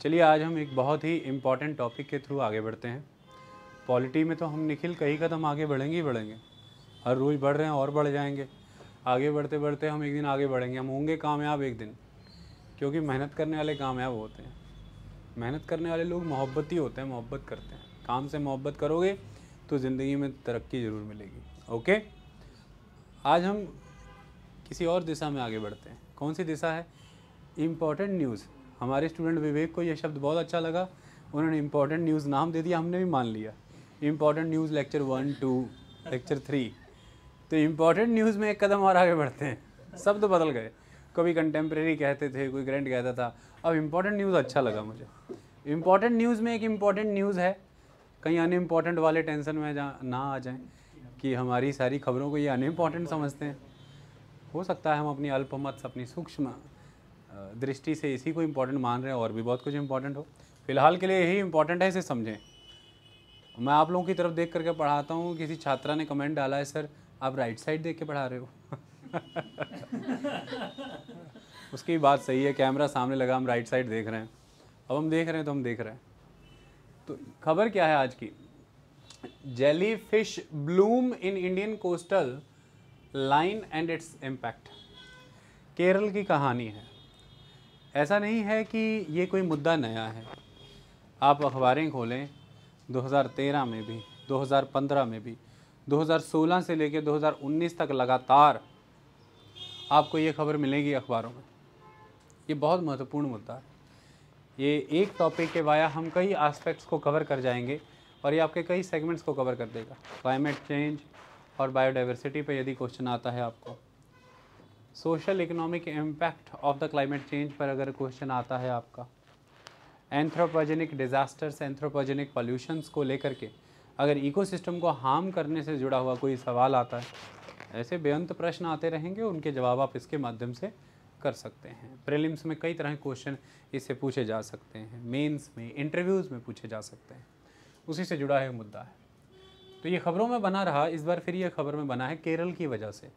चलिए आज हम एक बहुत ही इम्पॉर्टेंट टॉपिक के थ्रू आगे बढ़ते हैं पॉलिटी में तो हम निखिल कई कदम तो आगे बढ़ेंगे ही बढ़ेंगे हर रोज़ बढ़ रहे हैं और बढ़ जाएंगे आगे बढ़ते बढ़ते हम एक दिन आगे बढ़ेंगे हम होंगे कामयाब एक दिन क्योंकि मेहनत करने वाले कामयाब होते हैं मेहनत करने वाले लोग मोहब्बत ही होते हैं मोहब्बत करते हैं काम से मोहब्बत करोगे तो ज़िंदगी में तरक्की ज़रूर मिलेगी ओके आज हम किसी और दिशा में आगे बढ़ते हैं कौन सी दिशा है इम्पॉर्टेंट न्यूज़ हमारे स्टूडेंट विवेक को यह शब्द बहुत अच्छा लगा उन्होंने इम्पोर्टेंट न्यूज़ नाम दे दिया हमने भी मान लिया important news lecture one two lecture three तो इम्पोर्टेंट न्यूज़ में एक कदम और आगे बढ़ते हैं शब्द तो बदल गए कभी कंटेम्प्रेरी कहते थे कोई करंट कहता था अब इम्पोर्टेंट न्यूज़ अच्छा लगा मुझे इम्पोर्टेंट न्यूज़ में एक इम्पॉर्टेंट न्यूज़ है कहीं अनइम्पॉर्टेंट वाले टेंशन में जा ना आ जाएं कि हमारी सारी खबरों को ये अनइम्पॉर्टेंट समझते हैं हो सकता है हम अपनी अल्पमत अपनी सूक्ष्म दृष्टि से इसी को इम्पोर्टेंट मान रहे हैं और भी बहुत कुछ इम्पोर्टेंट हो फिलहाल के लिए यही इम्पोर्टेंट है इसे समझें मैं आप लोगों की तरफ देख करके पढ़ाता हूँ किसी छात्रा ने कमेंट डाला है सर आप राइट साइड देख के पढ़ा रहे हो उसकी बात सही है कैमरा सामने लगा हम राइट साइड देख रहे हैं अब हम देख रहे हैं तो हम देख रहे हैं तो खबर क्या है आज की jellyfish bloom in Indian coastal line and its impact Kerala की कहानी है ऐसा नहीं है कि ये कोई मुद्दा नया है आप अखबारें खोलें 2013 में भी 2015 में भी 2016 से लेकर 2019 तक लगातार आपको ये खबर मिलेगी अखबारों में ये बहुत महत्वपूर्ण मुद्दा है ये एक टॉपिक के वाया हम कई एस्पेक्ट्स को कवर कर जाएंगे और ये आपके कई सेगमेंट्स को कवर कर देगा क्लाइमेट चेंज और बायोडाइवर्सिटी पे यदि क्वेश्चन आता है आपको social economic impact of the climate change पर अगर क्वेश्चन आता है आपका एंथ्रोपोजेनिक डिज़ास्टर्स एंथ्रोपोजेनिक पॉल्यूशंस को लेकर के अगर इकोसिस्टम को हार्म करने से जुड़ा हुआ कोई सवाल आता है ऐसे बेअंत प्रश्न आते रहेंगे उनके जवाब आप इसके माध्यम से कर सकते हैं प्रिलिम्स में कई तरह के क्वेश्चन इससे पूछे जा सकते हैं मेंस में इंटरव्यूज़ में पूछे जा सकते हैं उसी से जुड़ा है मुद्दा है तो ये खबरों में बना रहा इस बार फिर ये खबर में बना है केरल की वजह से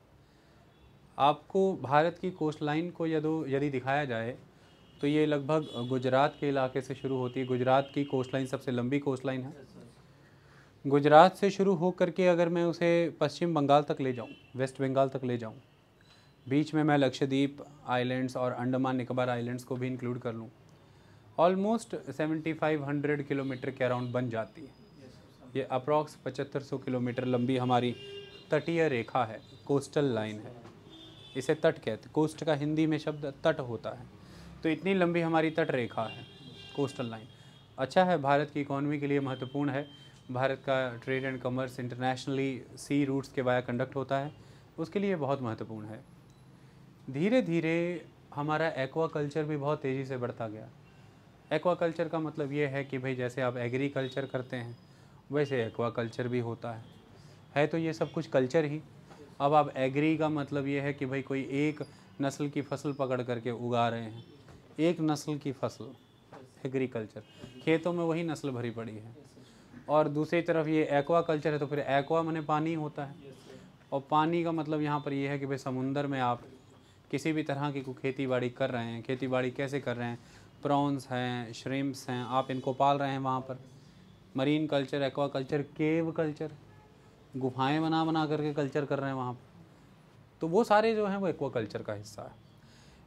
आपको भारत की कोस्ट लाइन को यदो यदि दिखाया जाए तो ये लगभग गुजरात के इलाके से शुरू होती है गुजरात की कोस्ट लाइन सबसे लंबी कोस्ट लाइन है गुजरात से शुरू हो करके अगर मैं उसे पश्चिम बंगाल तक ले जाऊँ वेस्ट बंगाल तक ले जाऊँ बीच में मैं लक्षद्वीप आइलैंड्स और अंडमान निकोबार आइलैंड्स को भी इंक्लूड कर लूँ ऑलमोस्ट 7500 किलोमीटर के अराउंड बन जाती है ये अप्रॉक्स 7500 किलोमीटर लंबी हमारी तटीय रेखा है कोस्टल लाइन है इसे तट कहते कोस्ट का हिंदी में शब्द तट होता है तो इतनी लंबी हमारी तट रेखा है कोस्टल लाइन अच्छा है भारत की इकोनॉमी के लिए महत्वपूर्ण है भारत का trade and commerce internationally sea routes के वाया कंडक्ट होता है उसके लिए बहुत महत्वपूर्ण है धीरे धीरे हमारा एक्वा कल्चर भी बहुत तेज़ी से बढ़ता गया एक्वा कल्चर का मतलब ये है कि भाई जैसे आप एग्रीकल्चर करते हैं वैसे एक्वा कल्चर भी होता है है तो ये सब कुछ कल्चर ही अब आप एग्री का मतलब ये है कि भाई कोई एक नस्ल की फसल पकड़ करके उगा रहे हैं एक नस्ल की फसल एग्रीकल्चर खेतों में वही नस्ल भरी पड़ी है और दूसरी तरफ ये एक्वा कल्चर है तो फिर एक्वा मैंने पानी होता है और पानी का मतलब यहाँ पर यह है कि भाई समुंदर में आप किसी भी तरह की खेती बाड़ी कर रहे हैं खेती बाड़ी कैसे कर रहे हैं प्रॉन्स हैं श्रिम्स हैं आप इनको पाल रहे हैं वहाँ पर marine culture aquaculture cave culture गुफाएं बना बना करके कल्चर कर रहे हैं वहाँ पर तो वो सारे जो हैं वो एक्वा कल्चर का हिस्सा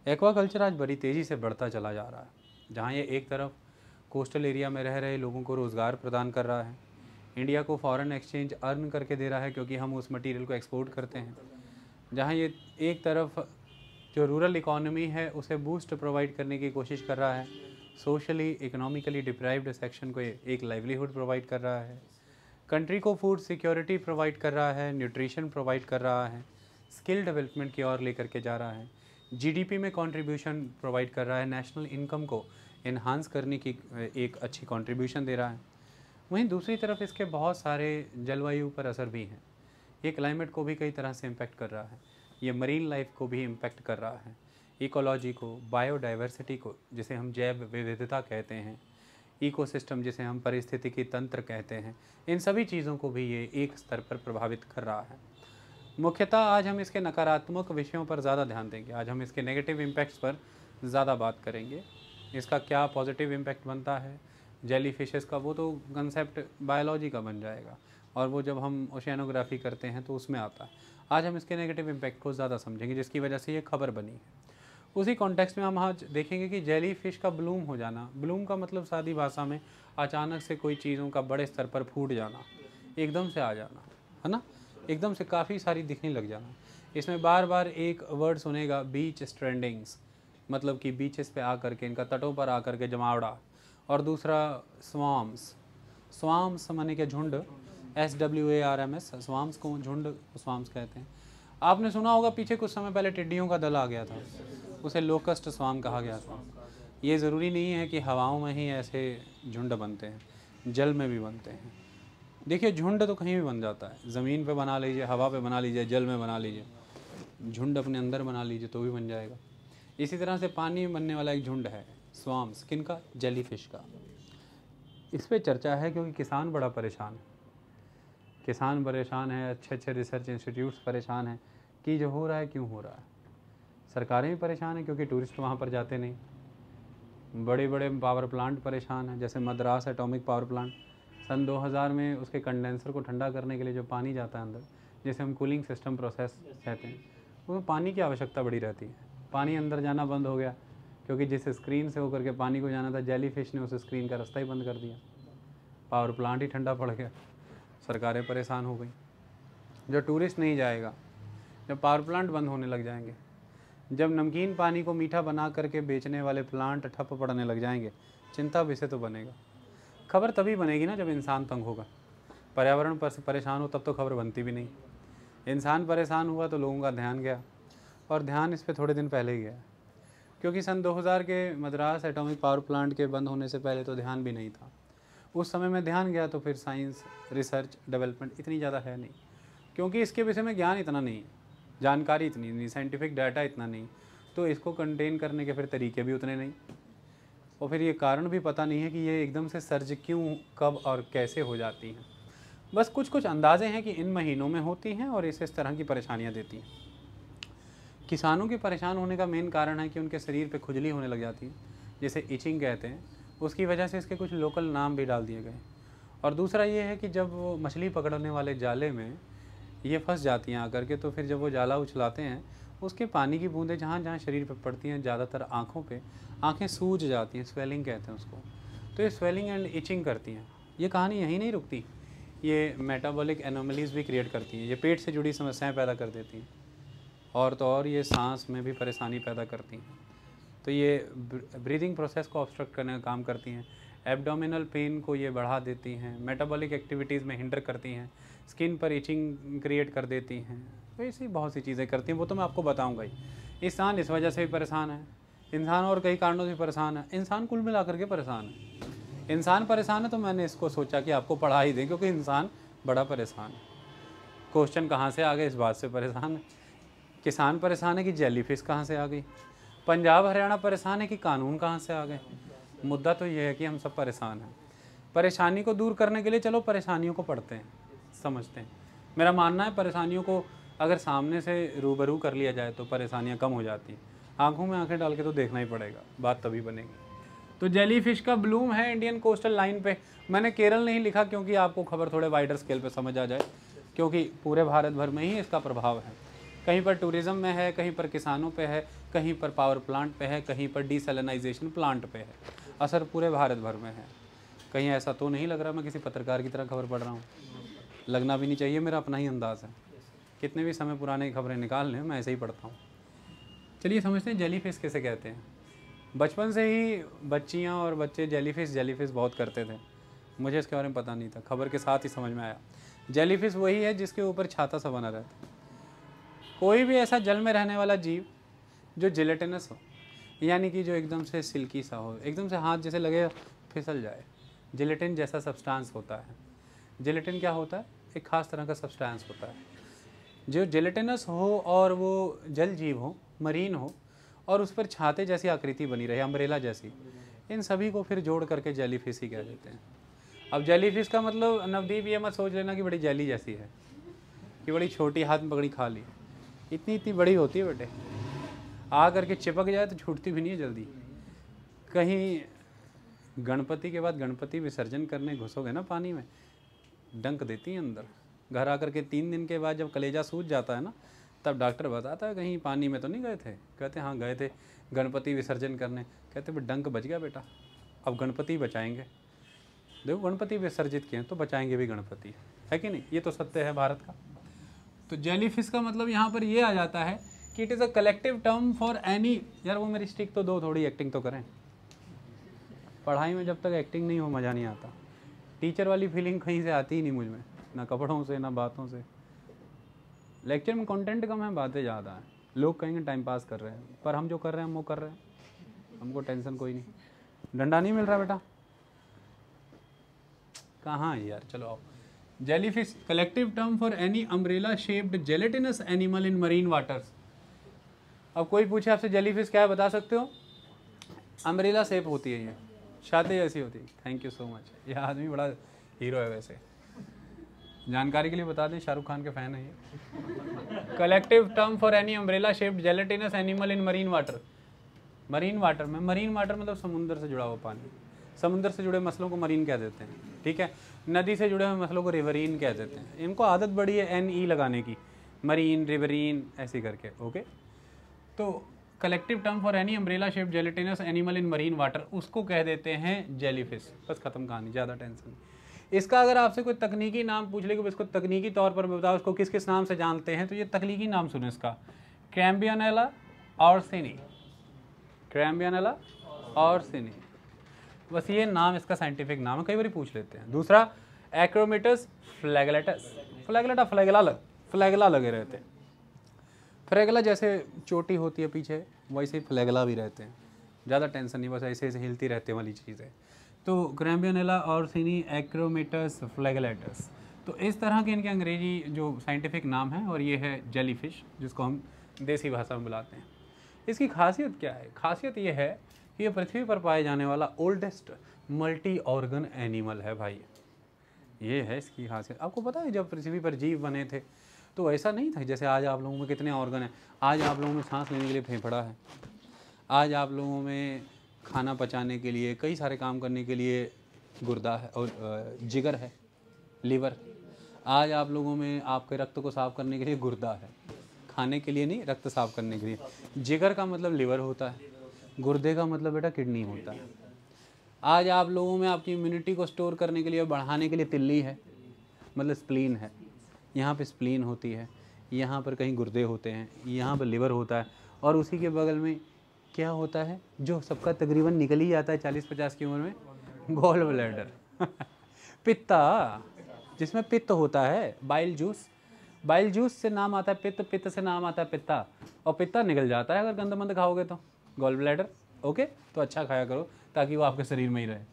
है एक्वा कल्चर आज बड़ी तेज़ी से बढ़ता चला जा रहा है जहाँ ये एक तरफ कोस्टल एरिया में रह रहे लोगों को रोज़गार प्रदान कर रहा है इंडिया को फॉरेन एक्सचेंज अर्न करके दे रहा है क्योंकि हम उस मटेरियल को एक्सपोर्ट करते हैं जहाँ ये एक तरफ जो रूरल इकोनॉमी है उसे बूस्ट प्रोवाइड करने की कोशिश कर रहा है सोशली इकोनॉमिकली डिप्राइव्ड सेक्शन को एक लाइवलीहुड प्रोवाइड कर रहा है कंट्री को फूड सिक्योरिटी प्रोवाइड कर रहा है न्यूट्रिशन प्रोवाइड कर रहा है स्किल डेवलपमेंट की ओर लेकर के जा रहा है जीडीपी में कंट्रीब्यूशन प्रोवाइड कर रहा है नेशनल इनकम को इन्हांस करने की एक अच्छी कंट्रीब्यूशन दे रहा है वहीं दूसरी तरफ इसके बहुत सारे जलवायु पर असर भी हैं ये क्लाइमेट को भी कई तरह से इम्पेक्ट कर रहा है ये मरीन लाइफ को भी इम्पेक्ट कर रहा है इकोलॉजी को बायोडाइवर्सिटी को जिसे हम जैव विविधता कहते हैं इकोसिस्टम जिसे हम परिस्थितिकी तंत्र कहते हैं इन सभी चीज़ों को भी ये एक स्तर पर प्रभावित कर रहा है मुख्यतः आज हम इसके नकारात्मक विषयों पर ज़्यादा ध्यान देंगे आज हम इसके नेगेटिव इम्पैक्ट्स पर ज़्यादा बात करेंगे इसका क्या पॉजिटिव इम्पैक्ट बनता है जेली फिशेज़ का वो तो कंसेप्ट बायोलॉजी का बन जाएगा और वो जब हम ओशनोग्राफी करते हैं तो उसमें आता है आज हम इसके नेगेटिव इम्पैक्ट को ज़्यादा समझेंगे जिसकी वजह से ये खबर बनी है उसी कॉन्टेक्स्ट में हम आज देखेंगे कि जेली फिश का ब्लूम हो जाना ब्लूम का मतलब सादी भाषा में अचानक से कोई चीज़ों का बड़े स्तर पर फूट जाना एकदम से आ जाना है ना एकदम से काफ़ी सारी दिखने लग जाना इसमें बार बार एक वर्ड सुनेगा बीच स्ट्रेंडिंग्स मतलब कि बीचेस पे आ करके इनका तटों पर आकर के जमावड़ा और दूसरा स्वाम्स स्वाम्स माने के झुंड S W A R M S swarms को झुंड स्वाम्स कहते हैं आपने सुना होगा पीछे कुछ समय पहले टिड्डियों का दल आ गया था उसे लोकस्ट स्वाम कहा गया था ये ज़रूरी नहीं है कि हवाओं में ही ऐसे झुंड बनते हैं जल में भी बनते हैं देखिए झुंड तो कहीं भी बन जाता है ज़मीन पे बना लीजिए हवा पे बना लीजिए जल में बना लीजिए झुंड अपने अंदर बना लीजिए तो भी बन जाएगा इसी तरह से पानी में बनने वाला एक झुंड है स्वाम्स किन का जली फिश का इस पर चर्चा है क्योंकि किसान बड़ा परेशान है किसान परेशान है अच्छे अच्छे रिसर्च इंस्टीट्यूट्स परेशान हैं कि जो हो रहा है क्यों हो रहा है सरकारें भी परेशान हैं क्योंकि टूरिस्ट वहाँ पर जाते नहीं बड़े बड़े पावर प्लांट परेशान हैं जैसे मद्रास एटॉमिक पावर प्लांट सन 2000 में उसके कंडेंसर को ठंडा करने के लिए जो पानी जाता है अंदर जैसे हम कूलिंग सिस्टम प्रोसेस कहते हैं उसमें पानी की आवश्यकता बड़ी रहती है पानी अंदर जाना बंद हो गया क्योंकि जिस स्क्रीन से होकर के पानी को जाना था जेली फिश ने उस स्क्रीन का रास्ता ही बंद कर दिया पावर प्लांट ही ठंडा पड़ गया सरकारें परेशान हो गई जो टूरिस्ट नहीं जाएगा जब पावर प्लांट बंद होने लग जाएंगे जब नमकीन पानी को मीठा बना करके बेचने वाले प्लांट ठप पड़ने लग जाएंगे चिंता विषय तो बनेगा खबर तभी बनेगी ना जब इंसान तंग होगा पर्यावरण पर परेशान हो तब तो खबर बनती भी नहीं इंसान परेशान हुआ तो लोगों का ध्यान गया और ध्यान इस पर थोड़े दिन पहले ही गया क्योंकि सन 2000 के मद्रास एटॉमिक पावर प्लांट के बंद होने से पहले तो ध्यान भी नहीं था उस समय में ध्यान गया तो फिर साइंस रिसर्च डेवलपमेंट इतनी ज़्यादा है नहीं क्योंकि इसके विषय में ज्ञान इतना नहीं है जानकारी इतनी नहीं साइंटिफिक डाटा इतना नहीं तो इसको कंटेन करने के फिर तरीके भी उतने नहीं और फिर ये कारण भी पता नहीं है कि ये एकदम से सर्ज क्यों कब और कैसे हो जाती हैं बस कुछ कुछ अंदाजे हैं कि इन महीनों में होती हैं और इसे इस तरह की परेशानियाँ देती हैं किसानों के परेशान होने का मेन कारण है कि उनके शरीर पर खुजली होने लग जाती है जिसे इचिंग कहते हैं उसकी वजह से इसके कुछ लोकल नाम भी डाल दिए गए और दूसरा ये है कि जब मछली पकड़ने वाले जाले में ये फंस जाती हैं आकर के तो फिर जब वो जाला उछलाते हैं उसके पानी की बूंदें जहाँ जहाँ शरीर पर पड़ती हैं ज़्यादातर आँखों पर आँखें सूझ जाती हैं स्वेलिंग कहते हैं उसको तो ये स्वेलिंग एंड इचिंग करती हैं ये कहानी यहीं नहीं रुकती ये मेटाबॉलिक एनोमलीज़ भी क्रिएट करती हैं ये पेट से जुड़ी समस्याएं पैदा कर देती हैं और तो और ये सांस में भी परेशानी पैदा करती हैं तो ये ब्रीदिंग प्रोसेस को ऑब्स्ट्रक्ट करने का काम करती हैं एब्डोमिनल पेन को ये बढ़ा देती हैं मेटाबॉलिक एक्टिविटीज़ में हिंडर करती हैं स्किन पर इचिंग क्रिएट कर देती हैं वैसे तो ऐसी बहुत सी चीज़ें करती हैं वो तो मैं आपको बताऊँगा ही इंसान इस वजह से भी परेशान है इंसान और कई कारणों से परेशान है इंसान कुल मिला करके परेशान है इंसान परेशान है तो मैंने इसको सोचा कि आपको पढ़ा ही दें क्योंकि इंसान बड़ा परेशान है क्वेश्चन कहाँ से आ गए इस बात से परेशान है किसान परेशान है कि जेलीफिश कहाँ से आ गई पंजाब हरियाणा परेशान है कि कानून कहाँ से आ गए मुद्दा तो ये है कि हम सब परेशान हैं परेशानी को दूर करने के लिए चलो परेशानियों को पढ़ते हैं समझते हैं मेरा मानना है परेशानियों को अगर सामने से रूबरू कर लिया जाए तो परेशानियाँ कम हो जाती हैं आँखों में आँखें डाल के तो देखना ही पड़ेगा बात तभी बनेगी तो जेली फिश का ब्लूम है इंडियन कोस्टल लाइन पे मैंने केरल नहीं लिखा क्योंकि आपको खबर थोड़े वाइडर स्केल पे समझ आ जाए क्योंकि पूरे भारत भर में ही इसका प्रभाव है कहीं पर टूरिज़्म में है कहीं पर किसानों पे है कहीं पर पावर प्लांट पे है कहीं पर डिसलनाइजेशन प्लांट पे है असर पूरे भारत भर में है कहीं ऐसा तो नहीं लग रहा मैं किसी पत्रकार की तरह खबर पढ़ रहा हूँ लगना भी नहीं चाहिए मेरा अपना ही अंदाज़ है कितने भी समय पुराने खबरें निकाल लें मैं ऐसे ही पढ़ता हूँ चलिए समझते हैं जेली फिश कहते हैं बचपन से ही बच्चियाँ और बच्चे जेली फिश जेली फिश बहुत करते थे मुझे इसके बारे में पता नहीं था खबर के साथ ही समझ में आया जेली फिश वही है जिसके ऊपर छाता सा बना रहता है कोई भी ऐसा जल में रहने वाला जीव जो जिलेटिनस हो यानी कि जो एकदम से सिल्की सा हो एकदम से हाथ जैसे लगे फिसल जाए जिलेटिन जैसा सब्सटेंस होता है जेलेटिन क्या होता है एक खास तरह का सब्सटेंस होता है जो जेलेटिनस हो और वो जल जीव हो मरीन हो और उस पर छाते जैसी आकृति बनी रहे अम्बरेला जैसी इन सभी को फिर जोड़ करके जेली फिश ही कह देते हैं अब जेली फिश का मतलब नवदीप ये मत सोच लेना कि बड़ी जेली जैसी है कि बड़ी छोटी हाथ में पकड़ी खा ली इतनी इतनी बड़ी होती है बेटे आ करके चिपक जाए तो छूटती भी नहीं है जल्दी कहीं गणपति के बाद गणपति विसर्जन करने घुसोगे ना पानी में डंक देती हैं अंदर घर आकर के तीन दिन के बाद जब कलेजा सूज जाता है ना तब डॉक्टर बताता है कहीं पानी में तो नहीं गए थे कहते हाँ गए थे गणपति विसर्जन करने कहते भाई डंक बच गया बेटा अब गणपति बचाएंगे देखो गणपति विसर्जित किए तो बचाएंगे भी गणपति है कि नहीं ये तो सत्य है भारत का तो जेलीफिश का मतलब यहाँ पर ये आ जाता है कि it is a collective term for any यार वो मेरी स्टिक तो दो थोड़ी एक्टिंग तो करें पढ़ाई में जब तक एक्टिंग नहीं हो मज़ा नहीं आता टीचर वाली फीलिंग कहीं से आती ही नहीं मुझ में ना कपड़ों से ना बातों से लेक्चर में कंटेंट कम है बातें ज़्यादा हैं लोग कहेंगे टाइम पास कर रहे हैं पर हम जो कर रहे हैं हम वो कर रहे हैं हमको टेंशन कोई नहीं डंडा नहीं मिल रहा बेटा कहाँ है यार चलो आओ jellyfish collective term for any umbrella shaped gelatinous animal in marine waters अब कोई पूछे आपसे जेलीफिश क्या है बता सकते हो अम्ब्रेला शेप होती है ये शादी ऐसी होती थैंक यू सो मच यह आदमी बड़ा हीरो है वैसे जानकारी के लिए बता दें शाहरुख खान के फैन है ये collective term for any umbrella shaped gelatinous animal in marine water marine water में मरीन वाटर मतलब समुंदर से जुड़ा हुआ पानी समुंदर से जुड़े मसलों को मरीन कह देते हैं ठीक है नदी से जुड़े हुए मसलों को रिवरीन कह देते हैं इनको आदत बड़ी है एन ई e लगाने की मरीन रिवरीन ऐसे करके ओके तो collective term for any umbrella shape gelatinous animal in marine water उसको कह देते हैं जेलीफिश बस खत्म कहानी ज़्यादा टेंशन इसका अगर आपसे कोई तकनीकी नाम पूछ ले कि इसको तकनीकी तौर पर बताओ उसको किस किस नाम से जानते हैं तो ये तकनीकी नाम सुनो इसका क्रैम्बियनला और सिनी क्रैम्बियनला और सिनी बस ये नाम इसका साइंटिफिक नाम है कई बार पूछ लेते हैं दूसरा एक्रोमेटस फ्लैगलेटस फ्लैगलेटा फ्लैगला लग फ्लैगला लगे रहते हैं फ्लैगला जैसे चोटी होती है पीछे वैसे ही फ्लैगला भी रहते हैं ज़्यादा टेंशन नहीं बस ऐसे ऐसे हिलती रहते वाली चीज़ें तो ग्रैम्बियोनेला और सीनी एक्रोमेटस फ्लैगलेटस तो इस तरह के इनके अंग्रेजी जो साइंटिफिक नाम है और ये है जेलीफिश जिसको हम देसी भाषा में बुलाते हैं इसकी खासियत क्या है खासियत ये है कि ये पृथ्वी पर पाए जाने वाला ओल्डेस्ट मल्टी ऑर्गन एनिमल है भाई ये है इसकी खासियत आपको पता है जब पृथ्वी पर जीव बने थे तो ऐसा नहीं था जैसे आज आप लोगों में कितने ऑर्गन हैं आज आप लोगों में सांस लेने के लिए फेफड़ा है आज आप लोगों में खाना पचाने के लिए कई सारे काम करने के लिए गुर्दा है और जिगर है लीवर आज आप लोगों में आपके रक्त को साफ करने के लिए गुर्दा है खाने के लिए नहीं रक्त साफ करने के लिए जिगर का मतलब लीवर होता है गुर्दे का मतलब बेटा किडनी होता है आज आप लोगों में आपकी इम्यूनिटी को स्टोर करने के लिए बढ़ाने के लिए तिल्ली है मतलब स्प्लीन है यहाँ पे स्प्लीन होती है यहाँ पर कहीं गुर्दे होते हैं यहाँ पर लिवर होता है और उसी के बगल में क्या होता है जो सबका तकरीबन निकल ही जाता है चालीस पचास की उम्र में गोल ब्लैडर पित्ता जिसमें पित्त होता है बाइल जूस बाइल जूस से नाम आता है पित्त पित्त से नाम आता है पित्ता और पित्ता निकल जाता है अगर गंद मंद खाओगे तो गोल ब्लैडर ओके तो अच्छा खाया करो ताकि वो आपके शरीर में ही रहे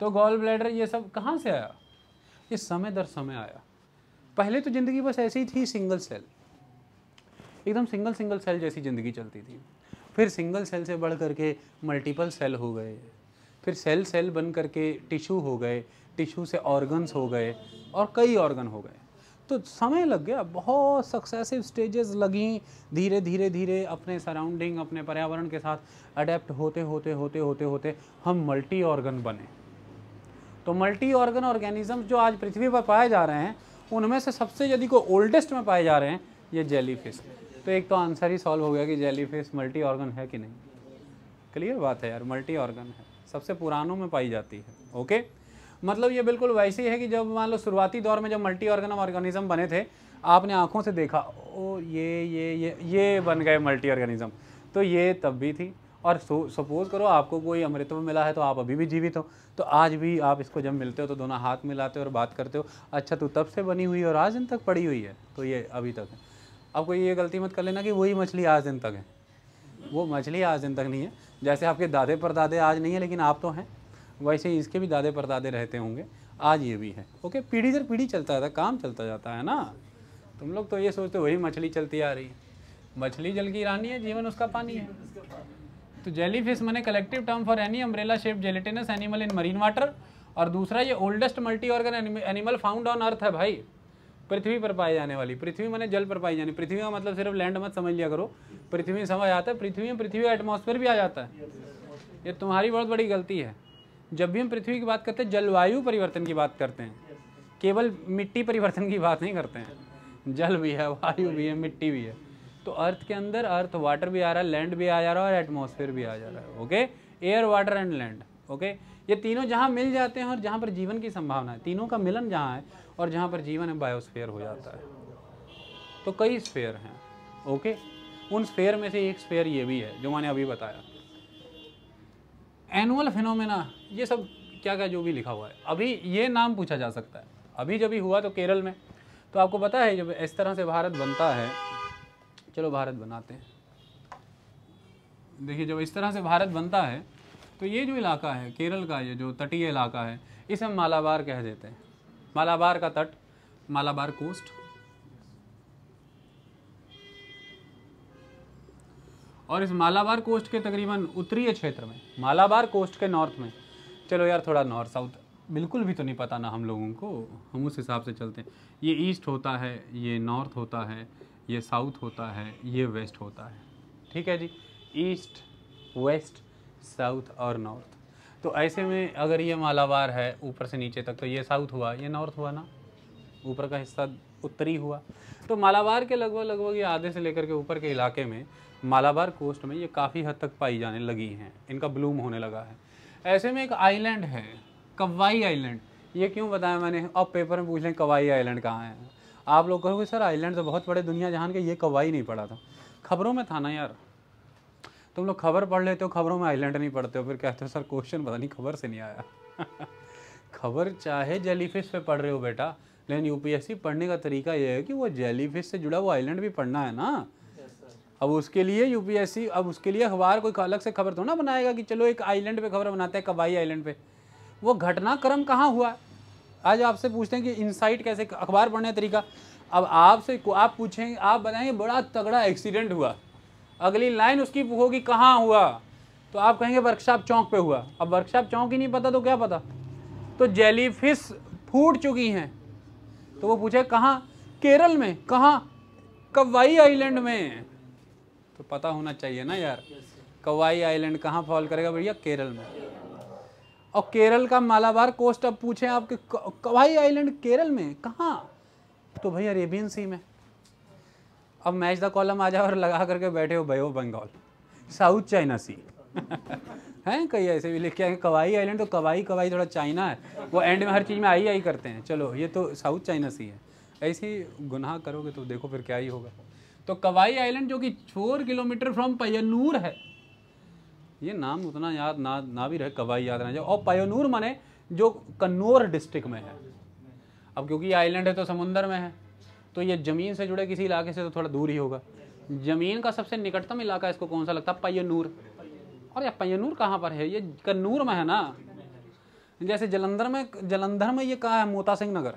तो गोल ब्लैडर ये सब कहाँ से आया ये समय दर समय आया पहले तो ज़िंदगी बस ऐसी थी सिंगल सेल एकदम सिंगल सिंगल सेल जैसी ज़िंदगी चलती थी फिर सिंगल सेल से बढ़ करके मल्टीपल सेल हो गए फिर सेल सेल बन करके टिश्यू हो गए टिश्यू से ऑर्गन्स हो गए और कई ऑर्गन हो गए तो समय लग गया बहुत सक्सेसिव स्टेजेस लगी धीरे धीरे धीरे अपने सराउंडिंग अपने पर्यावरण के साथ अडेप्ट होते होते होते होते होते हम मल्टी ऑर्गन बने तो मल्टी ऑर्गन ऑर्गेनिज्म जो आज पृथ्वी पर पाए जा रहे हैं उनमें से सबसे यदि कोई ओल्डेस्ट में पाए जा रहे हैं ये जेली फिश तो एक तो आंसर ही सॉल्व हो गया कि जेली फिश मल्टी ऑर्गन है कि नहीं क्लियर बात है यार मल्टी ऑर्गन है सबसे पुरानों में पाई जाती है ओके मतलब ये बिल्कुल वैसे ही है कि जब मान लो शुरुआती दौर में जब मल्टी ऑर्गन ऑर्गेनिज्म बने थे आपने आँखों से देखा ओ ये ये ये ये बन गए मल्टी ऑर्गेनिज्म तो ये तब भी थी और सपोज़ करो आपको कोई अमृत में मिला है तो आप अभी भी जीवित हो तो आज भी आप इसको जब मिलते हो तो दोनों हाथ मिलाते हो और बात करते हो अच्छा तू तब से बनी हुई और आज दिन तक पड़ी हुई है तो ये अभी तक है आपको ये गलती मत कर लेना कि वही मछली आज दिन तक है वो मछली आज दिन तक नहीं है जैसे आपके दादे परदादे आज नहीं है लेकिन आप तो हैं वैसे ही इसके भी दादे परदादे रहते होंगे आज ये भी है ओके पीढ़ी दर पीढ़ी चलता रहता काम चलता जाता है ना तुम लोग तो ये सोचते वही मछली चलती आ रही है मछली जल की रानी है जीवन उसका पानी है तो जेलीफिश मैंने collective term for any umbrella shape gelatinous animal in marine water और दूसरा ये oldest multi organ animal found on earth है भाई पृथ्वी पर पाई जाने वाली पृथ्वी मैंने जल पर पाई जाने पृथ्वी का मतलब सिर्फ लैंड मत समझ लिया करो पृथ्वी समझ आता है पृथ्वी में पृथ्वी का एटमोसफेयर भी आ जाता है ये तुम्हारी बहुत बड़ी गलती है जब भी हम पृथ्वी की बात करते हैं जलवायु परिवर्तन की बात करते हैं केवल मिट्टी परिवर्तन की बात नहीं करते हैं जल भी है वायु भी है मिट्टी भी है तो अर्थ के अंदर अर्थ वाटर भी आ रहा है लैंड भी आ जा रहा है और एटमोसफेयर भी आ जा रहा है okay air water and land okay ये तीनों जहाँ मिल जाते हैं और जहाँ पर जीवन की संभावना है तीनों का मिलन जहाँ है और जहाँ पर जीवन है बायोस्फेयर हो जाता है तो कई स्फेयर हैं ओके उन स्फेयर में से एक स्फेयर ये भी है जो मैंने अभी बताया एनुअल फिनोमेना ये सब क्या क्या जो भी लिखा हुआ है अभी ये नाम पूछा जा सकता है अभी जब भी हुआ तो केरल में तो आपको पता है जब इस तरह से भारत बनता है चलो भारत बनाते हैं देखिए जब इस तरह से भारत बनता है तो ये जो इलाका है केरल का ये जो तटीय इलाका है इसे हम मालाबार कह देते हैं मालाबार का तट मालाबार कोस्ट और इस मालाबार कोस्ट के तकरीबन उत्तरीय क्षेत्र में मालाबार कोस्ट के नॉर्थ में चलो यार थोड़ा नॉर्थ साउथ बिल्कुल भी तो नहीं पता ना हम लोगों को हम उस हिसाब से चलते हैं ये ईस्ट होता है ये नॉर्थ होता है ये साउथ होता है ये वेस्ट होता है ठीक है जी ईस्ट वेस्ट साउथ और नॉर्थ तो ऐसे में अगर ये मालाबार है ऊपर से नीचे तक तो ये साउथ हुआ ये नॉर्थ हुआ ना ऊपर का हिस्सा उत्तरी हुआ तो मालाबार के लगभग लगभग ये आधे से लेकर के ऊपर के इलाके में मालाबार कोस्ट में ये काफ़ी हद तक पाई जाने लगी हैं इनका ब्लूम होने लगा है ऐसे में एक आइलैंड है कवाई आइलैंड ये क्यों बताया मैंने अब पेपर में पूछ लें कवाई आइलैंड कहाँ है आप लोग कहोगे सर आइलैंड तो बहुत बड़े दुनिया जहान के ये कवाई नहीं पड़ा था खबरों में था ना यार तुम लोग खबर पढ़ लेते हो खबरों में आइलैंड नहीं पढ़ते हो फिर कहते हो सर क्वेश्चन पता नहीं खबर से नहीं आया खबर चाहे जेलीफिश पे पढ़ रहे हो बेटा लेकिन यूपीएससी पढ़ने का तरीका यह है कि वो जेलीफिश से जुड़ा वो आइलैंड भी पढ़ना है ना अब उसके लिए यूपीएससी अब उसके लिए अखबार कोई अलग से खबर तो ना बनाएगा कि चलो एक आइलैंड पे खबर बनाते हैं कबाई आइलैंड पे वो घटनाक्रम कहाँ हुआ आज आपसे पूछते हैं कि इनसाइट कैसे अखबार पढ़ने का तरीका अब आपसे आप पूछेंगे आप बताएंगे बड़ा तगड़ा एक्सीडेंट हुआ अगली लाइन उसकी होगी कहाँ हुआ तो आप कहेंगे वर्कशॉप चौक पे हुआ अब वर्कशॉप चौक ही नहीं पता तो क्या पता तो जेलीफिश फूट चुकी हैं तो वो पूछे कहाँ केरल में कहाँ कवाई आइलैंड में तो पता होना चाहिए ना यार कवाई आइलैंड कहाँ फॉल करेगा भैया केरल में और केरल का मालाबार कोस्ट अब पूछे आपके कवाई आइलैंड केरल में कहाँ तो भाई अरेबियन सी में अब मैच द कॉलम आ जाओ और लगा करके बैठे हो भाई हो बंगाल साउथ चाइना सी हैं कई ऐसे भी लिख के आए कवाई आइलैंड तो कवाई कवाई थोड़ा चाइना है वो एंड में हर चीज़ में आई आई करते हैं चलो ये तो साउथ चाइना सी है ऐसे ही गुनाह करोगे तो देखो फिर क्या ही होगा तो कवाई आइलैंड जो कि फोर किलोमीटर फ्रॉम पयनूर है ये नाम उतना याद ना ना भी रहे कवाई याद रह जाए और पयनूर माने जो कन्नौर डिस्ट्रिक्ट में है अब क्योंकि ये आइलैंड है तो समुंदर में है तो ये ज़मीन से जुड़े किसी इलाके से तो थोड़ा दूर ही होगा ज़मीन का सबसे निकटतम इलाका इसको कौन सा लगता है पय्यनूर और ये पय्यनूर कहाँ पर है ये कन्नूर में है ना जैसे जलंधर में जलंधर में ये कहाँ है मोता सिंह नगर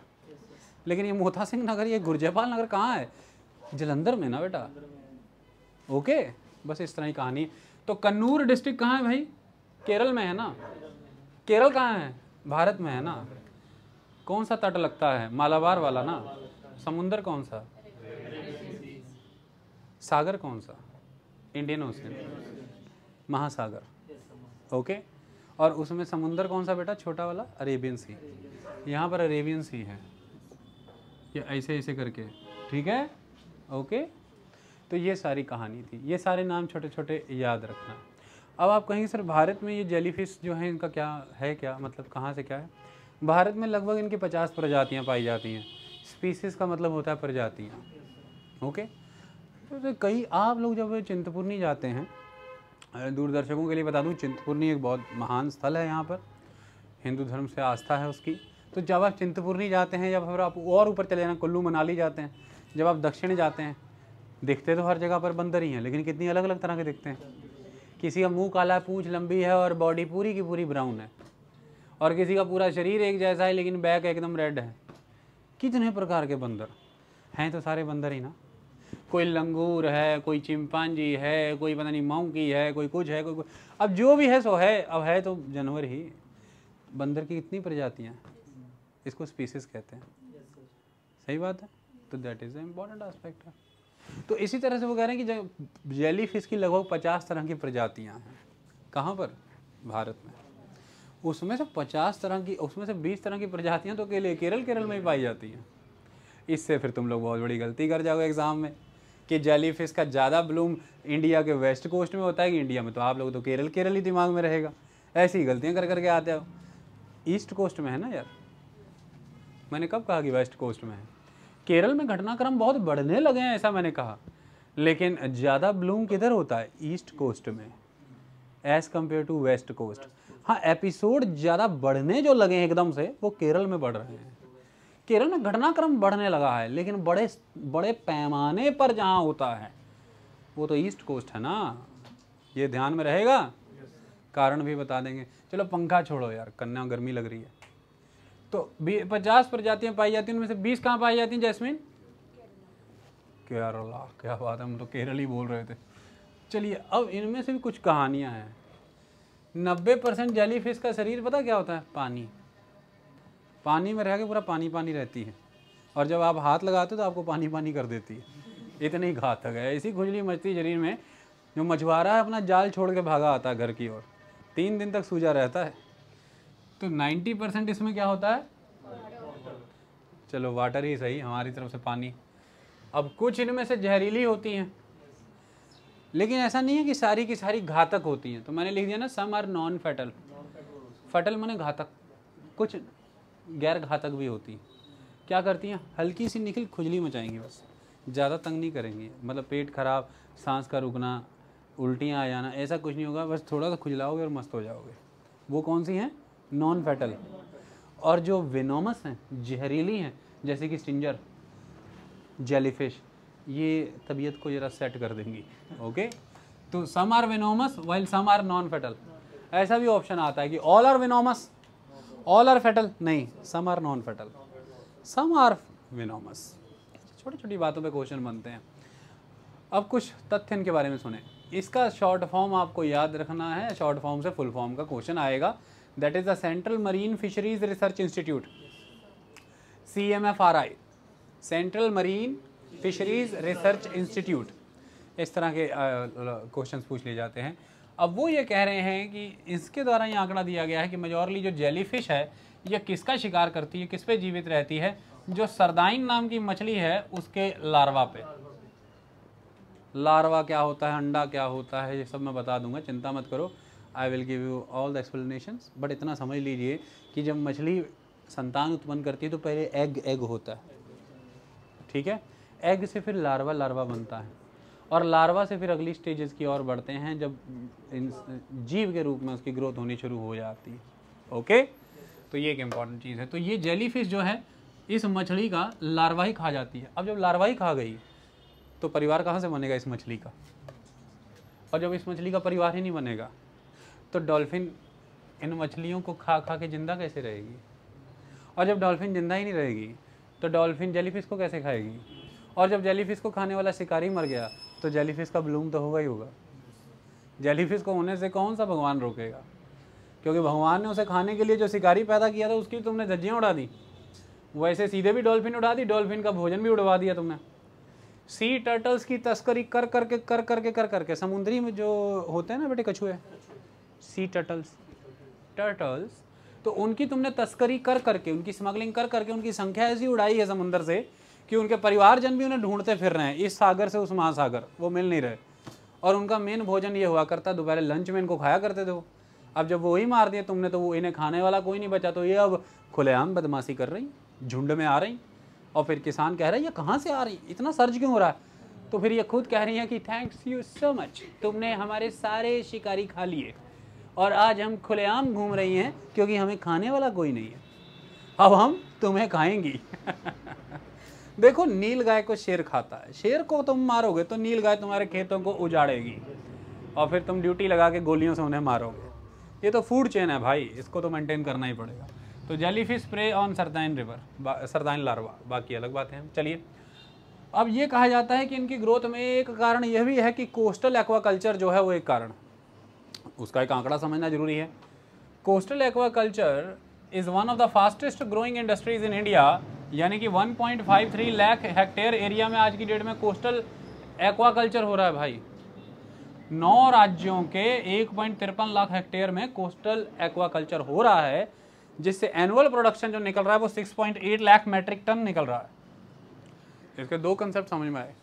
लेकिन ये मोता सिंह नगर ये गुरजेपाल नगर कहाँ है जलंधर में ना बेटा ओके बस इस तरह की कहानी है तो कन्नूर डिस्ट्रिक्ट कहाँ है भाई केरल में है ना केरल कहाँ है भारत में है ना कौन सा तट लगता है मालाबार वाला ना समुंदर कौन सा सागर कौन सा इंडियन ओशन महासागर ओके और उसमें समुंदर कौन सा बेटा छोटा वाला अरेबियन सी यहाँ पर अरेबियन सी है ये ऐसे ऐसे करके ठीक है ओके तो ये सारी कहानी थी ये सारे नाम छोटे छोटे याद रखना अब आप कहेंगे सर भारत में ये जेलीफिश जो है इनका क्या है क्या मतलब कहाँ से क्या है भारत में लगभग इनकी पचास प्रजातियाँ पाई जाती हैं स्पीसीज़ का मतलब होता है प्रजातियाँ ओके तो, तो कई आप लोग जब चिंतपूर्णी जाते हैं दूरदर्शकों के लिए बता दूँ चिंतपूर्णी एक बहुत महान स्थल है यहाँ पर हिंदू धर्म से आस्था है उसकी तो जब आप चिंतपूर्णी जाते हैं या फिर आप और ऊपर चले जाना कुल्लू मनाली जाते हैं जब आप दक्षिण जाते हैं दिखते तो हर जगह पर बंदर ही हैं लेकिन कितनी अलग अलग तरह के दिखते हैं किसी का मुंह काला पूछ लंबी है और बॉडी पूरी की पूरी ब्राउन है और किसी का पूरा शरीर एक जैसा है लेकिन बैक एकदम रेड है कितने प्रकार के बंदर हैं तो सारे बंदर ही ना कोई लंगूर है कोई चिंपांजी है कोई पता नहीं माउकी है कोई कुछ है कोई कुछ अब जो भी है सो है अब है तो जानवर ही बंदर की कितनी प्रजातियाँ इसको स्पीसीज कहते हैं सही बात है तो दैट इज़ इम्पॉर्टेंट आस्पेक्ट है तो इसी तरह से वो कह रहे हैं कि जेली फिश की लगभग पचास तरह की प्रजातियाँ हैं कहाँ पर भारत में उसमें से पचास तरह की उसमें से बीस तरह की प्रजातियाँ तो केले केरल केरल में ही पाई जाती हैं इससे फिर तुम लोग बहुत बड़ी गलती कर जाओगे एग्ज़ाम में कि जेली का ज़्यादा ब्लूम इंडिया के वेस्ट कोस्ट में होता है कि इंडिया में तो आप लोग तो केरल केरल ही दिमाग में रहेगा ऐसी गलतियाँ कर करके आते हो ईस्ट कोस्ट में है ना यार मैंने कब कहा कि वेस्ट कोस्ट में है केरल में घटनाक्रम बहुत बढ़ने लगे हैं ऐसा मैंने कहा लेकिन ज़्यादा ब्लूम किधर होता है ईस्ट कोस्ट में as compare to west coast हाँ एपिसोड ज़्यादा बढ़ने जो लगे हैं एकदम से वो केरल में बढ़ रहे हैं केरल में घटनाक्रम बढ़ने लगा है लेकिन बड़े बड़े पैमाने पर जहाँ होता है वो तो ईस्ट कोस्ट है ना ये ध्यान में रहेगा कारण भी बता देंगे चलो पंखा छोड़ो यार कन्या गर्मी लग रही है तो बी पचास प्रजातियाँ पाई जाती हैं उनमें से बीस कहाँ पाई जाती हैं जैस्मिन केरला क्या बात है हम तो केरल ही बोल रहे थे चलिए अब इनमें से भी कुछ कहानियाँ हैं नब्बे परसेंट जली फिश का शरीर पता क्या होता है पानी पानी में रह के पूरा पानी पानी रहती है और जब आप हाथ लगाते हो तो आपको पानी पानी कर देती है ही घातक है इसी खुजली मचती शरीर में जो मछुआरा है अपना जाल छोड़ के भागा आता है घर की ओर तीन दिन तक सूजा रहता है तो 90 परसेंट इसमें क्या होता है चलो वाटर ही सही हमारी तरफ से पानी अब कुछ इनमें से जहरीली होती हैं लेकिन ऐसा नहीं है कि सारी की सारी घातक होती हैं तो मैंने लिख दिया ना some are non fatal fatal मैंने घातक कुछ गैर घातक भी होती हैं क्या करती हैं हल्की सी निकल खुजली मचाएंगी बस ज़्यादा तंग नहीं करेंगी मतलब पेट खराब सांस का रुकना उल्टियाँ आ जाना ऐसा कुछ नहीं होगा बस थोड़ा सा खुजलाओगे और मस्त हो जाओगे वो कौन सी हैं नॉन फैटल और जो विनोमस हैं जहरीली हैं जैसे कि स्टिंजर जेलीफिश ये तबीयत को ज़रा सेट कर देंगी ओके तो some are venomous while some are non fatal ऐसा भी ऑप्शन आता है कि all are venomous all are fatal नहीं some are non fatal some are venomous छोटी छोटी बातों पे क्वेश्चन बनते हैं अब कुछ तथ्य इनके बारे में सुने इसका शॉर्ट फॉर्म आपको याद रखना है शॉर्ट फॉर्म से फुल फॉर्म का क्वेश्चन आएगा that is the central marine fisheries research institute C M F R I central marine fisheries research institute इस तरह के क्वेश्चन पूछ लिए जाते हैं अब वो ये कह रहे हैं कि इसके द्वारा ये आंकड़ा दिया गया है कि मेजोरली जो जेलीफिश है यह किसका शिकार करती है किस पे जीवित रहती है जो सरदाइन नाम की मछली है उसके लार्वा पे लार्वा क्या होता है अंडा क्या होता है ये सब मैं बता दूंगा चिंता मत करो I will give you all the explanation but इतना समझ लीजिए कि जब मछली संतान उत्पन्न करती है तो पहले एग एग होता है ठीक है एग से फिर लार्वा लार्वा बनता है और लार्वा से फिर अगली स्टेजेस की ओर बढ़ते हैं जब जीव के रूप में उसकी ग्रोथ होनी शुरू हो जाती है ओके तो ये एक इम्पॉर्टेंट चीज़ है तो ये जेलीफिश जो है इस मछली का लार्वा ही खा जाती है अब जब लार्वा ही खा गई तो परिवार कहाँ से बनेगा इस मछली का और जब इस मछली का परिवार ही नहीं बनेगा तो डॉल्फिन इन मछलियों को खा खा के ज़िंदा कैसे रहेगी और जब डॉल्फिन ज़िंदा ही नहीं रहेगी तो डॉल्फिन जेलीफिश को कैसे खाएगी और जब जेलीफिश को खाने वाला शिकारी मर गया तो जेलीफिश का ब्लूम तो होगा ही होगा जेलीफिश को होने से कौन सा भगवान रोकेगा क्योंकि भगवान ने उसे खाने के लिए जो शिकारी पैदा किया था उसकी तुमने धज्जियाँ उड़ा दी वैसे सीधे भी डॉल्फिन उड़ा दी डॉल्फिन का भोजन भी उड़वा दिया तुमने सी टर्टल्स की तस्करी कर करके कर करके कर करके समुद्री में जो होते हैं ना बेटे कछुए सी टर्टल्स टर्टल्स तो उनकी तुमने तस्करी कर करके उनकी स्मगलिंग कर करके उनकी संख्या ऐसी उड़ाई है समुंदर से कि उनके परिवारजन भी उन्हें ढूंढते फिर रहे हैं इस सागर से उस महासागर वो मिल नहीं रहे और उनका मेन भोजन ये हुआ करता दोपहर लंच में इनको खाया करते थे वो अब जब वो ही मार दिए तुमने तो वो इन्हें खाने वाला कोई नहीं बचा तो ये अब खुलेआम बदमाशी कर रही झुंड में आ रही और फिर किसान कह रहे हैं ये कहाँ से आ रही इतना सर्ज क्यों हो रहा है तो फिर ये खुद कह रही है कि थैंक्स यू सो मच तुमने हमारे सारे शिकारी खा लिए और आज हम खुलेआम घूम रही हैं क्योंकि हमें खाने वाला कोई नहीं है अब हम तुम्हें खाएंगी देखो नील गाय को शेर खाता है शेर को तुम मारोगे तो नील गाय तुम्हारे खेतों को उजाड़ेगी और फिर तुम ड्यूटी लगा के गोलियों से उन्हें मारोगे ये तो फूड चेन है भाई इसको तो मेंटेन करना ही पड़ेगा तो jellyfish spray on sardine river sardine larva बाकी अलग बात है चलिए अब ये कहा जाता है कि इनकी ग्रोथ में एक कारण यह भी है कि कोस्टल एक्वाकल्चर जो है वो एक कारण उसका एक आंकड़ा समझना जरूरी है coastal aquaculture is one of the fastest growing industries in India यानी कि 1.53 लाख हेक्टेयर एरिया में आज की डेट में कोस्टल एक्वाकल्चर हो रहा है भाई नौ राज्यों के एक लाख हेक्टेयर में कोस्टल एक्वाकल्चर हो रहा है जिससे एनुअल प्रोडक्शन जो निकल रहा है वो 6.8 लाख मैट्रिक टन निकल रहा है इसके दो कंसेप्ट समझ में आए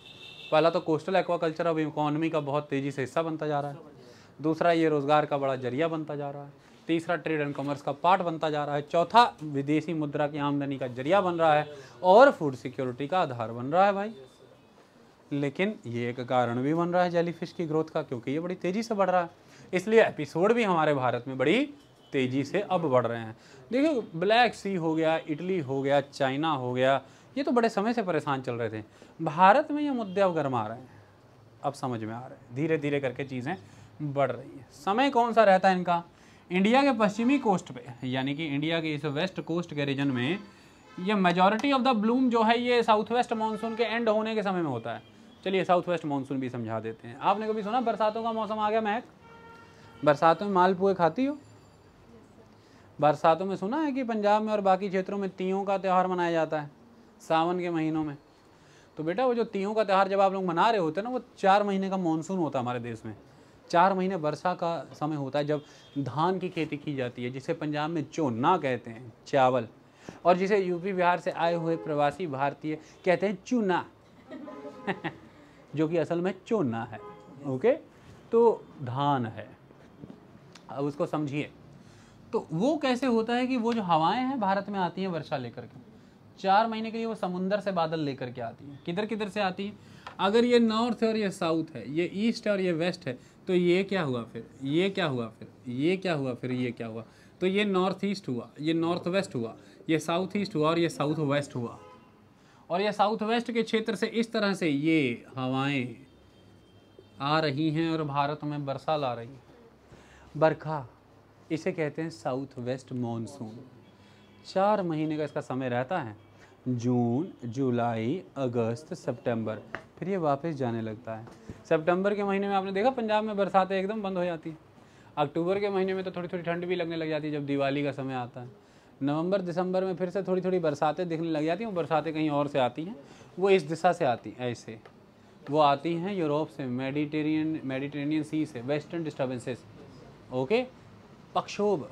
पहला तो कोस्टल एक्वाकल्चर अब इकोनॉमी का बहुत तेज़ी से हिस्सा बनता जा रहा है दूसरा ये रोज़गार का बड़ा जरिया बनता जा रहा है तीसरा ट्रेड एंड कॉमर्स का पार्ट बनता जा रहा है चौथा विदेशी मुद्रा की आमदनी का जरिया बन रहा है और फूड सिक्योरिटी का आधार बन रहा है भाई लेकिन ये एक कारण भी बन रहा है जेलीफिश की ग्रोथ का क्योंकि ये बड़ी तेज़ी से बढ़ रहा है इसलिए एपिसोड भी हमारे भारत में बड़ी तेज़ी से अब बढ़ रहे हैं देखिए ब्लैक सी हो गया इटली हो गया चाइना हो गया ये तो बड़े समय से परेशान चल रहे थे भारत में ये मुद्दे अब गर्मा रहे हैं अब समझ में आ रहे हैं धीरे धीरे करके चीज़ें बढ़ रही हैं समय कौन सा रहता है इनका इंडिया के पश्चिमी कोस्ट पे यानी कि इंडिया के इस वेस्ट कोस्ट के रीजन में ये मेजॉरिटी ऑफ द ब्लूम जो है ये साउथ वेस्ट मानसून के एंड होने के समय में होता है चलिए साउथ वेस्ट मानसून भी समझा देते हैं आपने कभी सुना बरसातों का मौसम आ गया महक बरसातों में मालपुए खाती हो बरसातों में सुना है कि पंजाब में और बाकी क्षेत्रों में तीयों का त्यौहार मनाया जाता है सावन के महीनों में तो बेटा वो जो तीयों का त्यौहार जब आप लोग मना रहे होते हैं ना वो चार महीने का मानसून होता है हमारे देश में चार महीने वर्षा का समय होता है जब धान की खेती की जाती है जिसे पंजाब में चोना कहते हैं चावल और जिसे यूपी बिहार से आए हुए प्रवासी भारतीय कहते हैं चूना जो कि असल में चोना है ओके तो धान है अब उसको समझिए तो वो कैसे होता है कि वो जो हवाएं हैं भारत में आती हैं वर्षा लेकर के चार महीने के लिए वो समुंदर से बादल लेकर के आती है किधर किधर से आती है अगर ये नॉर्थ है और ये साउथ है ये ईस्ट और ये वेस्ट है तो ये क्या हुआ फिर ये क्या हुआ फिर ये क्या हुआ फिर ये क्या हुआ तो ये नॉर्थ ईस्ट हुआ ये नॉर्थ वेस्ट हुआ ये साउथ ईस्ट हुआ और ये साउथ वेस्ट हुआ और ये साउथ वेस्ट के क्षेत्र से इस तरह से ये हवाएं आ रही हैं और भारत में बरसा ला रही है बरखा इसे कहते हैं साउथ वेस्ट मानसून चार महीने का इसका समय रहता है जून जुलाई अगस्त सितंबर फिर ये वापस जाने लगता है सितंबर के महीने में आपने देखा पंजाब में बरसातें एकदम बंद हो जाती हैं अक्टूबर के महीने में तो थोड़ी थोड़ी ठंड भी लगने लग जाती है जब दिवाली का समय आता है नवंबर दिसंबर में फिर से थोड़ी थोड़ी बरसातें दिखने लग जाती हैं बरसातें कहीं और से आती हैं वो इस दिशा से आती हैं ऐसे वो आती हैं यूरोप से मेडिटेरियन मेडिटेरियन सी से वेस्टर्न डिस्टर्बेंसेस ओके पक्षोभ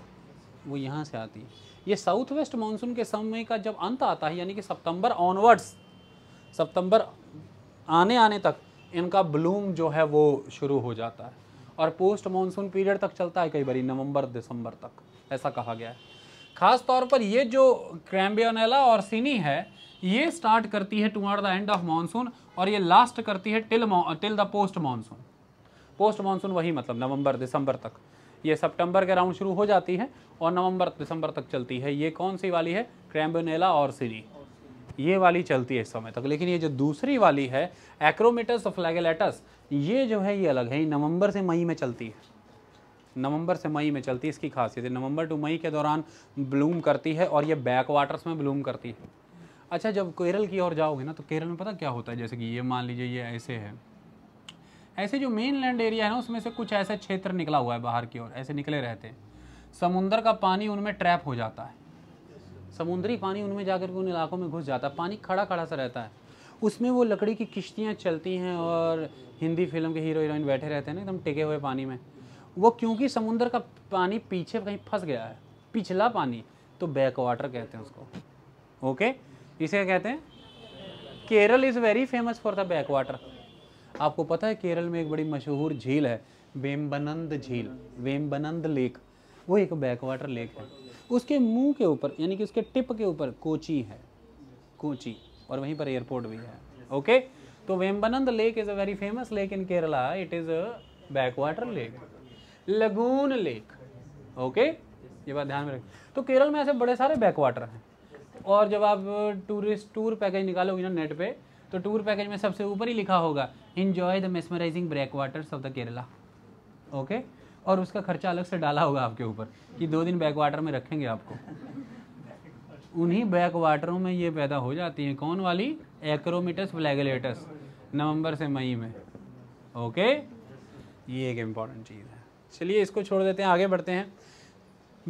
वो यहाँ से आती है ये साउथ वेस्ट मानसून के समय का जब अंत आता है यानी कि सितंबर ऑनवर्ड्स सितंबर आने आने तक इनका ब्लूम जो है वो शुरू हो जाता है और पोस्ट मानसून पीरियड तक चलता है कई बार नवंबर दिसंबर तक ऐसा कहा गया है खास तौर पर ये जो क्रैम्बियोनेला और सीनी है ये स्टार्ट करती है toward the end of monsoon और ये लास्ट करती है till till the post monsoon post monsoon वही मतलब नवंबर दिसंबर तक ये सितंबर के राउंड शुरू हो जाती है और नवंबर दिसंबर तक चलती है ये कौन सी वाली है क्रैम्बोनेला और सीनी ये वाली चलती है इस समय तक लेकिन ये जो दूसरी वाली है एक्रोमेटस और फ्लैगेलेटस ये जो है ये अलग है ये नवंबर से मई में चलती है नवंबर से मई में चलती है इसकी खासियत है नवंबर टू मई के दौरान ब्लूम करती है और ये बैक वाटर्स में ब्लूम करती है अच्छा जब केरल की ओर जाओगे ना तो केरल में पता क्या होता है जैसे कि ये मान लीजिए ये ऐसे है ऐसे जो मेन लैंड एरिया है ना उसमें से कुछ ऐसा क्षेत्र निकला हुआ है बाहर की ओर ऐसे निकले रहते हैं समुंदर का पानी उनमें ट्रैप हो जाता है समुद्री पानी उनमें जाकर के उन इलाकों में घुस जाता है पानी खड़ा खड़ा सा रहता है उसमें वो लकड़ी की किश्तियाँ चलती हैं और हिंदी फिल्म के हीरो हीरोइन बैठे रहते हैं ना एकदम टिके हुए पानी में वो क्योंकि समुंदर का पानी पीछे कहीं फंस गया है पिछला पानी तो बैक वाटर कहते हैं उसको ओके इसे कहते हैं Kerala is very famous for the back water आपको पता है केरल में एक बड़ी मशहूर झील है वेम्बनंद झील वेम्बनंद लेक वो एक बैक वाटर लेक है उसके मुंह के ऊपर यानी कि उसके टिप के ऊपर कोची है कोची और वहीं पर एयरपोर्ट भी है ओके तो Vembanad lake is a very famous lake in Kerala it is a back water lake lagoon lake okay ये बात ध्यान में रखें तो केरल में ऐसे बड़े सारे बैक वाटर हैं और जब आप टूरिस्ट टूर पैकेज निकालोगे ना नेट पे तो टूर पैकेज में सबसे ऊपर ही लिखा होगा enjoy the mesmerising brack waters of the Kerala okay और उसका खर्चा अलग से डाला होगा आपके ऊपर कि दो दिन बैक वाटर में रखेंगे आपको उन्हीं बैक वाटरों में ये पैदा हो जाती हैं कौन वाली एक्रोमीटस फ्लैगलेटस नवंबर से मई में ओके ये एक इम्पॉर्टेंट चीज़ है चलिए इसको छोड़ देते हैं आगे बढ़ते हैं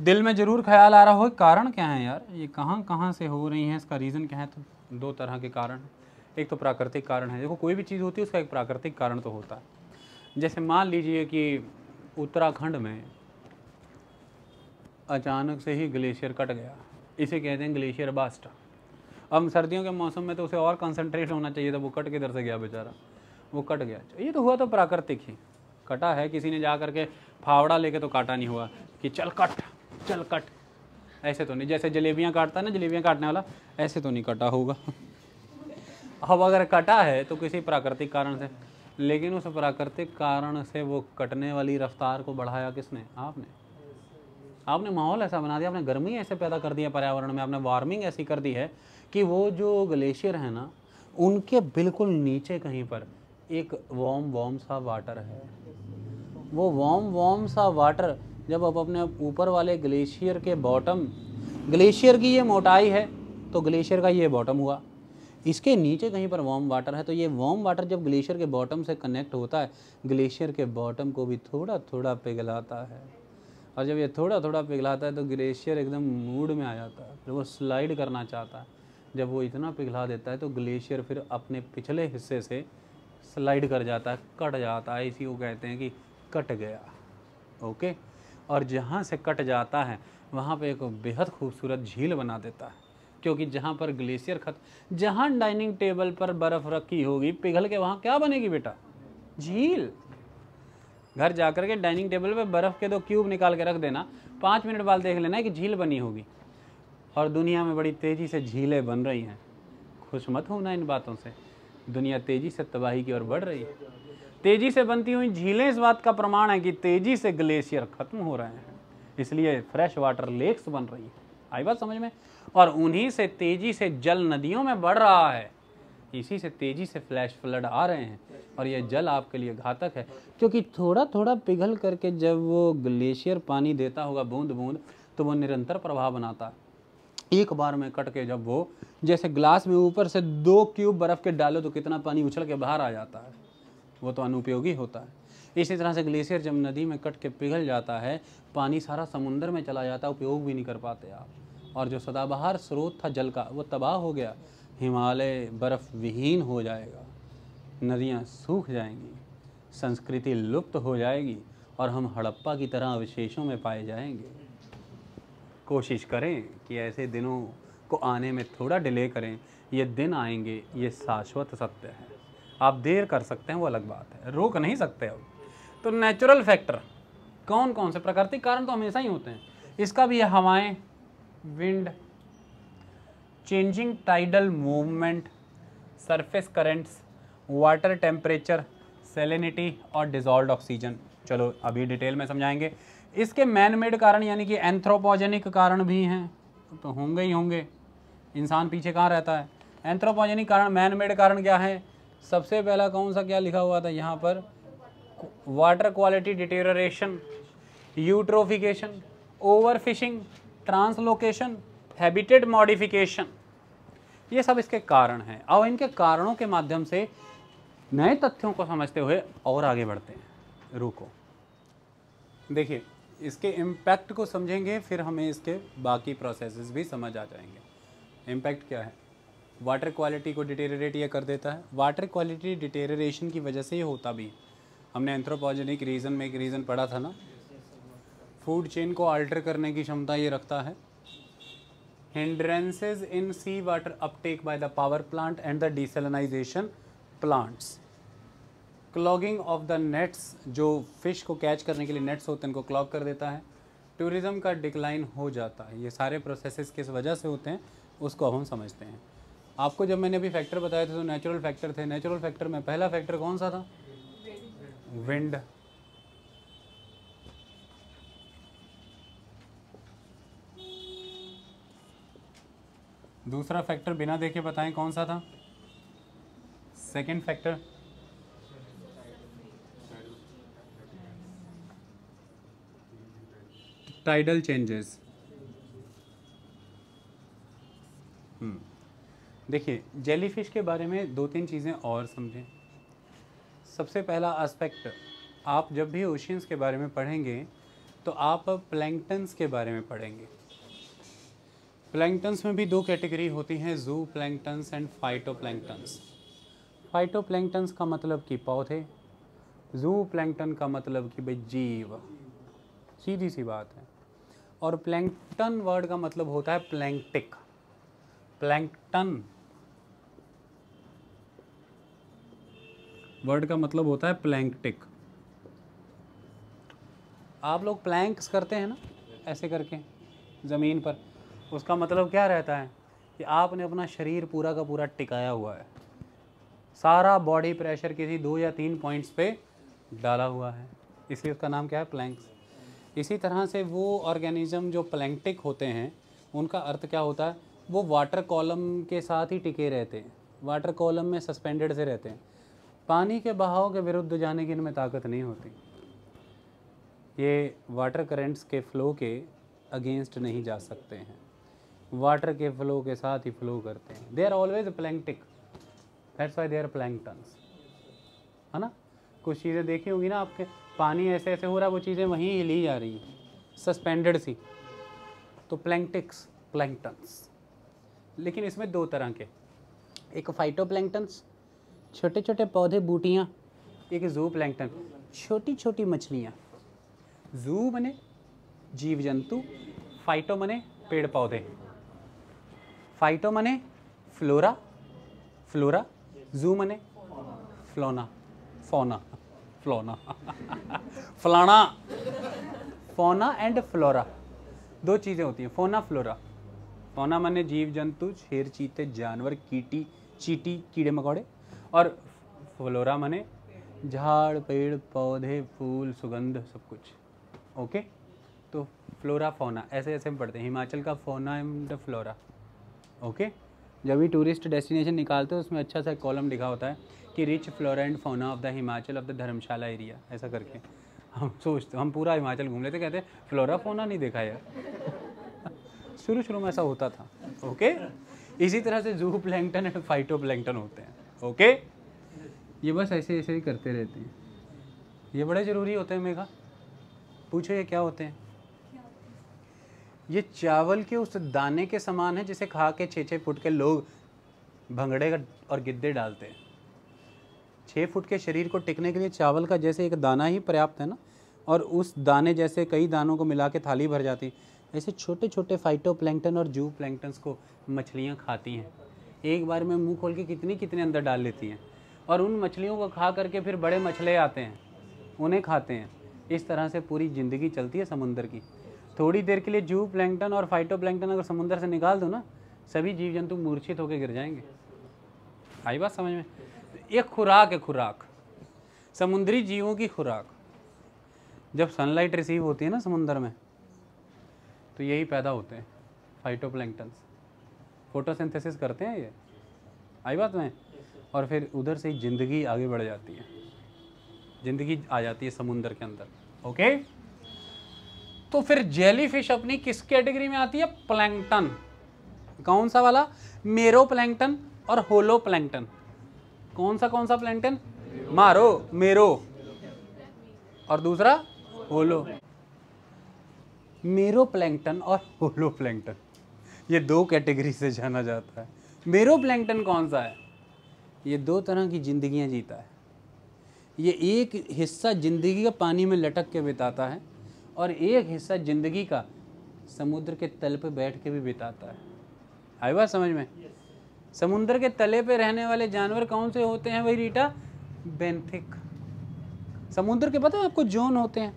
दिल में ज़रूर ख्याल आ रहा हो कारण क्या है यार ये कहाँ कहाँ से हो रही हैं इसका रीज़न क्या है तो दो तरह के कारण एक तो प्राकृतिक कारण है देखो कोई भी चीज़ होती है उसका एक प्राकृतिक कारण तो होता है जैसे मान लीजिए कि उत्तराखंड में अचानक से ही ग्लेशियर कट गया इसे कहते हैं ग्लेशियर बास्ट अब सर्दियों के मौसम में तो उसे और कंसंट्रेट होना चाहिए था वो कट किधर से गया बेचारा वो कट गया ये तो हुआ तो प्राकृतिक ही कटा है किसी ने जा करके फावड़ा लेके तो काटा नहीं हुआ कि चल कट चल कट ऐसे तो नहीं जैसे जलेबियाँ काटता है ना जलेबियाँ काटने वाला ऐसे तो नहीं कटा होगा अब अगर कटा है तो किसी प्राकृतिक कारण से लेकिन उस प्राकृतिक कारण से वो कटने वाली रफ्तार को बढ़ाया किसने आपने आपने माहौल ऐसा बना दिया आपने गर्मी ऐसे पैदा कर दी है पर्यावरण में आपने वार्मिंग ऐसी कर दी है कि वो जो ग्लेशियर है ना उनके बिल्कुल नीचे कहीं पर एक वॉम वॉम सा वाटर है वो वॉम वॉम सा वाटर जब आप अपने ऊपर वाले ग्लेशियर के बॉटम ग्लेशियर की ये मोटाई है तो ग्लेशियर का ये बॉटम हुआ इसके नीचे कहीं पर वार्म वाटर है तो ये वार्म वाटर जब ग्लेशियर के बॉटम से कनेक्ट होता है ग्लेशियर के बॉटम को भी थोड़ा थोड़ा पिघलाता है और जब ये थोड़ा थोड़ा पिघलाता है तो ग्लेशियर एकदम मूड में आ जाता है फिर वो स्लाइड करना चाहता है जब वो इतना पिघला देता है तो ग्लेशियर फिर अपने पिछले हिस्से से स्लाइड कर जाता है कट जाता है इसी को कहते हैं कि कट गया ओके और जहाँ से कट जाता है वहाँ पे एक बेहद खूबसूरत झील बना देता है क्योंकि जहाँ पर ग्लेशियर खत्म जहाँ डाइनिंग टेबल पर बर्फ़ रखी होगी पिघल के वहाँ क्या बनेगी बेटा झील घर जाकर के डाइनिंग टेबल पर बर्फ़ के दो क्यूब निकाल के रख देना पाँच मिनट बाद देख लेना कि झील बनी होगी और दुनिया में बड़ी तेज़ी से झीलें बन रही हैं खुश मत होना इन बातों से दुनिया तेज़ी से तबाही की ओर बढ़ रही है तेज़ी से बनती हुई झीलें इस बात का प्रमाण है कि तेज़ी से ग्लेशियर ख़त्म हो रहे हैं इसलिए फ्रेश वाटर लेक्स बन रही है आई बात समझ में और उन्हीं से तेज़ी से जल नदियों में बढ़ रहा है इसी से तेज़ी से फ्लैश फ्लड आ रहे हैं और यह जल आपके लिए घातक है क्योंकि थोड़ा थोड़ा पिघल करके जब वो ग्लेशियर पानी देता होगा बूंद बूंद तो वो निरंतर प्रभाव बनाता है एक बार में कट के जब वो जैसे ग्लास में ऊपर से दो क्यूब बर्फ़ के डालो तो कितना पानी उछल के बाहर आ जाता है वो तो अनुपयोगी होता है इसी तरह से ग्लेशियर जब नदी में कट के पिघल जाता है पानी सारा समुंदर में चला जाता है उपयोग भी नहीं कर पाते आप और जो सदाबहार स्रोत था जल का वो तबाह हो गया हिमालय बर्फ़ विहीन हो जाएगा नदियाँ सूख जाएंगी संस्कृति लुप्त हो जाएगी और हम हड़प्पा की तरह अवशेषों में पाए जाएंगे कोशिश करें कि ऐसे दिनों को आने में थोड़ा डिले करें ये दिन आएंगे ये शाश्वत सत्य है आप देर कर सकते हैं वो अलग बात है रोक नहीं सकते अब तो नेचुरल फैक्टर कौन कौन से प्राकृतिक कारण तो हमेशा ही होते हैं इसका भी हवाएं wind changing tidal movement surface currents water temperature salinity और डिजॉल्व ऑक्सीजन चलो अभी डिटेल में समझाएंगे इसके मैन मेड कारण यानी कि एंथ्रोपोजेनिक कारण भी हैं तो होंगे ही होंगे इंसान पीछे कहाँ रहता है एंथ्रोपोजेनिक कारण मैन मेड कारण क्या है सबसे पहला कौन सा क्या लिखा हुआ था यहाँ पर water quality deterioration eutrophication over fishing translocation habitat modification ये सब इसके कारण हैं और इनके कारणों के माध्यम से नए तथ्यों को समझते हुए और आगे बढ़ते हैं रुको देखिए इसके इम्पैक्ट को समझेंगे फिर हमें इसके बाकी प्रोसेसेस भी समझ आ जाएंगे इम्पैक्ट क्या है वाटर क्वालिटी को डिटेरेट ये कर देता है वाटर क्वालिटी डिटेरेशन की वजह से ये होता भी हमने एंथ्रोपोजेनिक रीज़न में एक रीज़न पढ़ा था ना फूड चेन को अल्टर करने की क्षमता ये रखता है hindrances in sea water uptake by the power plant and the desalinisation plants clogging of the nets जो फिश को कैच करने के लिए नेट्स होते हैं उनको क्लॉग कर देता है टूरिज़्म का डिक्लाइन हो जाता है ये सारे प्रोसेसेस किस वजह से होते हैं उसको अब हम समझते हैं आपको जब मैंने अभी फैक्टर बताए तो थे तो नेचुरल फैक्टर थे नेचुरल फैक्टर में पहला फैक्टर कौन सा था विंड दूसरा फैक्टर बिना देखे बताएं कौन सा था सेकंड फैक्टर टाइडल चेंजेस देखिए जेलीफिश के बारे में दो तीन चीज़ें और समझें सबसे पहला एस्पेक्ट आप जब भी ओशियंस के बारे में पढ़ेंगे तो आप प्लैंकटन्स के बारे में पढ़ेंगे प्लैंकटन्स में भी दो कैटेगरी होती हैं zooplanktons and phytoplanktons phytoplanktons का मतलब कि पौधे जू प्लैंकटन का मतलब कि भाई जीव सीधी सी बात है और प्लैंकटन वर्ड का मतलब होता है प्लैंकटिक प्लैंकटन वर्ड का मतलब होता है प्लैंकटिक आप लोग प्लैंक्स करते हैं ना ऐसे करके ज़मीन पर उसका मतलब क्या रहता है कि आपने अपना शरीर पूरा का पूरा टिकाया हुआ है सारा बॉडी प्रेशर किसी दो या तीन पॉइंट्स पे डाला हुआ है इसलिए उसका नाम क्या है प्लैंक्स इसी तरह से वो ऑर्गेनिज़म जो प्लैंक्टिक होते हैं उनका अर्थ क्या होता है वो वाटर कॉलम के साथ ही टिके रहते हैं वाटर कॉलम में सस्पेंडेड से रहते हैं पानी के बहाव के विरुद्ध जाने की इनमें ताकत नहीं होती ये वाटर करेंट्स के फ़्लो के अगेंस्ट नहीं जा सकते हैं वाटर के फ्लो के साथ ही फ्लो करते हैं they are always planktic that's why they are planktons है ना कुछ चीज़ें देखी होंगी ना आपके पानी ऐसे ऐसे हो रहा है वो चीज़ें वहीं हिली जा रही हैं सस्पेंडेड सी तो प्लैंकटिक्स प्लैंकटन्स लेकिन इसमें दो तरह के एक फाइटो प्लैंकटन्स छोटे छोटे पौधे बूटियाँ एक जू प्लैंकटन छोटी छोटी मछलियाँ जू बने जीव जंतु फाइटो बने पेड़ पौधे फाइटो मने फ्लोरा फ्लोरा जू मने फ्लोना फोना फ्लोना फलाना फोना एंड फ्लोरा दो चीज़ें होती हैं फोना फ्लोरा फोना मने जीव जंतु शेर चीते जानवर कीटी चीटी कीड़े मकोड़े और फ्लोरा मने झाड़ पेड़ पौधे फूल सुगंध सब कुछ ओके तो फ्लोरा फोना ऐसे ऐसे हम पढ़ते हैं हिमाचल का फोना एंड फ्लोरा ओके जब भी टूरिस्ट डेस्टिनेशन निकालते हो उसमें अच्छा सा एक कॉलम लिखा होता है कि rich flora and fauna of the Himachal of the Dharamshala area ऐसा करके हम सोचते हम पूरा हिमाचल घूम लेते कहते फ्लोरा फोना नहीं देखा यार शुरू शुरू में ऐसा होता था ओके इसी तरह से जू प्लैंगटन एंड फाइटो प्लैंगटन होते हैं ओके ये बस ऐसे ऐसे ही करते रहते हैं ये बड़े ज़रूरी होते हैं मेघा पूछो ये क्या होते हैं ये चावल के उस दाने के समान है जिसे खा के छः छः फुट के लोग भंगड़े और गिद्दे डालते हैं छः फुट के शरीर को टिकने के लिए चावल का जैसे एक दाना ही पर्याप्त है ना और उस दाने जैसे कई दानों को मिला के थाली भर जाती ऐसे छोटे छोटे फाइटो प्लैंकटन और जू प्लैंकटन्स को मछलियाँ खाती हैं एक बार में मुँह खोल के कितनी कितने अंदर डाल लेती हैं और उन मछलियों को खा करके फिर बड़े मछले आते हैं उन्हें खाते हैं इस तरह से पूरी ज़िंदगी चलती है समुंदर की थोड़ी देर के लिए जू प्लैंकटन और फाइटोप्लैंकटन अगर समुद्र से निकाल दो ना सभी जीव जंतु मूर्छित होकर गिर जाएंगे आई बात समझ में एक खुराक है खुराक समुद्री जीवों की खुराक जब सनलाइट रिसीव होती है ना समुंदर में तो यही पैदा होते हैं फाइटोप्लैंकटन्स फोटोसिंथेसिस करते हैं ये आई बात में और फिर उधर से ही ज़िंदगी आगे बढ़ जाती है ज़िंदगी आ जाती है समुंदर के अंदर ओके okay? तो फिर जेलीफिश अपनी किस कैटेगरी में आती है प्लैंकटन कौन सा वाला मेरो प्लैंकटन और होलो प्लैंकटन कौन सा कौन सा प्लैंकटन मारो मेरो और दूसरा होलो मेरो प्लैंकटन और होलो प्लैंकटन ये दो कैटेगरी से जाना जाता है मेरो प्लैंकटन कौन सा है ये दो तरह की जिंदगियां जीता है ये एक हिस्सा जिंदगी का पानी में लटक के बिताता है और एक हिस्सा ज़िंदगी का समुद्र के तल पर बैठ के भी बिताता है आई बात समझ में yes. समुद्र के तले पे रहने वाले जानवर कौन से होते हैं वही रीटा बेंथिक समुद्र के पता है आपको जोन होते हैं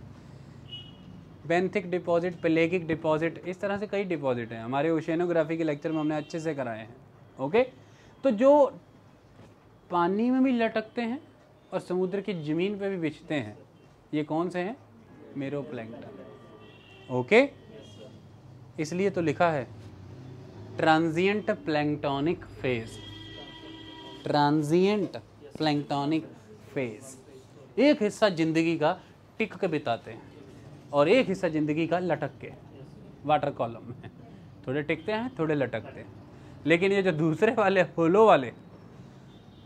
बेंथिक डिपॉजिट पेलेगिक डिपॉजिट इस तरह से कई डिपॉजिट हैं हमारे ओशनोग्राफी के लेक्चर में हमने अच्छे से कराए हैं ओके तो जो पानी में भी लटकते हैं और समुद्र की ज़मीन पे भी बिछते हैं ये कौन से हैं मेरो प्लैंकटन ओके इसलिए तो लिखा है transient planktonic phase transient planktonic phase एक हिस्सा जिंदगी का टिक के बिताते हैं और एक हिस्सा जिंदगी का लटक के वाटर कॉलम में थोड़े टिकते हैं थोड़े लटकते हैं लेकिन ये जो दूसरे वाले होलो वाले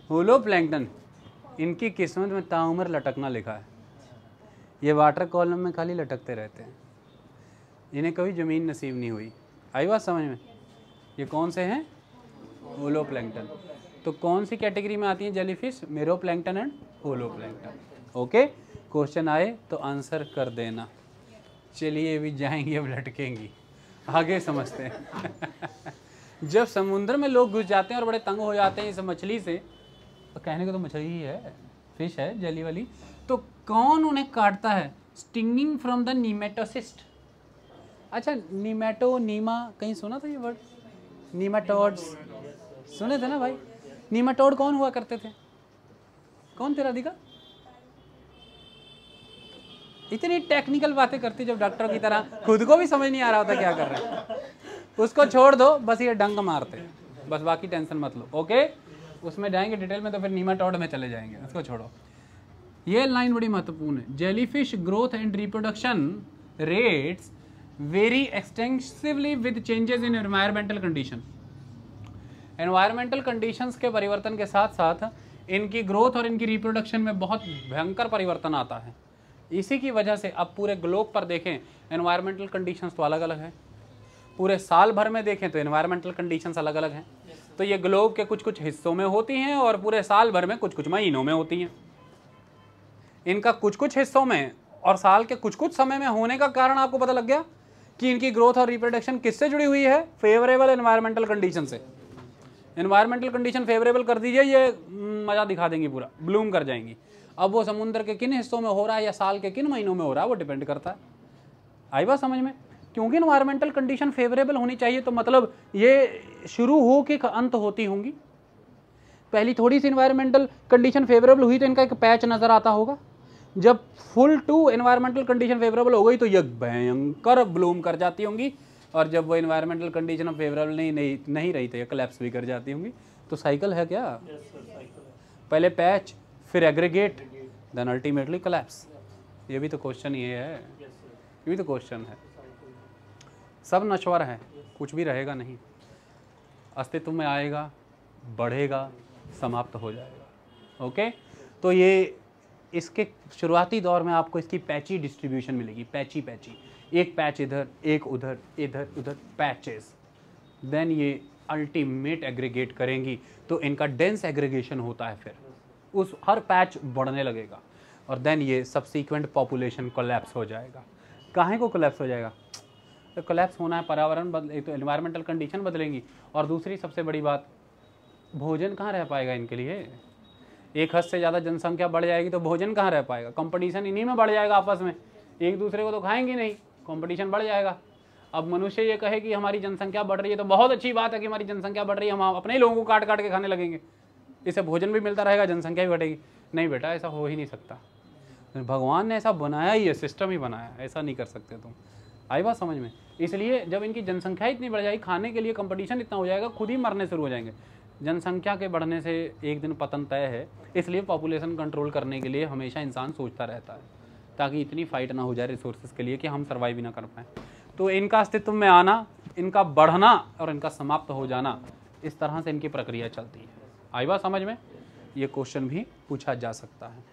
होलो प्लैंकटन इनकी किस्मत में ताउमर लटकना लिखा है ये वाटर कॉलम में खाली लटकते रहते हैं इन्हें कभी ज़मीन नसीब नहीं हुई आई बात समझ में ये कौन से हैं ओलो प्लैंकटन तो कौन सी कैटेगरी में आती हैं jellyfish meroplankton and holoplankton okay question आए तो आंसर कर देना चलिए भी जाएंगी अब लटकेंगी आगे समझते हैं जब समुद्र में लोग घुस जाते हैं और बड़े तंग हो जाते हैं इस मछली से तो कहने को तो मछली ही है फिश है जली वाली तो कौन उन्हें काटता है स्टिंगिंग फ्रॉम द नीमेटोसिस्ट अच्छा नीमेटो नीमा कहीं सुना था ये वर्ड नीमाटोड्स सुने थे ना भाई नीमाटोड कौन हुआ करते थे कौन थे राधिका इतनी टेक्निकल बातें करती जब डॉक्टर की तरह खुद को भी समझ नहीं आ रहा होता क्या कर रहे हैं उसको छोड़ दो बस ये डंग मारते बस बाकी टेंशन मत लो ओके उसमें जाएंगे डिटेल में तो फिर नीमाटोड में चले जाएंगे उसको छोड़ो ये लाइन बड़ी महत्वपूर्ण है jellyfish growth and reproduction rates very extensively with changes in environmental condition environmental conditions के परिवर्तन के साथ साथ इनकी ग्रोथ और इनकी रिप्रोडक्शन में बहुत भयंकर परिवर्तन आता है इसी की वजह से अब पूरे ग्लोब पर देखें एनवायरमेंटल कंडीशंस तो अलग अलग है पूरे साल भर में देखें तो एनवायरमेंटल कंडीशंस अलग अलग हैं तो ये ग्लोब के कुछ कुछ हिस्सों में होती हैं और पूरे साल भर में कुछ कुछ महीनों में होती हैं इनका कुछ कुछ हिस्सों में और साल के कुछ कुछ समय में होने का कारण आपको पता लग गया कि इनकी ग्रोथ और रिप्रोडक्शन किससे जुड़ी हुई है फेवरेबल इन्वायरमेंटल कंडीशन से इन्वायरमेंटल कंडीशन फेवरेबल कर दीजिए ये हम्म, मज़ा दिखा देंगी पूरा ब्लूम कर जाएंगी अब वो समुद्र के किन हिस्सों में हो रहा है या साल के किन महीनों में हो रहा है वो डिपेंड करता है आई बात समझ में क्योंकि इन्वायरमेंटल कंडीशन फेवरेबल होनी चाहिए तो मतलब ये शुरू हो के अंत होती होंगी पहली थोड़ी सी इन्वायरमेंटल कंडीशन फेवरेबल हुई तो इनका एक पैच नज़र आता होगा जब full to environmental condition favourable हो गई तो यह भयंकर ब्लूम कर जाती होंगी और जब वो इन्वायरमेंटल कंडीशन अब फेवरेबल नहीं नहीं नहीं रही तो कलेप्स भी कर जाती होंगी तो साइकिल है क्या yes, sir, पहले पैच फिर एग्रीगेट देन अल्टीमेटली कलेप्स ये भी तो क्वेश्चन ये है yes, ये भी तो क्वेश्चन है सब नश्वर है कुछ भी रहेगा नहीं अस्तित्व में आएगा बढ़ेगा समाप्त हो जाएगा ओके तो ये इसके शुरुआती दौर में आपको इसकी पैची डिस्ट्रीब्यूशन मिलेगी पैची पैची एक पैच इधर एक उधर इधर उधर पैचेस देन ये अल्टीमेट एग्रीगेट करेंगी तो इनका डेंस एग्रीगेशन होता है फिर उस हर पैच बढ़ने लगेगा और देन ये सबसिक्वेंट पॉपुलेशन कोलेप्स हो जाएगा काहे को कोलैप्स हो जाएगा तो कोलैप्स होना है पर्यावरण बदल तो एनवायरमेंटल कंडीशन बदलेंगी और दूसरी सबसे बड़ी बात भोजन कहाँ रह पाएगा इनके लिए एक हद से ज़्यादा जनसंख्या बढ़ जाएगी तो भोजन कहाँ रह पाएगा कंपटीशन इन्हीं में बढ़ जाएगा आपस में एक दूसरे को तो खाएंगे नहीं कंपटीशन बढ़ जाएगा अब मनुष्य ये कहे कि हमारी जनसंख्या बढ़ रही है तो बहुत अच्छी बात है कि हमारी जनसंख्या बढ़ रही है हम अपने ही लोगों को काट काट के खाने लगेंगे इससे भोजन भी मिलता रहेगा जनसंख्या भी बढ़ेगी नहीं बेटा ऐसा हो ही नहीं सकता भगवान ने ऐसा बनाया ही है सिस्टम ही बनाया ऐसा नहीं कर सकते तुम आई बात समझ में इसलिए जब इनकी जनसंख्या इतनी बढ़ जाएगी खाने के लिए कंपटीशन इतना हो जाएगा खुद ही मरने शुरू हो जाएंगे जनसंख्या के बढ़ने से एक दिन पतन तय है इसलिए पॉपुलेशन कंट्रोल करने के लिए हमेशा इंसान सोचता रहता है ताकि इतनी फाइट ना हो जाए रिसोर्सेज के लिए कि हम सर्वाइव ही ना कर पाएँ तो इनका अस्तित्व में आना इनका बढ़ना और इनका समाप्त हो जाना इस तरह से इनकी प्रक्रिया चलती है आई बात समझ में ये क्वेश्चन भी पूछा जा सकता है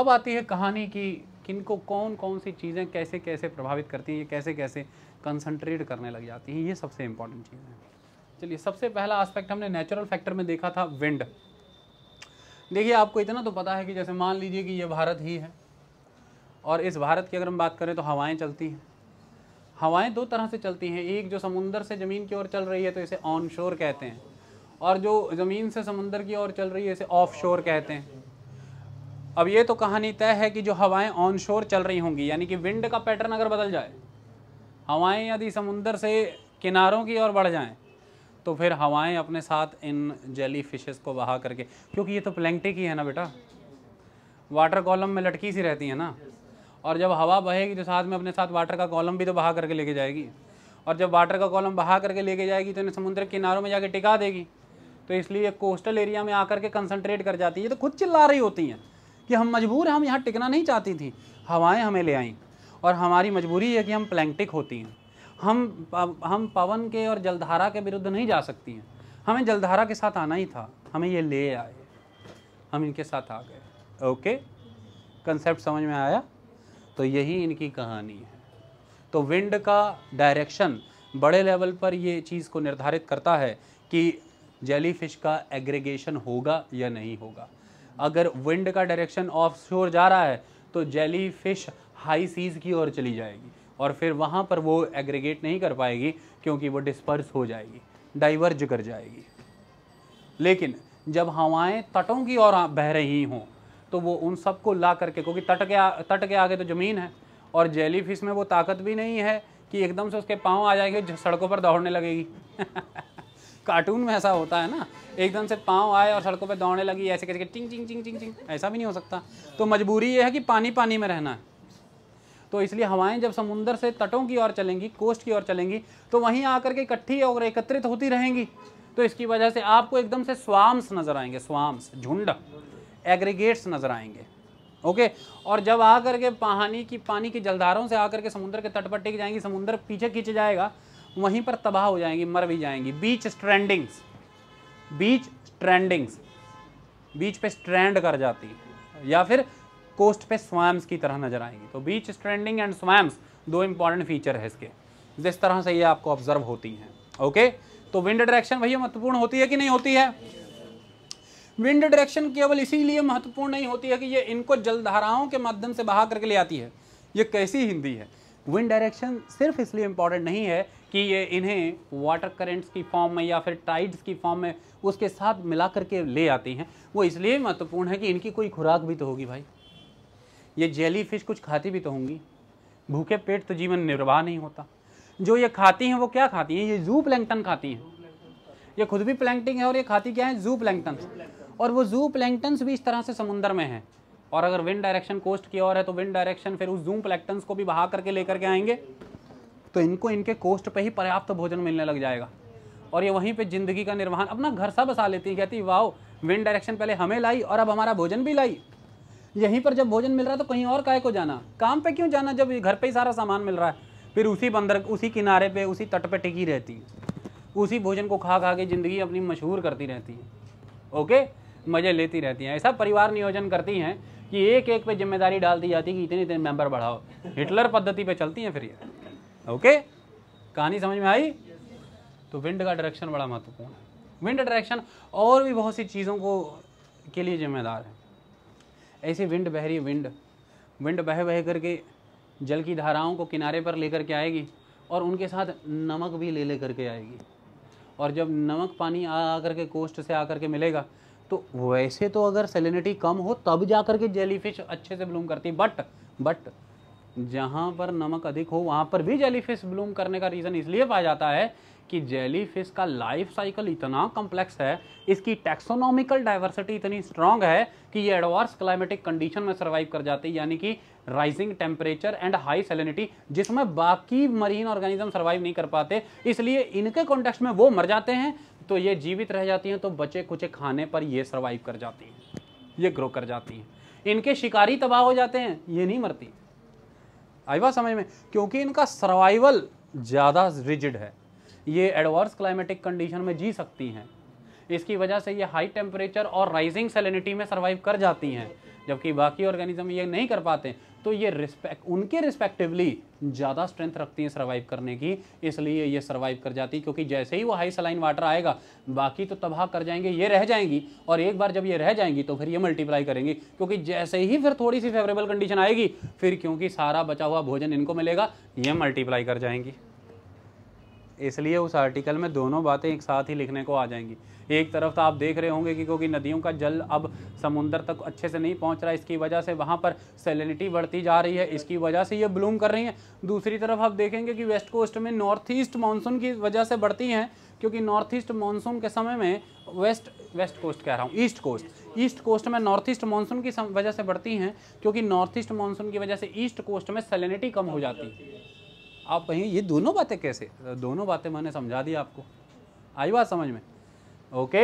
अब आती है कहानी की किनको कौन कौन सी चीज़ें कैसे कैसे प्रभावित करती हैं ये कैसे कैसे कंसंट्रेट करने लग जाती हैं ये सबसे इम्पॉर्टेंट चीज़ है चलिए सबसे पहला आस्पेक्ट हमने नेचुरल फैक्टर में देखा था विंड देखिए आपको इतना तो पता है कि जैसे मान लीजिए कि ये भारत ही है और इस भारत की अगर हम बात करें तो हवाएं चलती हैं हवाएं दो तरह से चलती हैं एक जो समुंदर से ज़मीन की ओर चल रही है तो इसे ऑन शोर कहते हैं और जो ज़मीन से समुंदर की ओर चल रही है इसे ऑफ शोर कहते हैं अब ये तो कहानी तय है कि जो हवाएं ऑन शोर चल रही होंगी यानी कि विंड का पैटर्न अगर बदल जाए हवाएं यदि समुंदर से किनारों की ओर बढ़ जाएं तो फिर हवाएं अपने साथ इन जेली फिशेस को बहा करके क्योंकि ये तो प्लैंकटिक ही है ना बेटा वाटर कॉलम में लटकी सी रहती है ना और जब हवा बहेगी तो साथ में अपने साथ वाटर का कॉलम भी तो बहा करके लेके जाएगी और जब वाटर का कॉलम बहा करके लेके जाएगी तो इन्हें समुद्र किनारों में जाके टिका देगी तो इसलिए कोस्टल एरिया में आकर के कंसंट्रेट कर जाती है ये तो खुद चिल्ला रही होती हैं कि हम मजबूर हैं हम यहाँ टिकना नहीं चाहती थी हवाएं हमें ले आईं और हमारी मजबूरी है कि हम प्लैंगटिक होती हैं हम हम पवन के और जलधारा के विरुद्ध नहीं जा सकती हैं हमें जलधारा के साथ आना ही था हमें ये ले आए हम इनके साथ आ गए ओके कंसेप्ट समझ में आया तो यही इनकी कहानी है तो विंड का डायरेक्शन बड़े लेवल पर ये चीज़ को निर्धारित करता है कि जेलीफिश का एग्रीगेशन होगा या नहीं होगा अगर विंड का डायरेक्शन ऑफ शोर जा रहा है तो जेलीफिश हाई सीज़ की ओर चली जाएगी और फिर वहाँ पर वो एग्रीगेट नहीं कर पाएगी क्योंकि वो डिस्पर्स हो जाएगी डाइवर्ज कर जाएगी लेकिन जब हवाएं तटों की ओर बह रही हों तो वो उन सबको ला करके क्योंकि तट के आ, तट के आगे तो ज़मीन है और जेली में वो ताकत भी नहीं है कि एकदम से उसके पाँव आ जाएंगे सड़कों पर दौड़ने लगेगी कार्टून में ऐसा होता है ना एकदम से पाँव आए और सड़कों पर दौड़ने लगी ऐसे कैसे टिंग टिंग टिंग टिंग टिंग ऐसा भी नहीं हो सकता तो मजबूरी ये है कि पानी पानी में रहना है तो इसलिए हवाएं जब समुंदर से तटों की ओर चलेंगी कोस्ट की ओर चलेंगी तो वहीं आकर के इकट्ठी और एकत्रित होती रहेंगी तो इसकी वजह से आपको एकदम से स्वाम्स नज़र आएंगे स्वाम्स झुंड एग्रीगेट्स नज़र आएंगे ओके और जब आकर के पानी की पानी की जलधारों से आकर के समुद्र के तट पर टिक जाएंगी समुद्र पीछे खींच जाएगा वहीं पर तबाह हो जाएंगी मर भी जाएंगी बीच स्ट्रैंडिंग्स बीच स्ट्रैंडिंग्स बीच पे स्ट्रैंड कर जाती या फिर कोस्ट पे स्वैम्स की तरह नजर आएंगी तो बीच स्ट्रैंडिंग एंड स्वैम्स दो इंपॉर्टेंट फीचर है इसके जिस तरह से ये आपको ऑब्जर्व होती हैं ओके तो विंड डायरेक्शन भैया महत्वपूर्ण होती है कि नहीं होती है विंड डायरेक्शन केवल इसीलिए महत्वपूर्ण नहीं होती है कि ये इनको जलधाराओं के माध्यम से बहा करके ले आती है ये कैसी हिंदी है विंड डायरेक्शन सिर्फ इसलिए इम्पॉर्टेंट नहीं है कि ये इन्हें वाटर करेंट्स की फॉर्म में या फिर टाइड्स की फॉर्म में उसके साथ मिला करके ले आती हैं वो इसलिए महत्वपूर्ण है कि इनकी कोई खुराक भी तो होगी भाई ये जेली फिश कुछ खाती भी तो होंगी भूखे पेट तो जीवन निर्वाह नहीं होता जो ये खाती हैं वो क्या खाती हैं ये जू प्लैंगटन खाती हैं ये खुद भी प्लैंगटिंग है और ये खाती क्या है जू प्लैंगटन और वो जू प्लैंगटन्स भी इस तरह से समुंदर में है और अगर विंड डायरेक्शन कोस्ट की ओर है तो विंड डायरेक्शन फिर उस जू प्लैंकटन्स को भी बहा करके लेकर के आएंगे तो इनको इनके कोस्ट पर ही पर्याप्त भोजन मिलने लग जाएगा और ये वहीं पर ज़िंदगी का निर्वहन अपना घर सा बसा लेती है कहती वाह विंड डायरेक्शन पहले हमें लाई और अब हमारा भोजन भी लाई यहीं पर जब भोजन मिल रहा है तो कहीं और काय को जाना काम पे क्यों जाना जब घर पे ही सारा सामान मिल रहा है फिर उसी बंदर उसी किनारे पे उसी तट पे टिकी रहती है उसी भोजन को खा खा के ज़िंदगी अपनी मशहूर करती रहती है ओके मज़े लेती रहती हैं ऐसा परिवार नियोजन करती हैं कि एक एक पे जिम्मेदारी डाल दी जाती है कि इतने इतने मेंबर बढ़ाओ हिटलर पद्धति पे चलती हैं फिर ये ओके कहानी समझ में आई तो विंड का डायरेक्शन बड़ा महत्वपूर्ण है विंड डायरेक्शन और भी बहुत सी चीज़ों को के लिए जिम्मेदार है ऐसी विंड बह रही विंड विंड बह बह करके जल की धाराओं को किनारे पर लेकर के आएगी और उनके साथ नमक भी ले ले करके आएगी और जब नमक पानी आ आ करके कोस्ट से आकर के मिलेगा तो वैसे तो अगर सेलिनिटी कम हो तब जा कर के जेलीफिश अच्छे से ब्लूम करती बट बट जहाँ पर नमक अधिक हो वहाँ पर भी जेलीफिश ब्लूम करने का रीज़न इसलिए पाया जाता है कि फिश का लाइफ साइकिल इतना कॉम्प्लेक्स है इसकी टेक्सोनॉमिकल डाइवर्सिटी इतनी स्ट्रांग है कि ये एडवांस क्लाइमेटिक कंडीशन में सर्वाइव कर जाती है यानी कि rising temperature and high salinity जिसमें बाकी मरीन ऑर्गेनिज्म सर्वाइव नहीं कर पाते इसलिए इनके कॉन्टेक्स्ट में वो मर जाते हैं तो ये जीवित रह जाती हैं तो बचे कुचे खाने पर ये सर्वाइव कर जाती हैं ये ग्रो कर जाती हैं इनके शिकारी तबाह हो जाते हैं ये नहीं मरती आई बात समझ में क्योंकि इनका सर्वाइवल ज़्यादा रिजिड है ये एडवर्स क्लाइमेटिक कंडीशन में जी सकती हैं इसकी वजह से ये हाई टेम्परेचर और राइजिंग सेलिनिटी में सर्वाइव कर जाती हैं जबकि बाकी ऑर्गेनिज्म ये नहीं कर पाते तो ये रिस्पेक्ट उनके रिस्पेक्टिवली ज़्यादा स्ट्रेंथ रखती हैं सर्वाइव करने की इसलिए ये सर्वाइव कर जाती है क्योंकि जैसे ही वो हाई सलाइन वाटर आएगा बाकी तो तबाह कर जाएंगे ये रह जाएंगी और एक बार जब ये रह जाएंगी तो फिर ये मल्टीप्लाई करेंगी क्योंकि जैसे ही फिर थोड़ी सी फेवरेबल कंडीशन आएगी फिर क्योंकि सारा बचा हुआ भोजन इनको मिलेगा ये मल्टीप्लाई कर जाएंगी इसलिए उस आर्टिकल में दोनों बातें एक साथ ही लिखने को आ जाएंगी एक तरफ तो आप देख रहे होंगे कि क्योंकि नदियों का जल अब समुंदर तक अच्छे से नहीं पहुंच रहा इसकी वजह से वहाँ पर सेलिनिटी बढ़ती जा रही है इसकी वजह से ये ब्लूम कर रही हैं दूसरी तरफ आप देखेंगे कि वेस्ट कोस्ट में नॉर्थ ईस्ट मानसून की वजह से बढ़ती हैं क्योंकि नॉर्थ ईस्ट मानसून के समय में वेस्ट वेस्ट कोस्ट कह रहा हूँ ईस्ट कोस्ट ईस्ट कोस्ट में नॉर्थ ईस्ट मानसून की वजह से बढ़ती हैं क्योंकि नॉर्थ ईस्ट मानसून की वजह से ईस्ट कोस्ट में सेलिनिटी कम हो जाती है आप कहीं ये दोनों बातें कैसे दोनों बातें मैंने समझा दी आपको आई बात समझ में ओके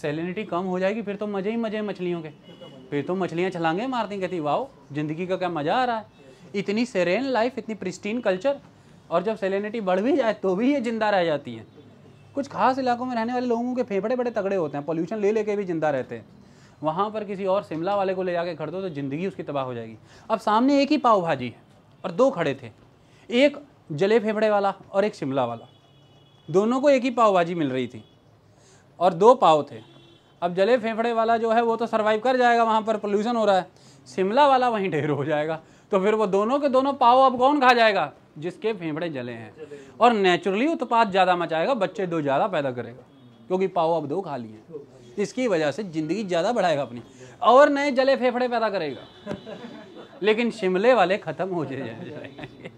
सेलिनिटी कम हो जाएगी फिर तो मज़े ही मज़े मछलियों के फिर तो मछलियाँ छलांगे मार कहती वाह ज़िंदगी का क्या मज़ा आ रहा है इतनी सेरेन लाइफ इतनी प्रिस्टीन कल्चर और जब सेलिनिटी बढ़ भी जाए तो भी ये ज़िंदा रह जाती हैं कुछ खास इलाकों में रहने वाले लोगों के फेफड़े बड़े तगड़े होते हैं पोल्यूशन ले लेके भी ज़िंदा रहते हैं वहाँ पर किसी और शिमला वाले को ले जाके खड़ दो तो ज़िंदगी उसकी तबाह हो जाएगी अब सामने एक ही पाव भाजी है और दो खड़े थे एक जले फेफड़े वाला और एक शिमला वाला दोनों को एक ही पाव भाजी मिल रही थी और दो पाव थे अब जले फेफड़े वाला जो है वो तो सर्वाइव कर जाएगा वहाँ पर पोल्यूशन हो रहा है शिमला वाला वहीं ढेर हो जाएगा तो फिर वो दोनों के दोनों पाव अब कौन खा जाएगा जिसके फेफड़े जले हैं और नेचुरली उत्पाद ज़्यादा मचाएगा बच्चे दो ज़्यादा पैदा करेगा क्योंकि पाव अब दो खा लिए इसकी वजह से ज़िंदगी ज़्यादा बढ़ाएगा अपनी और नए जले फेफड़े पैदा करेगा लेकिन शिमले वाले ख़त्म हो जाएंगे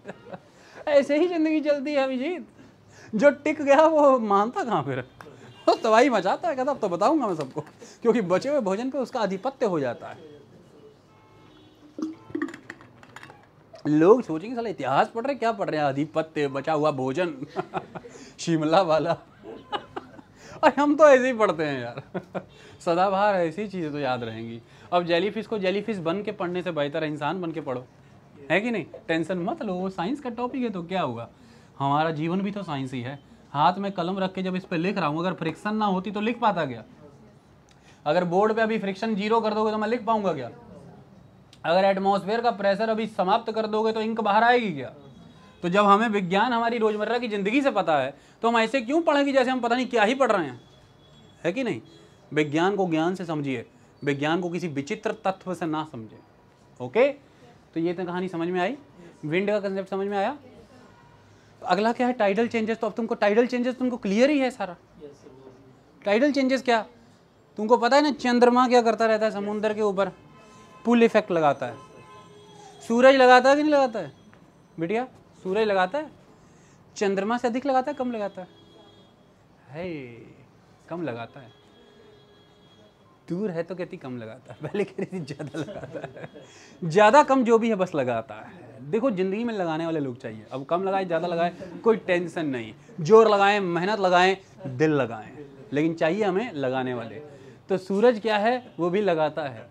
ऐसे ही ज़िंदगी चलती है अभिजीत जो टिक गया वो मानता कहाँ फिर वो तबाही तो मचाता है कहता अब तो बताऊंगा मैं सबको क्योंकि बचे हुए भोजन पे उसका आधिपत्य हो जाता है लोग सोचेंगे साला इतिहास पढ़ रहे क्या पढ़ रहे हैं आधिपत्य बचा हुआ भोजन शिमला वाला और हम तो ऐसे ही पढ़ते हैं यार सदाबहार ऐसी चीज़ें तो याद रहेंगी अब जेलीफिश को जेलीफिश बन के पढ़ने से बेहतर है इंसान बन के पढ़ो है कि नहीं टेंशन मत लो साइंस का टॉपिक है तो क्या होगा हमारा जीवन भी तो साइंस ही है हाथ में कलम रख के जब इस पर लिख रहा हूँ अगर फ्रिक्शन ना होती तो लिख पाता क्या अगर बोर्ड पे अभी फ्रिक्शन जीरो कर दोगे तो मैं लिख पाऊंगा क्या अगर एटमोसफेयर का प्रेशर अभी समाप्त कर दोगे तो इंक बाहर आएगी क्या तो जब हमें विज्ञान हमारी रोजमर्रा की ज़िंदगी से पता है तो हम ऐसे क्यों पढ़ेंगे जैसे हम पता नहीं क्या ही पढ़ रहे हैं है कि नहीं विज्ञान को ज्ञान से समझिए विज्ञान को किसी विचित्र तत्व से ना समझे ओके तो ये तो कहानी समझ में आई विंड का कंसेप्ट समझ में आया तो अगला क्या है टाइडल चेंजेस तो अब तुमको टाइडल चेंजेस तुमको क्लियर ही है सारा टाइडल चेंजेस क्या तुमको पता है ना चंद्रमा क्या करता रहता है समुन्द्र के ऊपर पुल इफेक्ट लगाता है सूरज लगाता है कि नहीं लगाता है बिटिया सूरज लगाता है चंद्रमा से अधिक लगाता है कम लगाता है है कम लगाता है दूर है तो कहती कम लगाता है पहले कह रही थी ज़्यादा लगाता है ज़्यादा कम जो भी है बस लगाता है देखो ज़िंदगी में लगाने वाले लोग चाहिए अब कम लगाए ज़्यादा लगाए कोई टेंशन नहीं जोर लगाएं मेहनत लगाएं दिल लगाएं लेकिन चाहिए हमें लगाने वाले तो सूरज क्या है वो भी लगाता है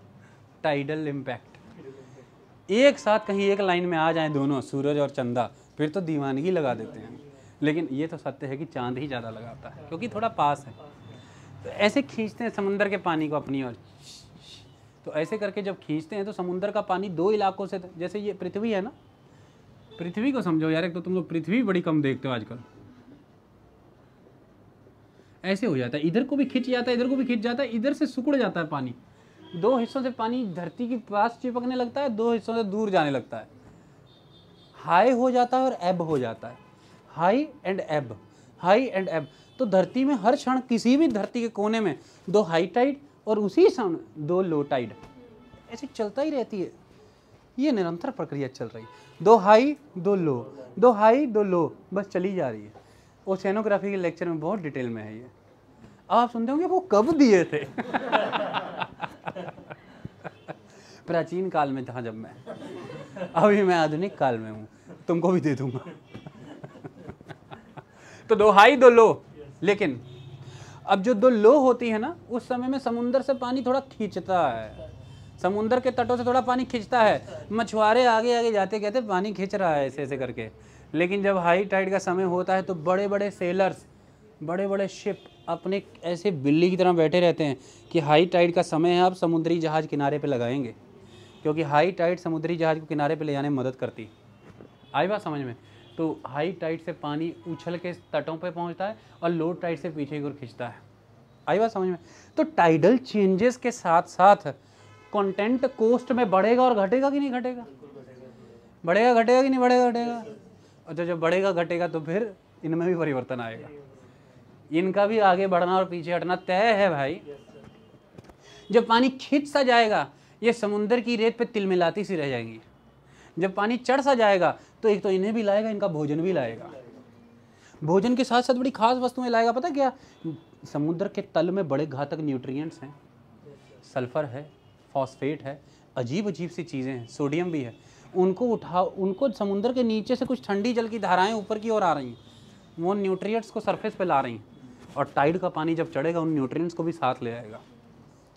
टाइडल इम्पैक्ट एक साथ कहीं एक लाइन में आ जाएं दोनों सूरज और चंदा फिर तो दीवानगी लगा देते हैं लेकिन ये तो सत्य है कि चांद ही ज़्यादा लगाता है क्योंकि थोड़ा पास है तो ऐसे खींचते हैं समुंदर के पानी को अपनी ओर तो ऐसे करके जब खींचते हैं तो समुंदर का पानी दो इलाकों से जैसे ये पृथ्वी है ना पृथ्वी को समझो यार एक तो तुम लोग पृथ्वी बड़ी कम देखते हो आजकल ऐसे हो जाता है इधर को भी खींच जाता है इधर को भी खींच जाता है इधर से सुकड़ जाता है पानी दो हिस्सों से पानी धरती के पास चिपकने लगता है दो हिस्सों से दूर जाने लगता है हाई हो जाता है और एब हो जाता है high and ebb high and ebb तो धरती में हर क्षण किसी भी धरती के कोने में दो हाई टाइड और उसी क्षण दो लो टाइड ऐसे चलता ही रहती है ये निरंतर प्रक्रिया चल रही है दो हाई दो लो दो हाई दो लो बस चली जा रही है सेनोग्राफी के लेक्चर में बहुत डिटेल में है ये अब आप सुनते होंगे वो कब दिए थे प्राचीन काल में था जब मैं अभी मैं आधुनिक काल में हूँ तुमको भी दे दूंगा तो दो हाई दो लो लेकिन अब जो दो लो होती है ना उस समय में समुंदर से पानी थोड़ा खींचता है समुंदर के तटों से थोड़ा पानी खींचता है मछुआरे आगे आगे जाते कहते पानी खींच रहा है ऐसे ऐसे करके लेकिन जब हाई टाइड का समय होता है तो बड़े बड़े सेलर्स बड़े बड़े शिप अपने ऐसे बिल्ली की तरह बैठे रहते हैं कि हाई टाइड का समय है आप समुद्री जहाज़ किनारे पे लगाएंगे क्योंकि हाई टाइड समुद्री जहाज़ को किनारे पर ले जाने में मदद करती आई बात समझ में तो हाई टाइट से पानी उछल के तटों पर पहुँचता है और लो टाइट से पीछे की ओर खींचता है आई बात समझ में तो टाइडल चेंजेस के साथ साथ कंटेंट कोस्ट में बढ़ेगा और घटेगा कि नहीं घटेगा बढ़ेगा घटेगा कि नहीं बढ़ेगा घटेगा और अच्छा, जब बढ़ेगा घटेगा तो फिर इनमें भी परिवर्तन आएगा इनका भी आगे बढ़ना और पीछे हटना तय है भाई जब पानी खींच सा जाएगा ये समुंदर की रेत पे तिलमिलाती सी रह जाएंगी जब पानी चढ़ सा जाएगा तो एक तो इन्हें भी लाएगा इनका भोजन भी लाएगा भोजन के साथ साथ बड़ी खास वस्तुएं लाएगा पता क्या समुद्र के तल में बड़े घातक न्यूट्रिएंट्स हैं सल्फ़र है फॉस्फेट है अजीब अजीब सी चीज़ें हैं सोडियम भी है उनको उठाओ उनको समुद्र के नीचे से कुछ ठंडी जल की धाराएं ऊपर की ओर आ रही हैं वो न्यूट्रिएंट्स को सरफेस पे ला रही हैं और टाइड का पानी जब चढ़ेगा उन न्यूट्रिएंट्स को भी साथ ले आएगा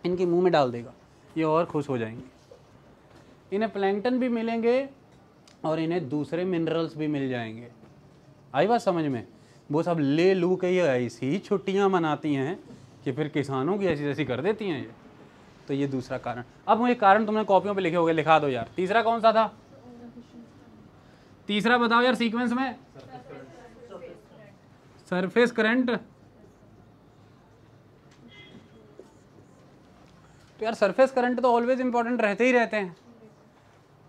इनके मुंह में डाल देगा ये और खुश हो जाएंगे इन्हें प्लैंकटन भी मिलेंगे और इन्हें दूसरे मिनरल्स भी मिल जाएंगे आई बात समझ में वो सब ले लू के ये ऐसी छुट्टियाँ मनाती हैं कि फिर किसानों की ऐसी ऐसी कर देती हैं ये तो ये दूसरा कारण अब मुझे कारण तुमने कॉपियों पे लिखे हो गए लिखा दो यार तीसरा कौन सा था तीसरा बताओ यार सीक्वेंस में सरफेस करंट तो यार सरफेस करंट तो ऑलवेज इंपॉर्टेंट रहते ही रहते हैं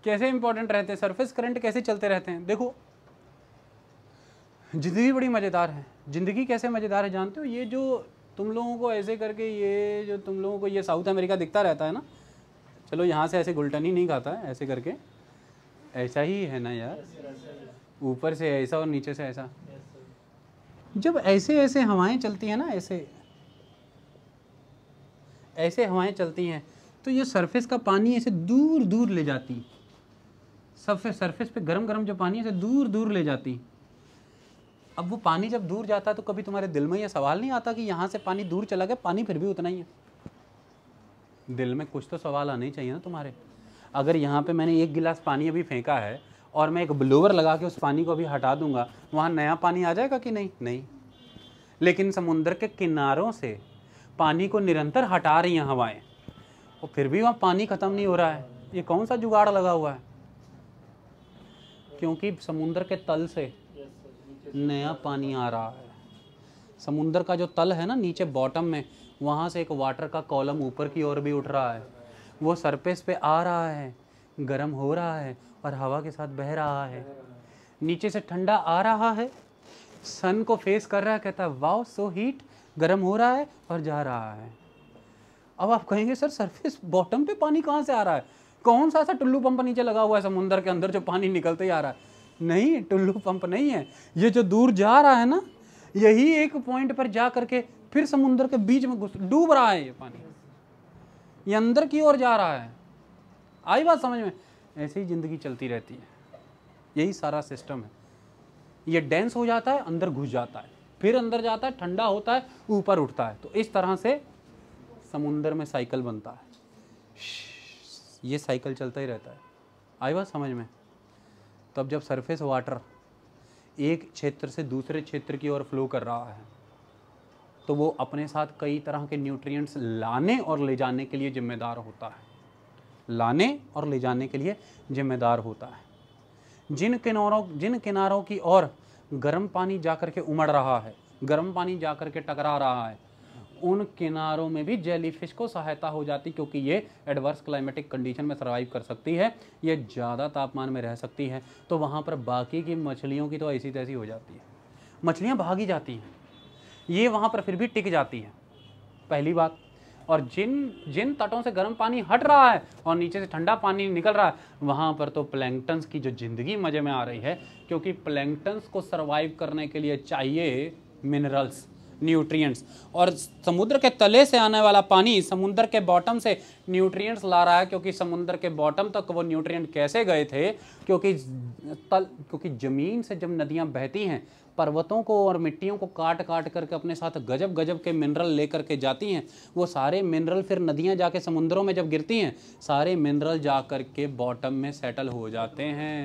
कैसे इंपॉर्टेंट रहते हैं सरफेस करंट कैसे चलते रहते हैं देखो ज़िंदगी बड़ी मज़ेदार है ज़िंदगी कैसे मज़ेदार है जानते हो ये जो तुम लोगों को ऐसे करके ये जो तुम लोगों को ये साउथ अमेरिका दिखता रहता है ना चलो यहाँ से ऐसे गुलटन ही नहीं खाता है ऐसे करके ऐसा ही है ना यार ऊपर से ऐसा और नीचे से ऐसा जब ऐसे ऐसे हवाएं चलती हैं ना ऐसे ऐसे हवाएं चलती हैं तो ये सरफेस का पानी ऐसे दूर दूर ले जाती सबसे सरफेस पे गर्म गर्म जो पानी है उसे दूर दूर ले जाती अब वो पानी जब दूर जाता है तो कभी तुम्हारे दिल में यह सवाल नहीं आता कि यहाँ से पानी दूर चला गया पानी फिर भी उतना ही है दिल में कुछ तो सवाल आने चाहिए ना तुम्हारे अगर यहाँ पे मैंने एक गिलास पानी अभी फेंका है और मैं एक ब्लोवर लगा के उस पानी को अभी हटा दूंगा वहाँ नया पानी आ जाएगा कि नहीं नहीं लेकिन समुद्र के किनारों से पानी को निरंतर हटा रही हैं हवाएं और फिर भी वहाँ पानी ख़त्म नहीं हो रहा है ये कौन सा जुगाड़ लगा हुआ है क्योंकि समुंदर के तल से नया पानी आ रहा है समुंदर का जो तल है ना नीचे बॉटम में वहाँ से एक वाटर का कॉलम ऊपर की ओर भी उठ रहा है वो सरफेस पे आ रहा है गर्म हो रहा है और हवा के साथ बह रहा है नीचे से ठंडा आ रहा है सन को फेस कर रहा है कहता है वाओ सो हीट गर्म हो रहा है और जा रहा है अब आप कहेंगे सर सरफेस बॉटम पे पानी कहाँ से आ रहा है कौन सा ऐसा टुल्लू पंप नीचे लगा हुआ है समुंदर के अंदर जो पानी निकलते ही आ रहा है नहीं टुल्लू पंप नहीं है ये जो दूर जा रहा है ना यही एक पॉइंट पर जा करके फिर समुंदर के बीच में घुस डूब रहा है ये पानी ये अंदर की ओर जा रहा है आई बात समझ में ऐसे ही ज़िंदगी चलती रहती है यही सारा सिस्टम है ये डेंस हो जाता है अंदर घुस जाता है फिर अंदर जाता है ठंडा होता है ऊपर उठता है तो इस तरह से समुंदर में साइकिल बनता है ये साइकिल चलता ही रहता है आई बात समझ में तब जब सरफेस वाटर एक क्षेत्र से दूसरे क्षेत्र की ओर फ्लो कर रहा है तो वो अपने साथ कई तरह के न्यूट्रिएंट्स लाने और ले जाने के लिए जिम्मेदार होता है लाने और ले जाने के लिए जिम्मेदार होता है जिन किनारों जिन किनारों की ओर गर्म पानी जा कर के उमड़ रहा है गर्म पानी जा कर के टकरा रहा है उन किनारों में भी जेलीफिश को सहायता हो जाती क्योंकि ये एडवर्स क्लाइमेटिक कंडीशन में सर्वाइव कर सकती है ये ज़्यादा तापमान में रह सकती है तो वहाँ पर बाकी की मछलियों की तो ऐसी तैसी हो जाती है मछलियाँ भागी जाती हैं ये वहाँ पर फिर भी टिक जाती हैं पहली बात और जिन जिन तटों से गर्म पानी हट रहा है और नीचे से ठंडा पानी निकल रहा है वहाँ पर तो प्लैंगटन्स की जो ज़िंदगी मज़े में आ रही है क्योंकि प्लैंगटन्स को सर्वाइव करने के लिए चाहिए मिनरल्स न्यूट्रिएंट्स और समुद्र के तले से आने वाला पानी समुद्र के बॉटम से न्यूट्रिएंट्स ला रहा है क्योंकि समुद्र के बॉटम तक वो न्यूट्रिएंट कैसे गए थे क्योंकि तल क्योंकि ज़मीन से जब नदियाँ बहती हैं पर्वतों को और मिट्टियों को काट काट करके अपने साथ गजब गजब के मिनरल ले करके जाती हैं वो सारे मिनरल फिर नदियाँ जाके समुद्रों में जब गिरती हैं सारे मिनरल जा कर के बॉटम में सेटल हो जाते हैं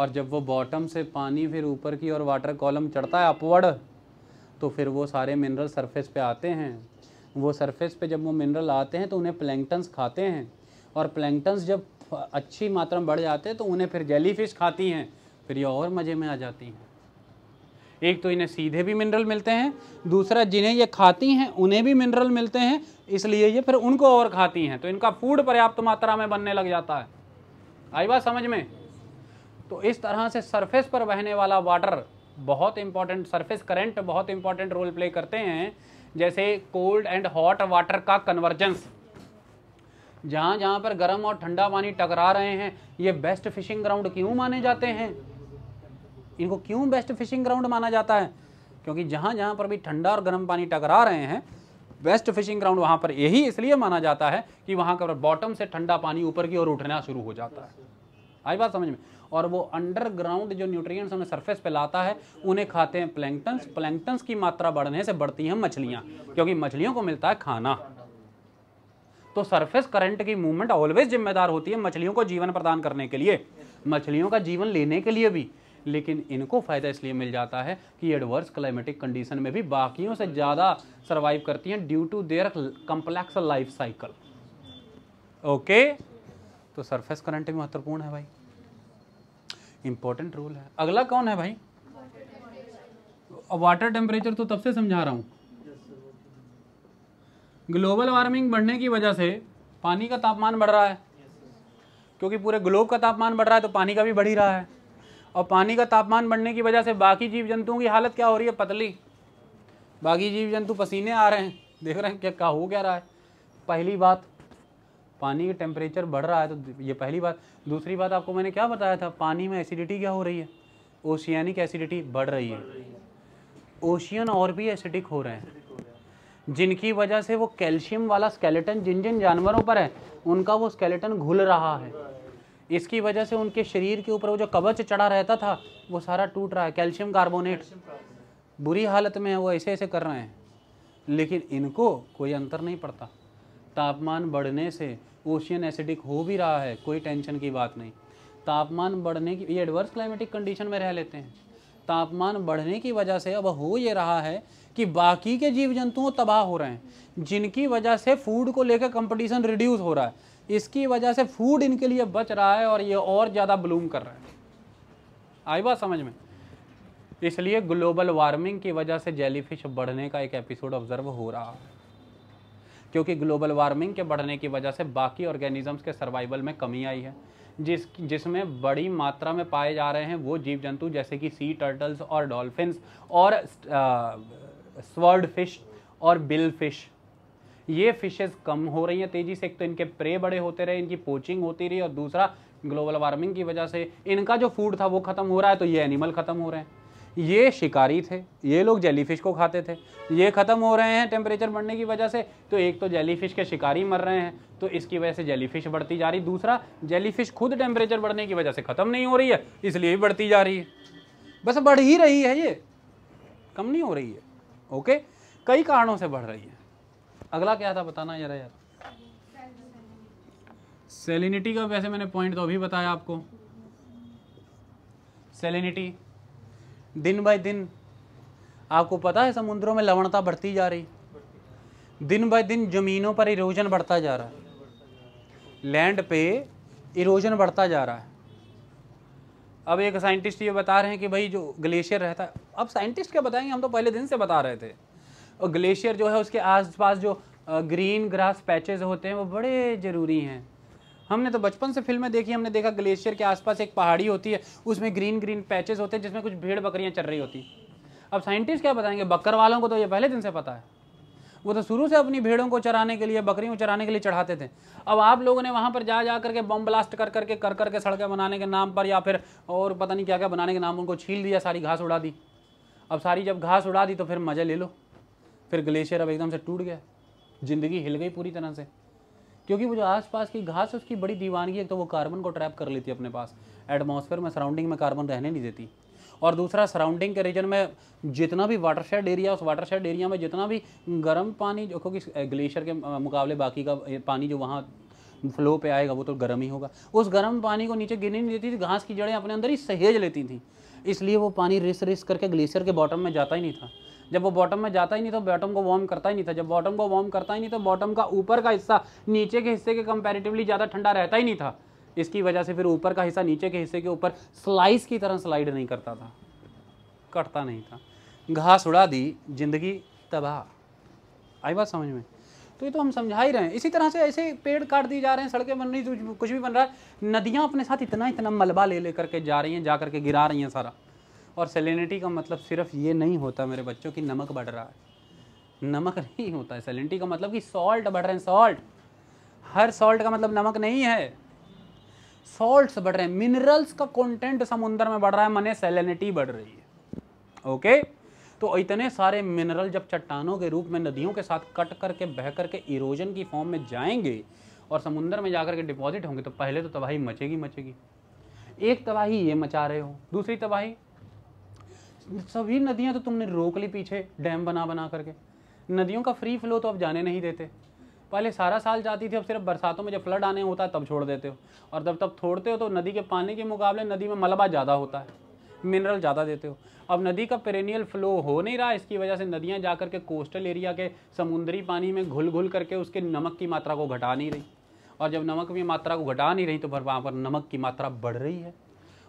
और जब वो बॉटम से पानी फिर ऊपर की और वाटर कॉलम चढ़ता है अपवर्ड तो फिर वो सारे मिनरल सरफेस पे आते हैं वो सरफेस पे जब वो मिनरल आते हैं तो उन्हें प्लैंगटन्स खाते हैं और प्लैंगटन्स जब अच्छी मात्रा में बढ़ जाते हैं तो उन्हें फिर जेलीफिश खाती हैं फिर ये और मज़े में आ जाती हैं एक तो इन्हें सीधे भी मिनरल मिलते हैं दूसरा जिन्हें ये खाती हैं उन्हें भी मिनरल मिलते हैं इसलिए ये फिर उनको और खाती हैं तो इनका फूड पर्याप्त मात्रा में बनने लग जाता है आई बात समझ में तो इस तरह से सरफेस पर बहने वाला वाटर बहुत इंपॉर्टेंट सरफेस करंट बहुत इंपॉर्टेंट रोल प्ले करते हैं जैसे कोल्ड एंड हॉट वाटर का कन्वर्जेंस जहां जहां पर गर्म और ठंडा पानी टकरा रहे हैं ये बेस्ट फिशिंग ग्राउंड क्यों माने जाते हैं इनको क्यों बेस्ट फिशिंग ग्राउंड माना जाता है क्योंकि जहां जहां पर भी ठंडा और गर्म पानी टकरा रहे हैं बेस्ट फिशिंग ग्राउंड वहां पर यही इसलिए माना जाता है कि वहां का बॉटम से ठंडा पानी ऊपर की ओर उठना शुरू हो जाता है आई बात समझ में और वो अंडरग्राउंड जो न्यूट्रिएंट्स उन्हें सरफेस पे लाता है उन्हें खाते हैं प्लैंकटन्स प्लैंकटन्स की मात्रा बढ़ने से बढ़ती हैं मछलियाँ क्योंकि मछलियों को मिलता है खाना तो सरफेस करंट की मूवमेंट ऑलवेज जिम्मेदार होती है मछलियों को जीवन प्रदान करने के लिए मछलियों का जीवन लेने के लिए भी लेकिन इनको फ़ायदा इसलिए मिल जाता है कि एडवर्स क्लाइमेटिक कंडीशन में भी बाकियों से ज़्यादा सर्वाइव करती हैं due to their complex life cycle okay तो सरफेस करंट भी महत्वपूर्ण है भाई इम्पोर्टेंट रोल है अगला कौन है भाई वाटर टेम्परेचर तो तब से समझा रहा हूँ ग्लोबल वार्मिंग बढ़ने की वजह से पानी का तापमान बढ़ रहा है क्योंकि पूरे ग्लोब का तापमान बढ़ रहा है तो पानी का भी बढ़ ही रहा है और पानी का तापमान बढ़ने की वजह से बाकी जीव जंतुओं की हालत क्या हो रही है पतली बाकी जीव जंतु पसीने आ रहे हैं देख रहे हैं क्या हो क्या रहा है पहली बात पानी का टेम्परेचर बढ़ रहा है तो ये पहली बात दूसरी बात आपको मैंने क्या बताया था पानी में एसिडिटी क्या हो रही है ओशियानिक एसिडिटी बढ़ रही है ओशियन और भी एसिडिक हो रहे हैं जिनकी वजह से वो कैल्शियम वाला स्केलेटन जिन जिन जानवरों पर है उनका वो स्केलेटन घुल रहा है इसकी वजह से उनके शरीर के ऊपर वो जो कवच चढ़ा रहता था वो सारा टूट रहा है कैल्शियम कार्बोनेट बुरी हालत में है वो ऐसे ऐसे कर रहे हैं लेकिन इनको कोई अंतर नहीं पड़ता तापमान बढ़ने से ओशियन एसिडिक हो भी रहा है कोई टेंशन की बात नहीं तापमान बढ़ने की ये एडवर्स क्लाइमेटिक कंडीशन में रह लेते हैं तापमान बढ़ने की वजह से अब हो ये रहा है कि बाकी के जीव जंतुओं तबाह हो रहे हैं जिनकी वजह से फूड को लेकर कंपटीशन रिड्यूस हो रहा है इसकी वजह से फूड इनके लिए बच रहा है और ये और ज़्यादा ब्लूम कर रहा है आई बात समझ में इसलिए ग्लोबल वार्मिंग की वजह से जेलीफिश बढ़ने का एक एपिसोड ऑब्जर्व हो रहा है क्योंकि ग्लोबल वार्मिंग के बढ़ने की वजह से बाकी ऑर्गेनिजम्स के सर्वाइवल में कमी आई है जिस जिसमें बड़ी मात्रा में पाए जा रहे हैं वो जीव जंतु जैसे कि सी टर्टल्स और डॉल्फिन्स और स्वर्ड फिश और बिल फिश ये फिशेस कम हो रही हैं तेज़ी से एक तो इनके प्रे बड़े होते रहे इनकी पोचिंग होती रही और दूसरा ग्लोबल वार्मिंग की वजह से इनका जो फूड था वो ख़त्म हो रहा है तो ये एनिमल ख़त्म हो रहे हैं ये शिकारी थे ये लोग जेलीफिश को खाते थे ये ख़त्म हो रहे हैं टेम्परेचर बढ़ने की वजह से तो एक तो जेलीफिश के शिकारी मर रहे हैं तो इसकी वजह से जेलीफिश बढ़ती जा रही दूसरा जेलीफिश खुद टेम्परेचर बढ़ने की वजह से ख़त्म नहीं हो रही है इसलिए भी बढ़ती जा रही है बस बढ़ ही रही है ये कम नहीं हो रही है ओके कई कारणों से बढ़ रही है अगला क्या था बताना यार यार सेलिनिटी का वैसे मैंने पॉइंट तो अभी बताया आपको सेलिनिटी दिन बाय दिन आपको पता है समुद्रों में लवणता बढ़ती जा रही दिन बाय दिन ज़मीनों पर इरोजन बढ़ता जा रहा है लैंड पे इरोजन बढ़ता जा रहा है अब एक साइंटिस्ट ये बता रहे हैं कि भाई जो ग्लेशियर रहता है अब साइंटिस्ट क्या बताएंगे हम तो पहले दिन से बता रहे थे और ग्लेशियर जो है उसके आसपास जो ग्रीन ग्रास पैचेज होते हैं वो बड़े ज़रूरी हैं हमने तो बचपन से फिल्में देखी हमने देखा ग्लेशियर के आसपास एक पहाड़ी होती है उसमें ग्रीन ग्रीन पैचेस होते हैं जिसमें कुछ भीड़ बकरियाँ चल रही होती अब साइंटिस्ट क्या बताएंगे बकर वालों को तो ये पहले दिन से पता है वो तो शुरू से अपनी भेड़ों को चराने के लिए बकरियों को चराने के लिए चढ़ाते थे अब आप लोगों ने वहाँ पर जा जा करके बम ब्लास्ट कर करके कर करके सड़कें बनाने के नाम पर या फिर और पता नहीं क्या क्या बनाने के नाम उनको छील दिया सारी घास उड़ा दी अब सारी जब घास उड़ा दी तो फिर मज़े ले लो फिर ग्लेशियर अब एकदम से टूट गया ज़िंदगी हिल गई पूरी तरह से क्योंकि वो जो आसपास की घास है उसकी बड़ी दीवानगी एक तो वो कार्बन को ट्रैप कर लेती है अपने पास एटमॉस्फेयर में सराउंडिंग में कार्बन रहने नहीं देती और दूसरा सराउंडिंग के रीजन में जितना भी वाटर शेड एरिया उस वाटर शेड एरिया में जितना भी गर्म पानी जो क्योंकि ग्लेशियर के मुकाबले बाकी का पानी जो वहाँ फ्लो पे आएगा वो तो गर्म ही होगा उस गर्म पानी को नीचे गिरने नहीं देती थी घास की जड़ें अपने अंदर ही सहेज लेती थी इसलिए वो पानी रिस रिस करके ग्लेशियर के बॉटम में जाता ही नहीं था जब वो बॉटम में जाता ही नहीं तो बॉटम को वार्म करता ही नहीं था जब बॉटम को वार्म करता ही नहीं तो बॉटम का ऊपर का हिस्सा नीचे के हिस्से के कंपेरेटिवली ज़्यादा ठंडा रहता ही नहीं था इसकी वजह से फिर ऊपर का हिस्सा नीचे के हिस्से के ऊपर स्लाइस की तरह स्लाइड नहीं करता था कटता नहीं था घास उड़ा दी जिंदगी तबाह आई बात समझ में तो ये तो हम समझा ही रहे हैं इसी तरह से ऐसे पेड़ काट दिए जा रहे हैं सड़कें बन रही कुछ भी बन रहा है नदियाँ अपने साथ इतना इतना मलबा ले लेकर के जा रही हैं जा करके गिरा रही हैं सारा और सेलिनिटी का मतलब सिर्फ ये नहीं होता मेरे बच्चों कि नमक बढ़ रहा है नमक नहीं होता है सेलिनिटी का मतलब कि सॉल्ट बढ़ रहे हैं सॉल्ट हर सॉल्ट का मतलब नमक नहीं है सॉल्ट्स बढ़ रहे हैं मिनरल्स का कंटेंट समुद्र में बढ़ रहा है मने सेलिनिटी बढ़ रही है ओके तो इतने सारे मिनरल जब चट्टानों के रूप में नदियों के साथ कट करके बह करके इरोजन की फॉर्म में जाएंगे और समुद्र में जाकर के डिपॉजिट होंगे तो पहले तो तबाही मचेगी मचेगी एक तबाही ये मचा रहे हो दूसरी तबाही सभी नदियाँ तो तुमने रोक ली पीछे डैम बना बना करके नदियों का फ्री फ्लो तो अब जाने नहीं देते पहले सारा साल जाती थी अब सिर्फ बरसातों में जब फ्लड आने होता है तब छोड़ देते हो और जब तब छोड़ते हो तो नदी के पानी के मुकाबले नदी में मलबा ज़्यादा होता है मिनरल ज़्यादा देते हो अब नदी का पेरेनियल फ्लो हो नहीं रहा इसकी वजह से नदियाँ जा के कोस्टल एरिया के समुद्री पानी में घुल घुल करके उसके नमक की मात्रा को घटा नहीं रही और जब नमक की मात्रा को घटा नहीं रही तो फिर वहाँ पर नमक की मात्रा बढ़ रही है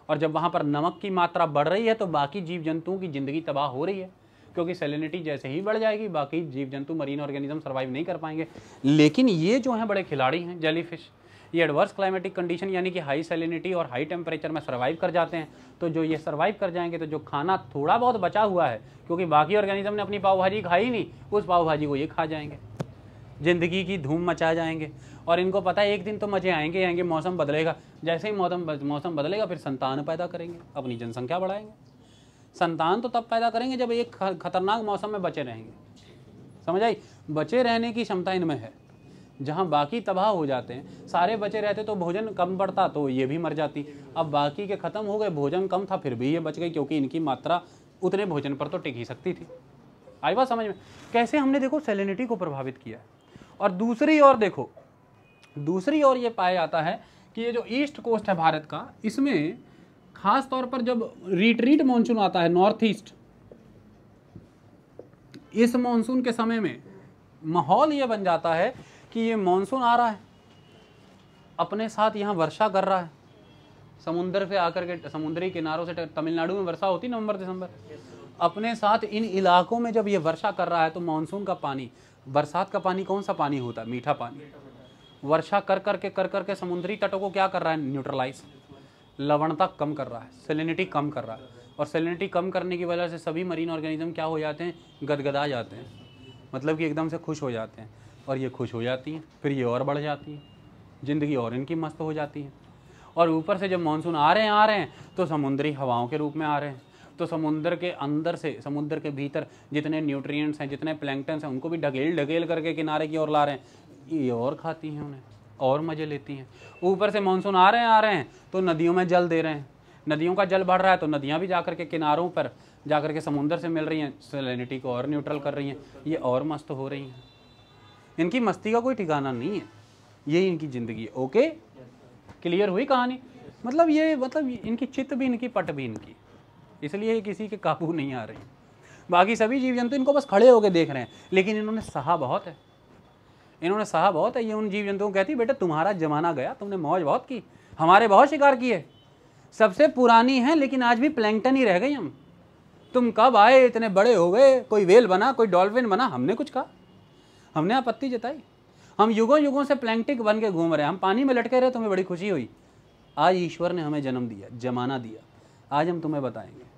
और जब वहाँ पर नमक की मात्रा बढ़ रही है तो बाकी जीव जंतुओं की ज़िंदगी तबाह हो रही है क्योंकि सेलिनिटी जैसे ही बढ़ जाएगी बाकी जीव जंतु मरीन ऑर्गेनिज्म सर्वाइव नहीं कर पाएंगे लेकिन ये जो हैं बड़े खिलाड़ी हैं जेलीफिश ये एडवर्स क्लाइमेटिक कंडीशन यानी कि हाई सेलिनिटी और हाई टेम्परेचर में सर्वाइव कर जाते हैं तो जो ये सर्वाइव कर जाएंगे तो जो खाना थोड़ा बहुत बचा हुआ है क्योंकि बाकी ऑर्गेनिज्म ने अपनी पाव भाजी खाई नहीं उस पाव भाजी को ये खा जाएंगे ज़िंदगी की धूम मचा जाएंगे और इनको पता है एक दिन तो मजे आएंगे आएंगे मौसम बदलेगा जैसे ही मौसम मौसम बदलेगा फिर संतान पैदा करेंगे अपनी जनसंख्या बढ़ाएंगे संतान तो तब पैदा करेंगे जब एक खतरनाक मौसम में बचे रहेंगे समझ आई बचे रहने की क्षमता इनमें है जहाँ बाकी तबाह हो जाते हैं सारे बचे रहते तो भोजन कम पड़ता तो ये भी मर जाती अब बाकी के ख़त्म हो गए भोजन कम था फिर भी ये बच गए क्योंकि इनकी मात्रा उतने भोजन पर तो टिक ही सकती थी आई बात समझ में कैसे हमने देखो सेलिनिटी को प्रभावित किया है और दूसरी ओर देखो दूसरी ओर ये पाया जाता है कि ये जो ईस्ट कोस्ट है भारत का इसमें खास तौर पर जब रिट्रीट मानसून आता है नॉर्थ ईस्ट इस मानसून के समय में माहौल ये बन जाता है कि ये मानसून आ रहा है अपने साथ यहाँ वर्षा कर रहा है समुद्र से आकर के समुद्री किनारों से तमिलनाडु में वर्षा होती नवंबर दिसंबर अपने साथ इन इलाकों में जब ये वर्षा कर रहा है तो मानसून का पानी बरसात का पानी कौन सा पानी होता है मीठा पानी वर्षा कर कर के कर करके समुद्री तटों को क्या कर रहा है न्यूट्रलाइज लवणता कम कर रहा है सेलिनिटी कम कर रहा है और सेलिनिटी कम करने की वजह से सभी मरीन ऑर्गेनिज्म क्या हो जाते हैं गदगदा जाते हैं मतलब कि एकदम से खुश हो जाते हैं और ये खुश हो जाती हैं फिर ये और बढ़ जाती हैं ज़िंदगी और इनकी मस्त हो जाती है और ऊपर से जब मानसून आ रहे हैं आ रहे हैं तो समुद्री हवाओं के रूप में आ रहे हैं तो समुद्र के अंदर से समुद्र के भीतर जितने न्यूट्रिएंट्स हैं जितने प्लैंकटन्स हैं उनको भी ढकेल ढकेल करके किनारे की ओर ला रहे हैं ये और खाती हैं उन्हें और मज़े लेती हैं ऊपर से मानसून आ रहे हैं आ रहे हैं तो नदियों में जल दे रहे हैं नदियों का जल बढ़ रहा है तो नदियाँ भी जा के किनारों पर जाकर के समुंदर से मिल रही हैं सेलिनिटी को और न्यूट्रल कर रही हैं ये और मस्त हो रही हैं इनकी मस्ती का कोई ठिकाना नहीं है यही इनकी ज़िंदगी है ओके क्लियर हुई कहानी मतलब ये मतलब इनकी चित्त भी इनकी पट भी इनकी इसलिए ये किसी के काबू नहीं आ रही बाकी सभी जीव जंतु इनको बस खड़े होकर देख रहे हैं लेकिन इन्होंने सहा बहुत है इन्होंने सहा बहुत है ये उन जीव जंतुओं को कहती बेटा तुम्हारा जमाना गया तुमने मौज बहुत की हमारे बहुत शिकार किए सबसे पुरानी है लेकिन आज भी प्लैंकटन ही रह गई हम तुम कब आए इतने बड़े हो गए कोई वेल बना कोई डॉल्फिन बना हमने कुछ कहा हमने आपत्ति जताई हम युगों युगों से प्लैंकटिक बन के घूम रहे हैं हम पानी में लटके रहे तुम्हें बड़ी खुशी हुई आज ईश्वर ने हमें जन्म दिया जमाना दिया आज हम तुम्हें बताएंगे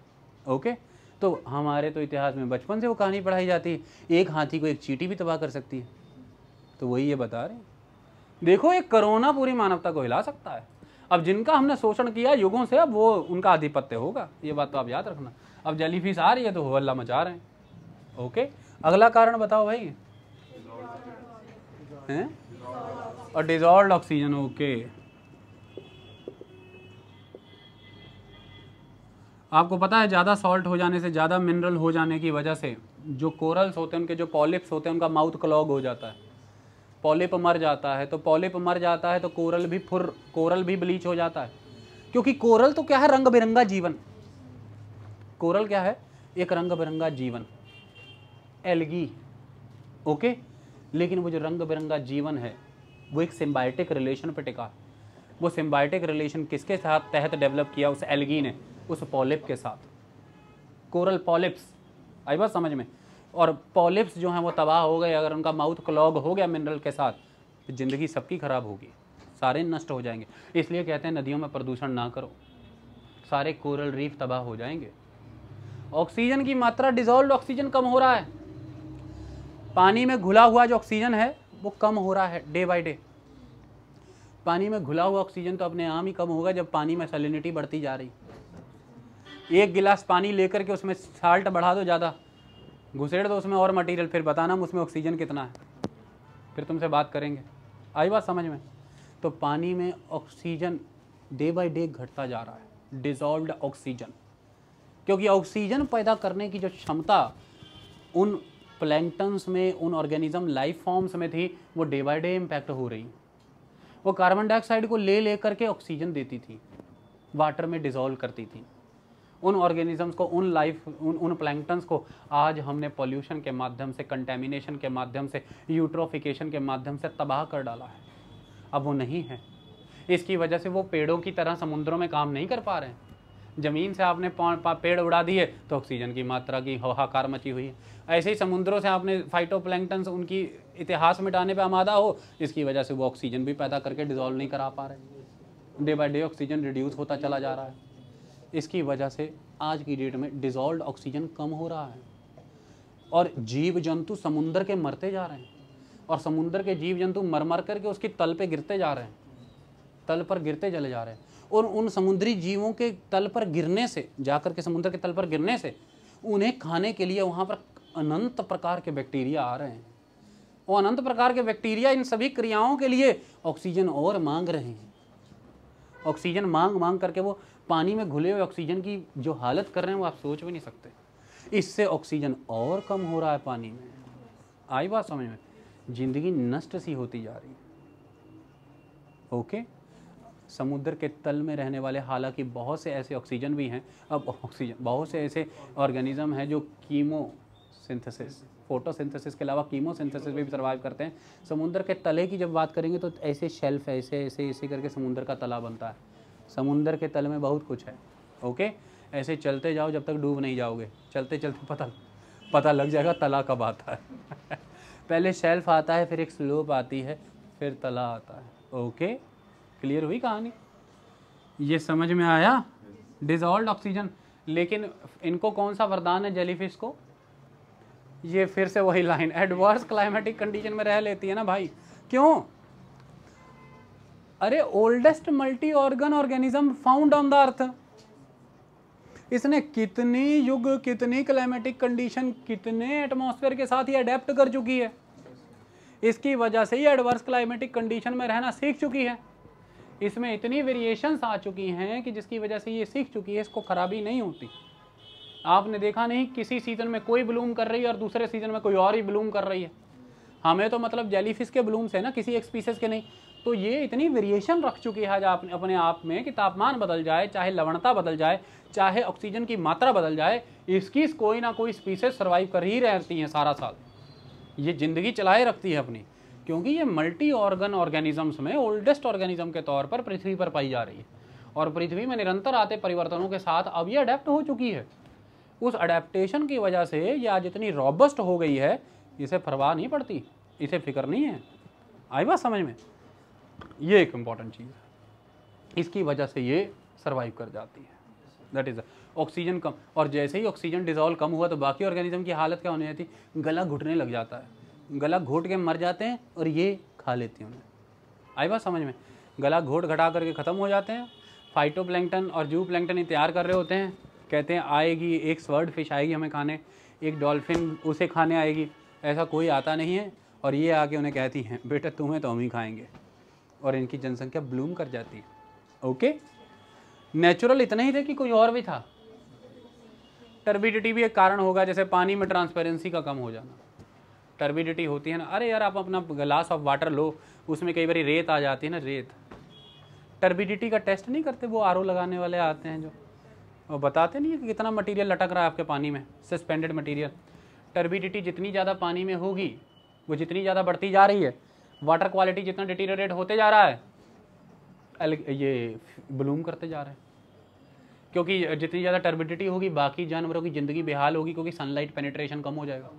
ओके तो हमारे तो इतिहास में बचपन से वो कहानी पढ़ाई जाती है एक हाथी को एक चीटी भी तबाह कर सकती है तो वही ये बता रहे देखो एक करोना पूरी मानवता को हिला सकता है अब जिनका हमने शोषण किया युगों से अब वो उनका आधिपत्य होगा ये बात तो आप याद रखना अब जलीफिश आ रही है तो हो अल्लाह मचा रहे हैं ओके अगला कारण बताओ भाई हैं और डिजॉल्व ऑक्सीजन ओके आपको पता है ज़्यादा सॉल्ट हो जाने से ज़्यादा मिनरल हो जाने की वजह से जो कोरल्स होते हैं उनके जो पॉलिप्स होते हैं उनका माउथ क्लॉग हो जाता है पॉलिप मर जाता है तो पॉलिप मर जाता है तो कोरल भी फुर कोरल भी ब्लीच हो जाता है क्योंकि कोरल तो क्या है रंग बिरंगा जीवन कोरल क्या है एक रंग बिरंगा जीवन एलगी ओके लेकिन वो जो रंग बिरंगा जीवन है वो एक सिम्बायोटिक रिलेशन पर टिका वो सिम्बायोटिक रिलेशन किसके साथ तहत डेवलप किया उस एलगी ने उस पॉलिप के साथ कोरल पॉलिप्स आई बात समझ में और पॉलिप्स जो हैं वो तबाह हो गए अगर उनका माउथ क्लॉग हो गया मिनरल के साथ तो ज़िंदगी सबकी ख़राब होगी सारे नष्ट हो जाएंगे इसलिए कहते हैं नदियों में प्रदूषण ना करो सारे कोरल रीफ तबाह हो जाएंगे ऑक्सीजन की मात्रा डिजोल्व ऑक्सीजन कम हो रहा है पानी में घुला हुआ जो ऑक्सीजन है वो कम हो रहा है डे बाई डे पानी में घुला हुआ ऑक्सीजन तो अपने आम ही कम होगा जब पानी में सेलिनिटी बढ़ती जा रही एक गिलास पानी लेकर के उसमें साल्ट बढ़ा दो ज़्यादा घुसेड़ दो उसमें और मटेरियल फिर बताना उसमें ऑक्सीजन कितना है फिर तुमसे बात करेंगे आई बात समझ में तो पानी में ऑक्सीजन डे बाई डे घटता जा रहा है डिजॉल्व ऑक्सीजन क्योंकि ऑक्सीजन पैदा करने की जो क्षमता उन प्लैंकटन्स में उन ऑर्गेनिज्म लाइफ फॉर्म्स में थी वो डे बाई डे इम्पैक्ट हो रही वो कार्बन डाइऑक्साइड को ले ले करके ऑक्सीजन देती थी वाटर में डिज़ोल्व करती थी उन ऑर्गेनिजम्स को उन लाइफ उन उन प्लैंक्टन्स को आज हमने पॉल्यूशन के माध्यम से कंटेमिनेशन के माध्यम से यूट्रोफिकेशन के माध्यम से तबाह कर डाला है अब वो नहीं है इसकी वजह से वो पेड़ों की तरह समुद्रों में काम नहीं कर पा रहे हैं ज़मीन से आपने पेड़ उड़ा दिए तो ऑक्सीजन की मात्रा की हाहाकार मची हुई है ऐसे ही समुद्रों से आपने फाइटो उनकी इतिहास मिटाने पर आमादा हो इसकी वजह से वो ऑक्सीजन भी पैदा करके डिजोल्व नहीं करा पा रहे day by day oxygen reduce होता चला जा रहा है इसकी वजह से आज की डेट में डिजॉल्व ऑक्सीजन कम हो रहा है और जीव जंतु समुंदर के मरते जा रहे हैं और समुंदर के जीव जंतु मर मर करके उसके तल पे गिरते जा रहे हैं तल पर गिरते चले जा रहे हैं और उन समुद्री जीवों के तल पर गिरने से जाकर के समुद्र के तल पर गिरने से उन्हें खाने के लिए वहाँ पर अनंत प्रकार के बैक्टीरिया आ रहे हैं वो अनंत प्रकार के बैक्टीरिया इन सभी क्रियाओं के लिए ऑक्सीजन और मांग रहे हैं ऑक्सीजन मांग मांग करके वो पानी में घुले हुए ऑक्सीजन की जो हालत कर रहे हैं वो आप सोच भी नहीं सकते इससे ऑक्सीजन और कम हो रहा है पानी में आई बात समझ में जिंदगी नष्ट सी होती जा रही है ओके समुद्र के तल में रहने वाले हालांकि बहुत से ऐसे ऑक्सीजन भी हैं अब ऑक्सीजन बहुत से ऐसे ऑर्गेनिज्म हैं जो कीमो सिंथेसिस फोटोसिंथेसिस के अलावा कीमोसिंथेसिस भी सर्वाइव करते हैं समुद्र के तले की जब बात करेंगे तो ऐसे शेल्फ ऐसे ऐसे ऐसे करके समुद्र का तला बनता है समुंदर के तल में बहुत कुछ है ओके ऐसे चलते जाओ जब तक डूब नहीं जाओगे चलते चलते पता पता लग जाएगा तला कब आता है पहले शेल्फ आता है फिर एक स्लोप आती है फिर तला आता है ओके क्लियर हुई कहानी ये समझ में आया डिजॉल्व ऑक्सीजन लेकिन इनको कौन सा वरदान है जेलीफिश को ये फिर से वही लाइन एडवर्स क्लाइमेटिक कंडीशन में रह लेती है ना भाई क्यों अरे oldest multi organ organism found on the earth इसने कितनी युग कितनी क्लाइमेटिक कंडीशन कितने एटमॉस्फेयर के साथ ही अडेप्ट कर चुकी है इसकी वजह से ही एडवर्स क्लाइमेटिक कंडीशन में रहना सीख चुकी है इसमें इतनी वेरिएशंस आ चुकी हैं कि जिसकी वजह से ये सीख चुकी है इसको खराबी नहीं होती आपने देखा नहीं किसी सीज़न में कोई ब्लूम कर रही है और दूसरे सीज़न में कोई और ही ब्लूम कर रही है हमें तो मतलब जेलीफिश के ब्लूम्स है ना किसी एक स्पीसीज के नहीं तो ये इतनी वेरिएशन रख चुकी है आज अपने आप में कि तापमान बदल जाए चाहे लवणता बदल जाए चाहे ऑक्सीजन की मात्रा बदल जाए इसकी कोई ना कोई स्पीसीज सर्वाइव कर ही रहती हैं सारा साल ये ज़िंदगी चलाए रखती है अपनी क्योंकि ये मल्टी ऑर्गन ऑर्गेनिजम्स में ओल्डेस्ट ऑर्गेनिज्म के तौर पर पृथ्वी पर पाई जा रही है और पृथ्वी में निरंतर आते परिवर्तनों के साथ अब ये अडेप्ट हो चुकी है उस अडेप्टेशन की वजह से ये आज इतनी रॉबस्ट हो गई है इसे फरवा नहीं पड़ती इसे फिक्र नहीं है आई बात समझ में ये एक इम्पॉर्टेंट चीज़ है इसकी वजह से ये सर्वाइव कर जाती है दैट इज़ ऑक्सीजन कम और जैसे ही ऑक्सीजन डिजॉल्व कम हुआ तो बाकी ऑर्गेनिज्म की हालत क्या होने जाती गला घुटने लग जाता है गला घोट के मर जाते हैं और ये खा लेती हैं उन्हें आई बात समझ में गला घोट घटा करके ख़त्म हो जाते हैं फाइटो और जू प्लैंगटन तैयार कर रहे होते हैं कहते हैं आएगी एक स्वर्ड फिश आएगी हमें खाने एक डॉल्फिन उसे खाने आएगी ऐसा कोई आता नहीं है और ये आके उन्हें कहती हैं बेटा तुम्हें तो हम ही खाएंगे और इनकी जनसंख्या ब्लूम कर जाती है ओके नेचुरल इतना ही था कि कोई और भी था टर्बिडिटी भी एक कारण होगा जैसे पानी में ट्रांसपेरेंसी का कम हो जाना टर्बिडिटी होती है ना अरे यार आप अपना ग्लास ऑफ वाटर लो उसमें कई बार रेत आ जाती है ना रेत टर्बिडिटी का टेस्ट नहीं करते वो आर लगाने वाले आते हैं जो और बताते नहीं कि कितना मटीरियल लटक रहा है आपके पानी में सस्पेंडेड मटीरियल टर्बिडिटी जितनी ज़्यादा पानी में होगी वो जितनी ज़्यादा बढ़ती जा रही है वाटर क्वालिटी जितना डिटीरियरेट होते जा रहा है ये ब्लूम करते जा रहे हैं क्योंकि जितनी ज़्यादा टर्बिडिटी होगी बाकी जानवरों की ज़िंदगी बेहाल होगी क्योंकि सनलाइट पेनिट्रेशन कम हो जाएगा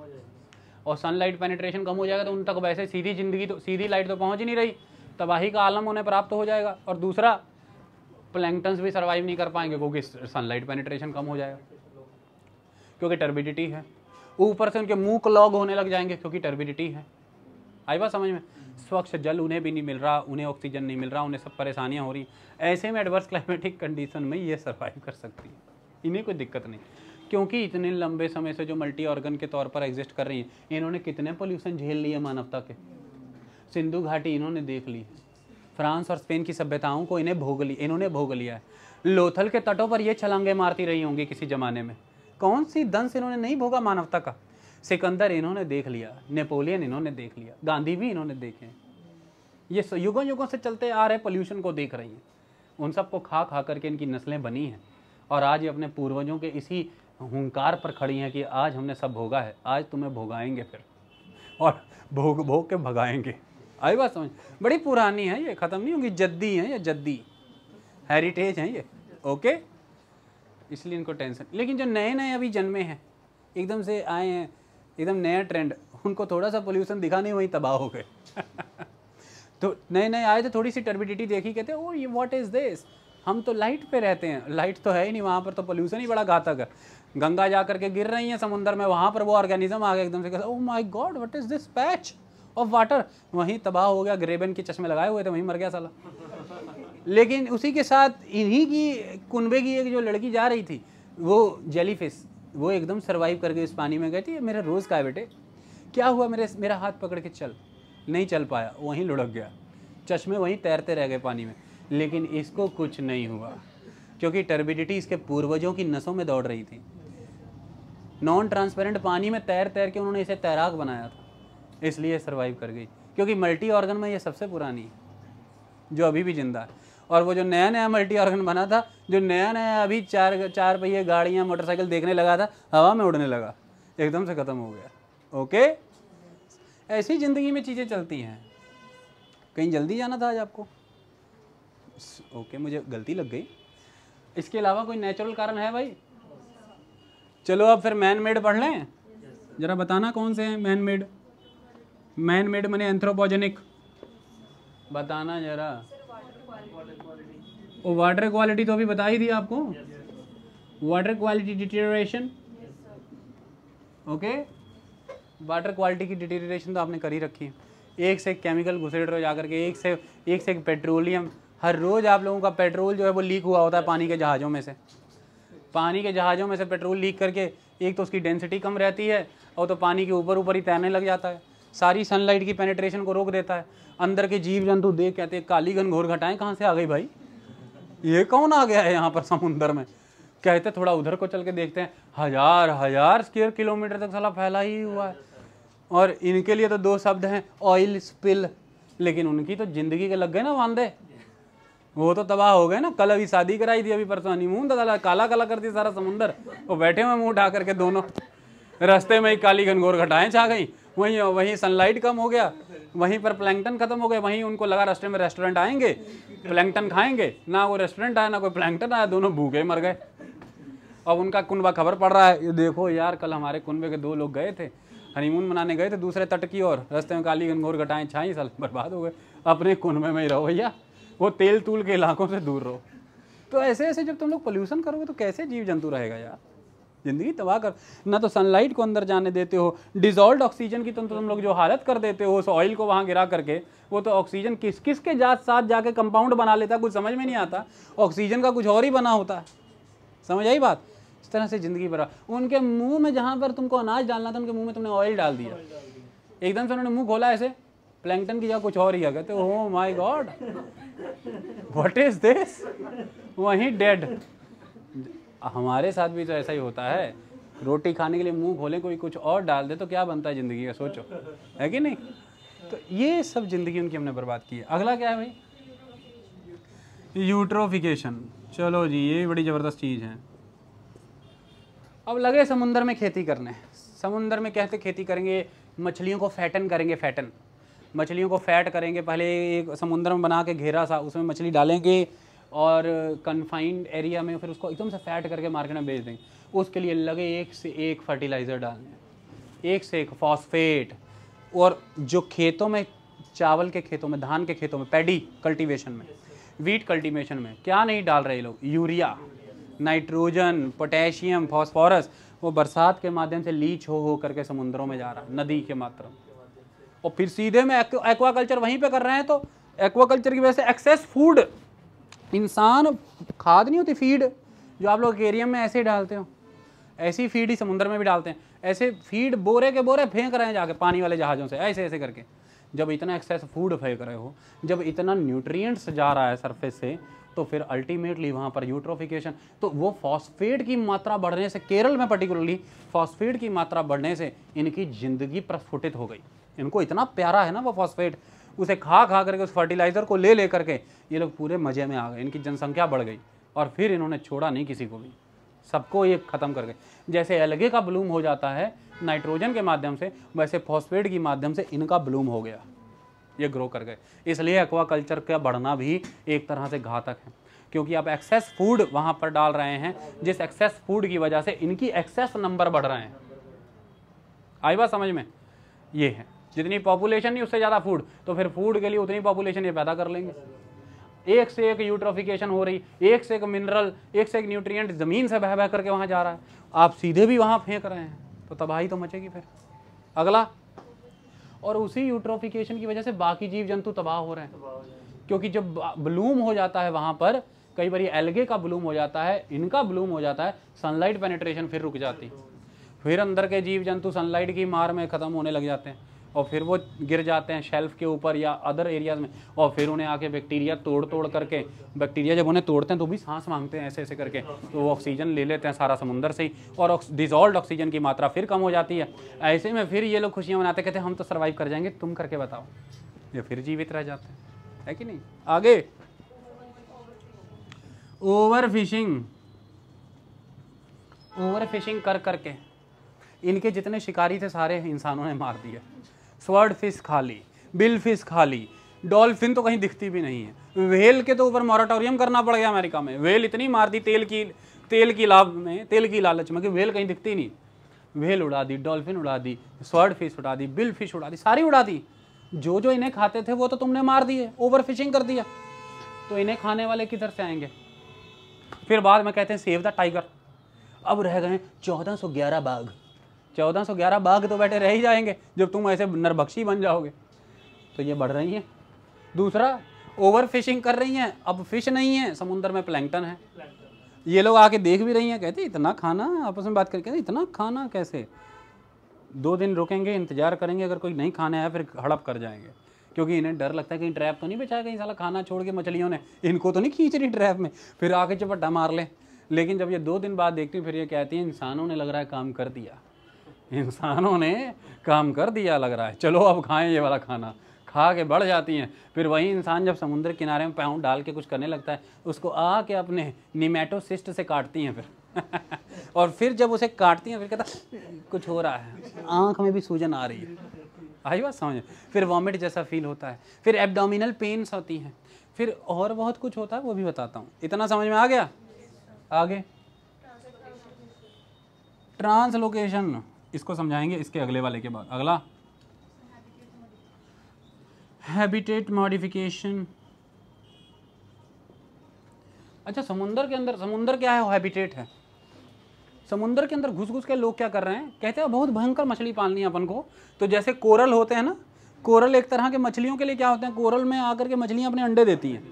और सनलाइट पेनिट्रेशन कम हो जाएगा तो उन तक वैसे सीधी ज़िंदगी तो सीधी लाइट तो पहुँच ही नहीं रही तबाही का आलम उन्हें प्राप्त हो जाएगा और दूसरा प्लैंगटन्स भी सर्वाइव नहीं कर पाएंगे क्योंकि सनलाइट पेनिट्रेशन कम हो जाएगा क्योंकि टर्बिडिटी है ऊपर से उनके मुंह क्लॉग होने लग जाएंगे क्योंकि टर्बिडिटी है आई बात समझ में स्वच्छ जल उन्हें भी नहीं मिल रहा उन्हें ऑक्सीजन नहीं मिल रहा उन्हें सब परेशानियाँ हो रही ऐसे में एडवर्स क्लाइमेटिक कंडीशन में ये सर्वाइव कर सकती है इन्हें कोई दिक्कत नहीं क्योंकि इतने लंबे समय से जो मल्टी ऑर्गन के तौर पर एग्जिस्ट कर रही हैं इन्होंने कितने पोल्यूशन झेल लिए मानवता के सिंधु घाटी इन्होंने देख ली है फ्रांस और स्पेन की सभ्यताओं को इन्हें भोग लिया इन्होंने भोग लिया है लोथल के तटों पर ये छलांगे मारती रही होंगी किसी ज़माने में कौन सी दंश इन्होंने नहीं भोगा मानवता का सिकंदर इन्होंने देख लिया नेपोलियन इन्होंने देख लिया गांधी भी इन्होंने देखे ये युगों युगों से चलते आ रहे पोल्यूशन को देख रही हैं उन सबको खा खा करके इनकी नस्लें बनी हैं और आज ये अपने पूर्वजों के इसी हंकार पर खड़ी हैं कि आज हमने सब भोगा है आज तुम्हें भोगाएंगे फिर और भोग भोग के भगाएंगे आई बात समझ बड़ी पुरानी है ये ख़त्म नहीं होगी जद्दी है ये जद्दी हेरिटेज हैं ये ओके इसलिए इनको टेंशन लेकिन जो नए नए अभी जन्मे हैं एकदम से आए हैं एकदम नया ट्रेंड उनको थोड़ा सा पोल्यूशन दिखा नहीं वहीं तबाह हो गए तो नए नए आए थे थोड़ी सी टर्बिडिटी देखी कहते ओ ये वॉट इज़ दिस हम तो लाइट पे रहते हैं लाइट तो है ही नहीं वहाँ पर तो पोल्यूशन ही बड़ा घातक है गंगा जा करके गिर रही है समुंदर में वहाँ पर वो ऑर्गेनिज्म आ गए एकदम से कहते oh my god what is this patch of water वहीं तबाह हो गया ग्रेबन के चश्मे लगाए हुए थे वहीं मर गया साला लेकिन उसी के साथ इन्हीं की कुनबे की एक जो लड़की जा रही थी वो जेलीफिश वो एकदम सर्वाइव करके इस पानी में गए थे मेरा रोज़ का है बेटे क्या हुआ मेरे मेरा हाथ पकड़ के चल नहीं चल पाया वहीं लुढ़क गया चश्मे वहीं तैरते रह गए पानी में लेकिन इसको कुछ नहीं हुआ क्योंकि टर्बिडिटी इसके पूर्वजों की नसों में दौड़ रही थी नॉन ट्रांसपेरेंट पानी में तैर तैर के उन्होंने इसे तैराक बनाया था इसलिए सर्वाइव कर गई क्योंकि मल्टी ऑर्गन में ये सबसे पुरानी है जो अभी भी जिंदा है और वो जो नया नया मल्टी ऑर्गन बना था जो नया नया अभी चार चार पहिए गाड़ियाँ मोटरसाइकिल देखने लगा था हवा में उड़ने लगा एकदम से ख़त्म हो गया ओके ऐसी ज़िंदगी में चीज़ें चलती हैं कहीं जल्दी जाना था आज आपको ओके मुझे गलती लग गई इसके अलावा कोई नेचुरल कारण है भाई चलो अब फिर मैन मेड पढ़ लें ज़रा बताना कौन से हैं मैन मेड मैन मेड मैंने एंथ्रोपोजेनिक बताना ज़रा और वाटर क्वालिटी तो अभी बता ही दी आपको water quality deterioration okay water quality की डिटेरेशन तो आपने कर ही रखी है एक से एक केमिकल घुसेड़ रहे जा करके एक से एक से एक पेट्रोलियम हर रोज़ आप लोगों का पेट्रोल जो है वो लीक हुआ होता है पानी के जहाज़ों में से पानी के जहाज़ों में से पेट्रोल लीक करके एक तो उसकी डेंसिटी कम रहती है और तो पानी के ऊपर ऊपर ही तैरने लग जाता है सारी सनलाइट की पेनिट्रेशन को रोक देता है अंदर के जीव जंतु देख कहते हैं काली घोर घटाएं कहाँ से आ गई भाई ये कौन आ गया है यहाँ पर समुंदर में कहते थोड़ा उधर को चल के देखते हैं हजार हजार स्क्वेयर किलोमीटर तक साला फैला ही हुआ है और इनके लिए तो दो शब्द हैं ऑयल स्पिल लेकिन उनकी तो जिंदगी के लग गए ना वादे वो तो तबाह हो गए ना कल अभी शादी कराई थी अभी परसों मुँह दादा काला काला कर दिया सारा समुंदर वो बैठे हुए मुंह उठा करके दोनों रास्ते में ही काली घनघोर घटाएं छा गई वहीं वहीं सनलाइट कम हो गया वहीं पर प्लैंगटन खत्म हो गए वहीं उनको लगा रास्ते में रेस्टोरेंट आएंगे प्लैंगटन खाएंगे ना वो रेस्टोरेंट आया ना कोई प्लैंगटन आया दोनों भूखे मर गए अब उनका कुनबा खबर पड़ रहा है ये देखो यार कल हमारे कुनबे के दो लोग गए थे हनीमून मनाने गए थे दूसरे तट की ओर रास्ते में काली घनघोर घटाएं छाई साल बर्बाद हो गए अपने कुनबे में ही रहो भैया वो तेल तूल के इलाकों से दूर रहो तो ऐसे ऐसे जब तुम लोग पोल्यूशन करोगे तो कैसे जीव जंतु रहेगा यार ज़िंदगी तबाह कर ना तो सनलाइट को अंदर जाने देते हो डिजॉल्व ऑक्सीजन की तुम तो तुम लोग जो हालत कर देते हो उस ऑयल को वहाँ गिरा करके वो तो ऑक्सीजन किस किस के जात साथ जाके कंपाउंड बना लेता कुछ समझ में नहीं आता ऑक्सीजन का कुछ और ही बना होता है समझ आई बात इस तरह से ज़िंदगी भरा उनके मुँह में जहाँ पर तुमको अनाज डालना था उनके मुँह में तुमने ऑयल डाल दिया एकदम से उन्होंने मुँह खोला ऐसे प्लैंकटन की जगह कुछ और ही है कहते हो my god what is this वहीं डेड हमारे साथ भी तो ऐसा ही होता है रोटी खाने के लिए मुंह खोले कोई कुछ और डाल दे तो क्या बनता है ज़िंदगी का सोचो है कि नहीं तो ये सब ज़िंदगी उनकी हमने बर्बाद की है अगला क्या है भाई यूट्रोफिकेशन चलो जी ये भी बड़ी ज़बरदस्त चीज़ है अब लगे समुंदर में खेती करने समुंदर में कहते खेती करेंगे मछलियों को फैटन करेंगे फैटन मछलियों को फैट करेंगे पहले एक समुंदर में बना के घेरा सा उसमें मछली डालेंगे और कन्फाइंड एरिया में फिर उसको एकदम से फैट करके मार्केट में भेज देंगे उसके लिए लगे एक से एक फर्टिलाइज़र डालने एक से एक फॉस्फेट और जो खेतों में चावल के खेतों में धान के खेतों में पैडी कल्टीवेशन में वीट कल्टीवेशन में क्या नहीं डाल रहे लोग यूरिया नाइट्रोजन पोटेशियम फॉस्फोरस वो बरसात के माध्यम से लीच हो हो करके समुद्रों में जा रहा है नदी के मात्रा और फिर सीधे में एक्वाकल्चर वहीं पे कर रहे हैं तो एक्वाकल्चर की वजह से एक्सेस फूड इंसान खाद नहीं होती फीड जो आप लोग एरियम में ऐसे ही डालते हो ऐसी फीड ही समुद्र में भी डालते हैं ऐसे फीड बोरे के बोरे फेंक रहे हैं जाके पानी वाले जहाज़ों से ऐसे ऐसे करके जब इतना एक्सेस फूड फेंक रहे हो जब इतना न्यूट्रिएंट्स जा रहा है सरफेस से तो फिर अल्टीमेटली वहाँ पर यूट्रोफिकेशन तो वो फॉस्फेट की मात्रा बढ़ने से केरल में पर्टिकुलरली फॉस्फेट की मात्रा बढ़ने से इनकी ज़िंदगी प्रस्फुटित हो गई इनको इतना प्यारा है ना वो फॉस्फेट उसे खा खा करके उस फर्टिलाइज़र को ले ले करके ये लोग पूरे मज़े में आ गए इनकी जनसंख्या बढ़ गई और फिर इन्होंने छोड़ा नहीं किसी को भी सबको ये ख़त्म कर गए जैसे एलगे का ब्लूम हो जाता है नाइट्रोजन के माध्यम से वैसे फॉस्फेट के माध्यम से इनका ब्लूम हो गया ये ग्रो कर गए इसलिए एक्वा कल्चर का बढ़ना भी एक तरह से घातक है क्योंकि आप एक्सेस फूड वहाँ पर डाल रहे हैं जिस एक्सेस फूड की वजह से इनकी एक्सेस नंबर बढ़ रहे हैं आई बात समझ में ये है जितनी पॉपुलेशन नहीं उससे ज़्यादा फूड तो फिर फूड के लिए उतनी पॉपुलेशन ये पैदा कर लेंगे एक से एक यूट्रोफिकेशन हो रही एक से एक मिनरल एक से एक न्यूट्रिएंट ज़मीन से बह बह करके वहाँ जा रहा है आप सीधे भी वहाँ फेंक रहे हैं तो तबाही तो मचेगी फिर अगला और उसी यूट्रोफिकेशन की वजह से बाकी जीव जंतु तबाह हो रहे हैं क्योंकि जब ब्लूम हो जाता है वहाँ पर कई बार एल्गे का ब्लूम हो जाता है इनका ब्लूम हो जाता है सनलाइट पेनेट्रेशन फिर रुक जाती फिर अंदर के जीव जंतु सनलाइट की मार में ख़त्म होने लग जाते हैं और फिर वो गिर जाते हैं शेल्फ के ऊपर या अदर एरियाज में और फिर उन्हें आके बैक्टीरिया तोड़ तोड़ करके बैक्टीरिया जब उन्हें तोड़ते हैं तो भी सांस मांगते हैं ऐसे ऐसे करके तो वो ऑक्सीजन ले लेते हैं सारा समुंदर से ही और डिजॉल्व ऑक्सीजन की मात्रा फिर कम हो जाती है ऐसे में फिर ये लोग खुशियाँ मनाते कहते हम तो सर्वाइव कर जाएंगे तुम करके बताओ ये फिर जीवित रह जाते हैं है कि नहीं आगे ओवर फिशिंग ओवर फिशिंग कर करके इनके जितने शिकारी थे सारे इंसानों ने मार दिए स्वर्ड फिश खा ली बिल फिश खा ली डॉल्फिन तो कहीं दिखती भी नहीं है वेल के तो ऊपर मॉरेटोरियम करना पड़ गया अमेरिका में वेल इतनी मार दी तेल की तेल की लाभ में तेल की लालच में कि वेल कहीं दिखती नहीं वेल उड़ा दी डॉल्फिन उड़ा दी स्वर्ड फिश उड़ा दी बिल फिश उड़ा दी सारी उड़ा दी जो जो इन्हें खाते थे वो तो तुमने मार दिए ओवर फिशिंग कर दिया तो इन्हें खाने वाले किधर से आएंगे फिर बाद में कहते हैं सेव द टाइगर अब रह गए चौदह सौ ग्यारह बाघ चौदह सौ ग्यारह बाघ तो बैठे रह ही जाएंगे जब तुम ऐसे नरभक्षी बन जाओगे तो ये बढ़ रही हैं दूसरा ओवर फिशिंग कर रही हैं अब फिश नहीं है समुंदर में प्लैंगटन है ये लोग आके देख भी रही हैं कहते इतना खाना आपस में बात करके इतना खाना कैसे दो दिन रुकेंगे इंतजार करेंगे अगर कोई नहीं खाने आया फिर हड़प कर जाएंगे क्योंकि इन्हें डर लगता है कहीं ट्रैप तो नहीं बिछाया कहीं साला खाना छोड़ के मछलियों ने इनको तो नहीं खींच रही ट्रैप में फिर आके चपट्टा मार ले लेकिन जब ये दो दिन बाद देखती हूँ फिर ये कहती है इंसानों ने लग रहा है काम कर दिया इंसानों ने काम कर दिया लग रहा है चलो अब खाएं ये वाला खाना खा के बढ़ जाती हैं फिर वही इंसान जब समुद्र किनारे में पाँव डाल के कुछ करने लगता है उसको आके अपने निमेटोसिस्ट से काटती हैं फिर और फिर जब उसे काटती हैं फिर कहता कुछ हो रहा है आँख में भी सूजन आ रही है आई बात समझ फिर वॉमिट जैसा फील होता है फिर एबडामिनल पेन्स होती हैं फिर और बहुत कुछ होता है वो भी बताता हूँ इतना समझ में आ गया आगे ट्रांसलोकेशन इसको समझाएंगे इसके अगले वाले के बाद अगला हैबिटेट मॉडिफिकेशन अच्छा समुंदर के अंदर समुंदर क्या है वो हैबिटेट है समुंदर के अंदर घुस घुस के लोग क्या कर रहे हैं कहते हैं बहुत भयंकर मछली पालनी है अपन को तो जैसे कोरल होते हैं ना कोरल एक तरह के मछलियों के लिए क्या होते हैं कोरल में आकर के मछलियाँ अपने अंडे देती हैं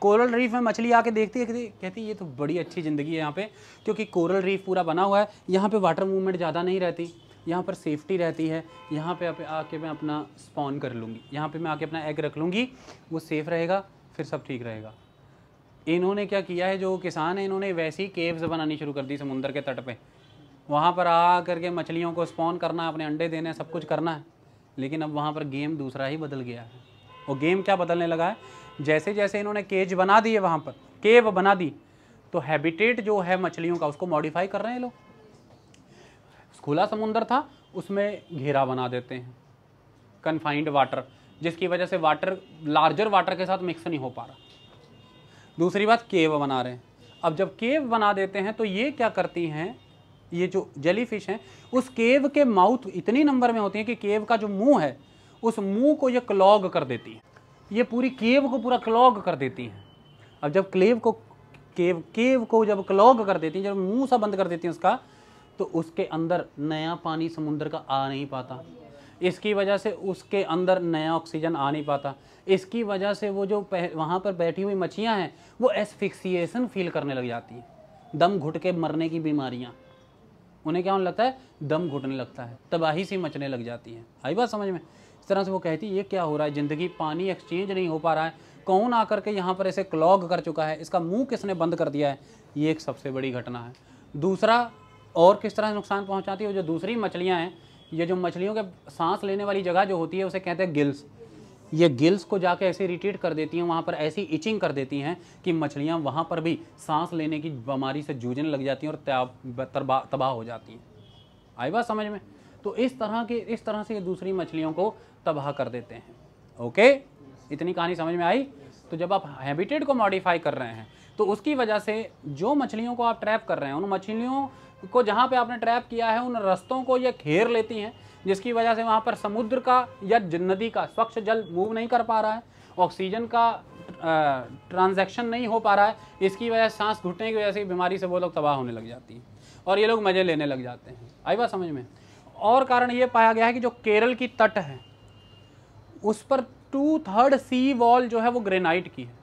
कोरल रीफ में मछली आके देखती है कहती है ये तो बड़ी अच्छी ज़िंदगी है यहाँ पे क्योंकि कोरल रीफ पूरा बना हुआ है यहाँ पे वाटर मूवमेंट ज़्यादा नहीं रहती यहाँ पर सेफ्टी रहती है यहाँ पे आके मैं अपना स्पॉन कर लूँगी यहाँ पे मैं आके अपना एग रख लूँगी वो सेफ़ रहेगा फिर सब ठीक रहेगा इन्होंने क्या किया है जो किसान है इन्होंने वैसी केव्स बनानी शुरू कर दी समुंदर के तट पर वहाँ पर आ करके मछलियों को स्पॉन करना है अपने अंडे देने सब कुछ करना है लेकिन अब वहाँ पर गेम दूसरा ही बदल गया है और गेम क्या बदलने लगा है जैसे जैसे इन्होंने केज बना दिए वहाँ पर केव बना दी तो हैबिटेट जो है मछलियों का उसको मॉडिफाई कर रहे हैं लोग खुला समुंदर था उसमें घेरा बना देते हैं कन्फाइंड वाटर जिसकी वजह से वाटर लार्जर वाटर के साथ मिक्स नहीं हो पा रहा दूसरी बात केव बना रहे हैं अब जब केव बना देते हैं तो ये क्या करती हैं ये जो जली फिश हैं उस केव के माउथ इतनी नंबर में होती हैं कि केव का जो मुंह है उस मुंह को ये क्लॉग कर देती है ये पूरी केव को पूरा क्लॉग कर देती हैं अब जब क्लेव को केव केव को जब क्लॉग कर देती हैं जब मुंह सा बंद कर देती हैं उसका तो उसके अंदर नया पानी समुद्र का आ नहीं पाता इसकी वजह से उसके अंदर नया ऑक्सीजन आ नहीं पाता इसकी वजह से वो जो वहाँ पर बैठी हुई मछियाँ हैं वो एसफिक्सिएसन फील करने लग जाती हैं दम घुट के मरने की बीमारियाँ उन्हें क्या होने लगता है दम घुटने लगता है तबाही सी मचने लग जाती है आई बात समझ में इस तरह से वो कहती है ये क्या हो रहा है ज़िंदगी पानी एक्सचेंज नहीं हो पा रहा है कौन आकर के यहाँ पर ऐसे क्लॉग कर चुका है इसका मुंह किसने बंद कर दिया है ये एक सबसे बड़ी घटना है दूसरा और किस तरह नुकसान पहुँचाती है जो दूसरी मछलियाँ हैं ये जो मछलियों के सांस लेने वाली जगह जो होती है उसे कहते हैं गिल्स ये गिल्स को जाके ऐसे रिटीट कर देती हैं वहाँ पर ऐसी इचिंग कर देती हैं कि मछलियाँ वहाँ पर भी सांस लेने की बीमारी से जूझने लग जाती हैं और तबाह हो जाती हैं आई बात समझ में तो इस तरह के इस तरह से ये दूसरी मछलियों को तबाह कर देते हैं ओके इतनी कहानी समझ में आई तो जब आप हैबिटेट को मॉडिफाई कर रहे हैं तो उसकी वजह से जो मछलियों को आप ट्रैप कर रहे हैं उन मछलियों को जहाँ पे आपने ट्रैप किया है उन रस्तों को ये घेर लेती हैं जिसकी वजह से वहाँ पर समुद्र का या नदी का स्वच्छ जल मूव नहीं कर पा रहा है ऑक्सीजन का ट्रांजैक्शन नहीं हो पा रहा है इसकी वजह से सांस घुटने की वजह से बीमारी से वो लोग तबाह होने लग जाती है और ये लोग मज़े लेने लग जाते हैं आई बात समझ में और कारण ये पाया गया है कि जो केरल की तट है उस पर टू थर्ड सी वॉल जो है वो ग्रेनाइट की है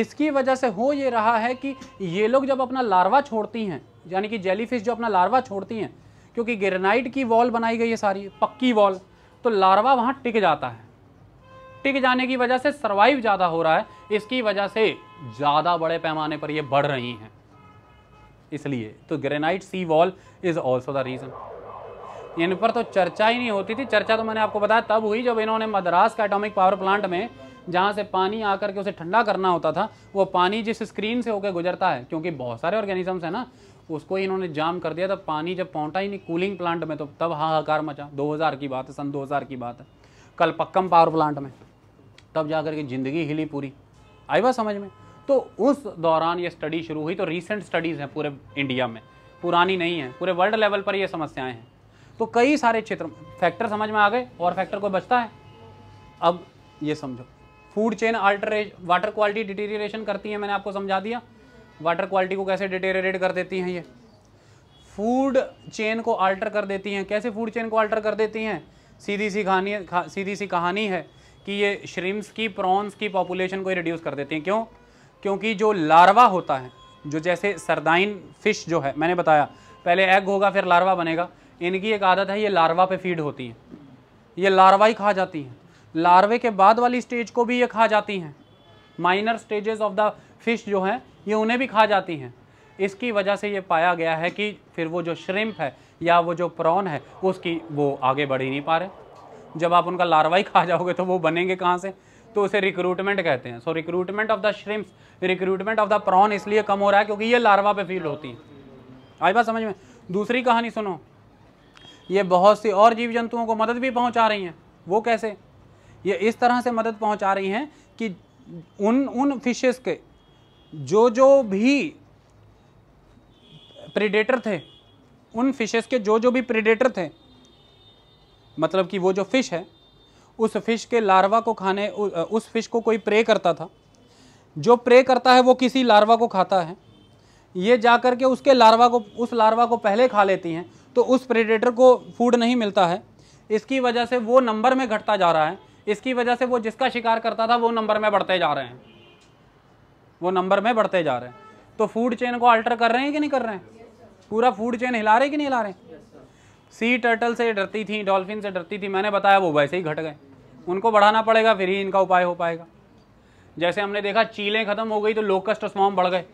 इसकी वजह से हो ये रहा है कि ये लोग जब अपना लार्वा छोड़ती हैं यानी कि जेलीफिश जो अपना लार्वा छोड़ती हैं क्योंकि ग्रेनाइट की वॉल बनाई गई है सारी पक्की वॉल तो लार्वा वहाँ टिक जाता है टिक जाने की वजह से सर्वाइव ज़्यादा हो रहा है इसकी वजह से ज़्यादा बड़े पैमाने पर ये बढ़ रही हैं इसलिए तो granite sea wall is also the reason इन पर तो चर्चा ही नहीं होती थी चर्चा तो मैंने आपको बताया तब हुई जब इन्होंने मद्रास का एटॉमिक पावर प्लांट में जहाँ से पानी आकर के उसे ठंडा करना होता था वो पानी जिस स्क्रीन से होकर गुजरता है क्योंकि बहुत सारे ऑर्गेनिजम्स हैं ना उसको ही इन्होंने जाम कर दिया था पानी जब पहुँचा ही नहीं कूलिंग प्लांट में तो तब हाहाकार मचा दो की बात है सन दो की बात है कलपक्कम पावर प्लांट में तब जा के ज़िंदगी हिली पूरी आई बात समझ में तो उस दौरान ये स्टडी शुरू हुई तो रिसेंट स्टडीज़ हैं पूरे इंडिया में पुरानी नहीं है पूरे वर्ल्ड लेवल पर ये समस्याएं हैं तो कई सारे क्षेत्र फैक्टर समझ में आ गए और फैक्टर कोई बचता है अब ये समझो food chain alteration water quality deterioration करती है मैंने आपको समझा दिया वाटर क्वालिटी को कैसे डिटेरिएट कर देती हैं ये फूड चेन को अल्टर कर देती हैं कैसे फूड चेन को अल्टर कर देती हैं सीधी सी कहानी सीधी सी कहानी है कि ये श्रिम्स की प्रॉन्स की पॉपुलेशन को रिड्यूस कर देती हैं क्यों क्योंकि जो लार्वा होता है जो जैसे सरदाइन फिश जो है मैंने बताया पहले एग होगा फिर लार्वा बनेगा इनकी एक आदत है ये लार्वा पे फीड होती हैं ये लार्वा ही खा जाती हैं लार्वे के बाद वाली स्टेज को भी ये खा जाती हैं minor stages of the fish जो हैं ये उन्हें भी खा जाती हैं इसकी वजह से ये पाया गया है कि फिर वो जो श्रिम्प है या वो जो प्रॉन है उसकी वो आगे बढ़ ही नहीं पा रहे जब आप उनका लार्वा ही खा जाओगे तो वो बनेंगे कहाँ से तो उसे रिक्रूटमेंट कहते हैं so recruitment of the shrimp recruitment of the prawn इसलिए कम हो रहा है क्योंकि ये लार्वा पे फील होती है आई बात समझ में दूसरी कहानी सुनो ये बहुत सी और जीव जंतुओं को मदद भी पहुंचा रही हैं वो कैसे ये इस तरह से मदद पहुंचा रही हैं कि उन उन फिशेस के जो जो भी प्रिडेटर थे उन फिशेस के जो जो भी प्रिडेटर थे मतलब कि वो जो फ़िश है उस फिश के लार्वा को खाने उस फिश को कोई प्रे करता था जो प्रे करता है वो किसी लार्वा को खाता है ये जा के उसके लार्वा को उस लार्वा को पहले खा लेती हैं तो उस प्रेडेटर को फूड नहीं मिलता है इसकी वजह से वो नंबर में घटता जा रहा है इसकी वजह से वो जिसका शिकार करता था वो नंबर में बढ़ते जा रहे हैं वो नंबर में बढ़ते जा रहे हैं तो फूड चेन को अल्टर कर रहे हैं कि नहीं कर रहे हैं पूरा फूड चेन हिला रहे कि नहीं हिला रहे हैं सी टर्टल से डरती थी डॉल्फिन से डरती थी मैंने बताया वो वैसे ही घट गए उनको बढ़ाना पड़ेगा फिर ही इनका उपाय हो पाएगा जैसे हमने देखा चीलें खत्म हो गई तो लोकस्ट और स्मॉम बढ़ गए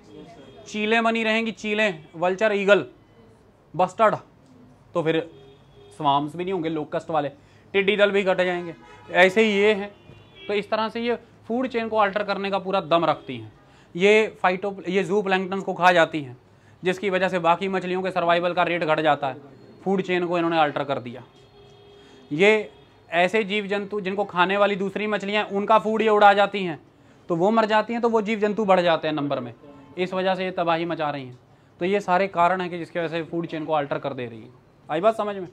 चीलें बनी रहेंगी चीलें वल्चर ईगल बस्टर्ड तो फिर स्वाम्स भी नहीं होंगे लोग कष्ट वाले टिड्डी दल भी घट जाएंगे ऐसे ही ये हैं तो इस तरह से ये फूड चेन को अल्टर करने का पूरा दम रखती हैं ये फाइटो ये जू प्लैंगटन को खा जाती हैं जिसकी वजह से बाकी मछलियों के सर्वाइवल का रेट घट जाता है फूड चेन को इन्होंने अल्टर कर दिया ये ऐसे जीव जंतु जिनको खाने वाली दूसरी मछलियाँ उनका फूड ये उड़ा जाती हैं तो वो मर जाती हैं तो वो जीव जंतु बढ़ जाते हैं नंबर में इस वजह से ये तबाही मचा रही हैं तो ये सारे कारण हैं कि जिसकी वजह से फूड चेन को अल्टर कर दे रही है आई बात समझ में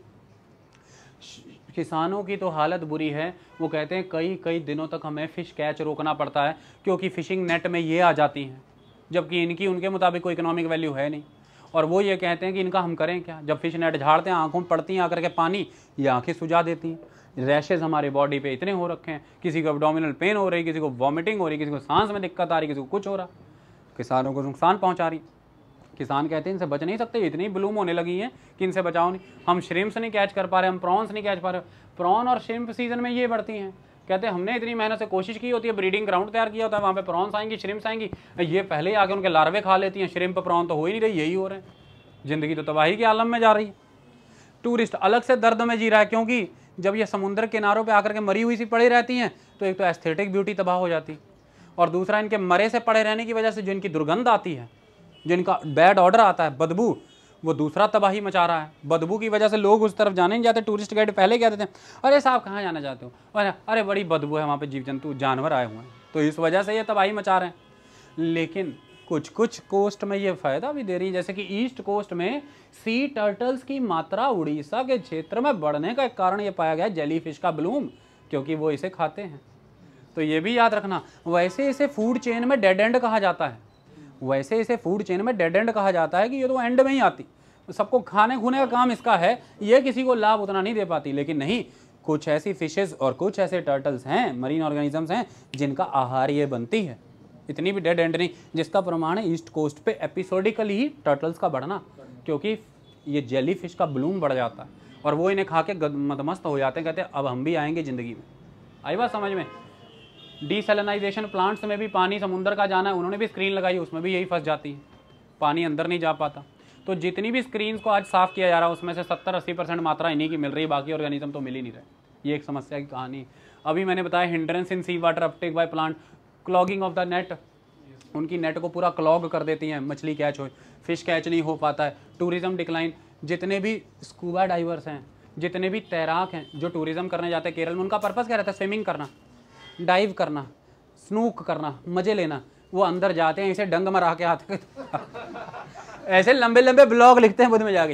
किसानों की तो हालत बुरी है वो कहते हैं कई कई दिनों तक हमें फ़िश कैच रोकना पड़ता है क्योंकि फ़िशिंग नेट में ये आ जाती हैं जबकि इनकी उनके मुताबिक कोई इकोनॉमिक वैल्यू है नहीं और वो ये कहते हैं कि इनका हम करें क्या जब फिश नेट झाड़ते हैं आँखों में पड़ती हैं आकर के पानी ये आँखें सुझा देती हैं रैशेज हमारे बॉडी पे इतने हो रखे हैं किसी को एबडोमिनल पेन हो रही किसी को वॉमिटिंग हो रही किसी को सांस में दिक्कत आ रही किसी को कुछ हो रहा किसानों को नुकसान पहुंचा रही किसान कहते हैं इनसे बच नहीं सकते इतनी ब्लूम होने लगी हैं कि इनसे बचाओ नहीं हम श्रिम्स नहीं कैच कर पा रहे हम प्रॉन्स नहीं कैच पा रहे प्रॉन और श्रिम्प सीजन में ये बढ़ती हैं कहते हैं हमने इतनी मेहनत से कोशिश की होती है ब्रीडिंग ग्राउंड तैयार किया होता है वहाँ पर प्रॉन्स आएंगी श्रिम्स आएंगी ये पहले ही आके उनके लार्वे खा लेती हैं श्रिम्प प्रॉन तो हो ही नहीं रही यही हो रहे हैं ज़िंदगी तो तबाही के आलम में जा रही है टूरिस्ट अलग से दर्द में जी रहा है क्योंकि जब ये समुद्र किनारों पर आकर के मरी हुई सी पड़ी रहती हैं तो एक तो एस्थेटिक ब्यूटी तबाह हो जाती और दूसरा इनके मरे से पड़े रहने की वजह से जो इनकी दुर्गंध आती है जिनका बैड ऑर्डर आता है बदबू वो दूसरा तबाही मचा रहा है बदबू की वजह से लोग उस तरफ जाने नहीं जाते टूरिस्ट गाइड पहले कहते थे अरे साहब कहाँ जाना चाहते हो अरे अरे बड़ी बदबू है वहाँ पर जीव जंतु जानवर आए हुए हैं तो इस वजह से ये तबाही मचा रहे हैं लेकिन कुछ कुछ कोस्ट में ये फ़ायदा भी दे रही है जैसे कि ईस्ट कोस्ट में सी टर्टल्स की मात्रा उड़ीसा के क्षेत्र में बढ़ने का एक कारण ये पाया गया जेली फिश का ब्लूम क्योंकि वो इसे खाते हैं तो ये भी याद रखना वैसे इसे फूड चेन में डेड एंड कहा जाता है वैसे इसे फूड चेन में डेड एंड कहा जाता है कि ये तो एंड में ही आती सबको खाने खूने का काम इसका है ये किसी को लाभ उतना नहीं दे पाती लेकिन नहीं कुछ ऐसी फिशेज़ और कुछ ऐसे टर्टल्स हैं मरीन ऑर्गेनिजम्स हैं जिनका आहार ये बनती है इतनी भी डेड एंड नहीं जिसका प्रमाण है ईस्ट कोस्ट पे एपिसोडिकली ही टर्टल्स का बढ़ना क्योंकि ये जेली फिश का ब्लूम बढ़ जाता है और वो इन्हें खा के मदमस्त हो जाते हैं कहते हैं अब हम भी आएंगे ज़िंदगी में आई बात समझ में डिसलनाइजेशन प्लांट्स में भी पानी समुंदर का जाना है उन्होंने भी स्क्रीन लगाई उसमें भी यही फंस जाती है पानी अंदर नहीं जा पाता तो जितनी भी स्क्रीन को आज साफ़ किया जा रहा है उसमें से सत्तर अस्सी परसेंट मात्रा इन्हीं की मिल रही है बाकी ऑर्गेनिज्म तो मिल ही नहीं रहे ये एक समस्या की कहानी अभी मैंने बताया hindrance in sea water uptake by plant clogging of the net उनकी नेट को पूरा क्लॉग कर देती हैं मछली कैच हो फिश कैच नहीं हो पाता है टूरिज़्म डिक्लाइन जितने भी स्कूबा डाइवर्स हैं जितने भी तैराक हैं जो टूरिज़्म करने जाते हैं केरल में उनका पर्पज़ क्या रहता है स्विमिंग करना डाइव करना स्नूक करना मज़े लेना वो अंदर जाते हैं ऐसे डंग मरा के आते ऐसे लंबे लंबे ब्लॉग लिखते हैं बुध में जाके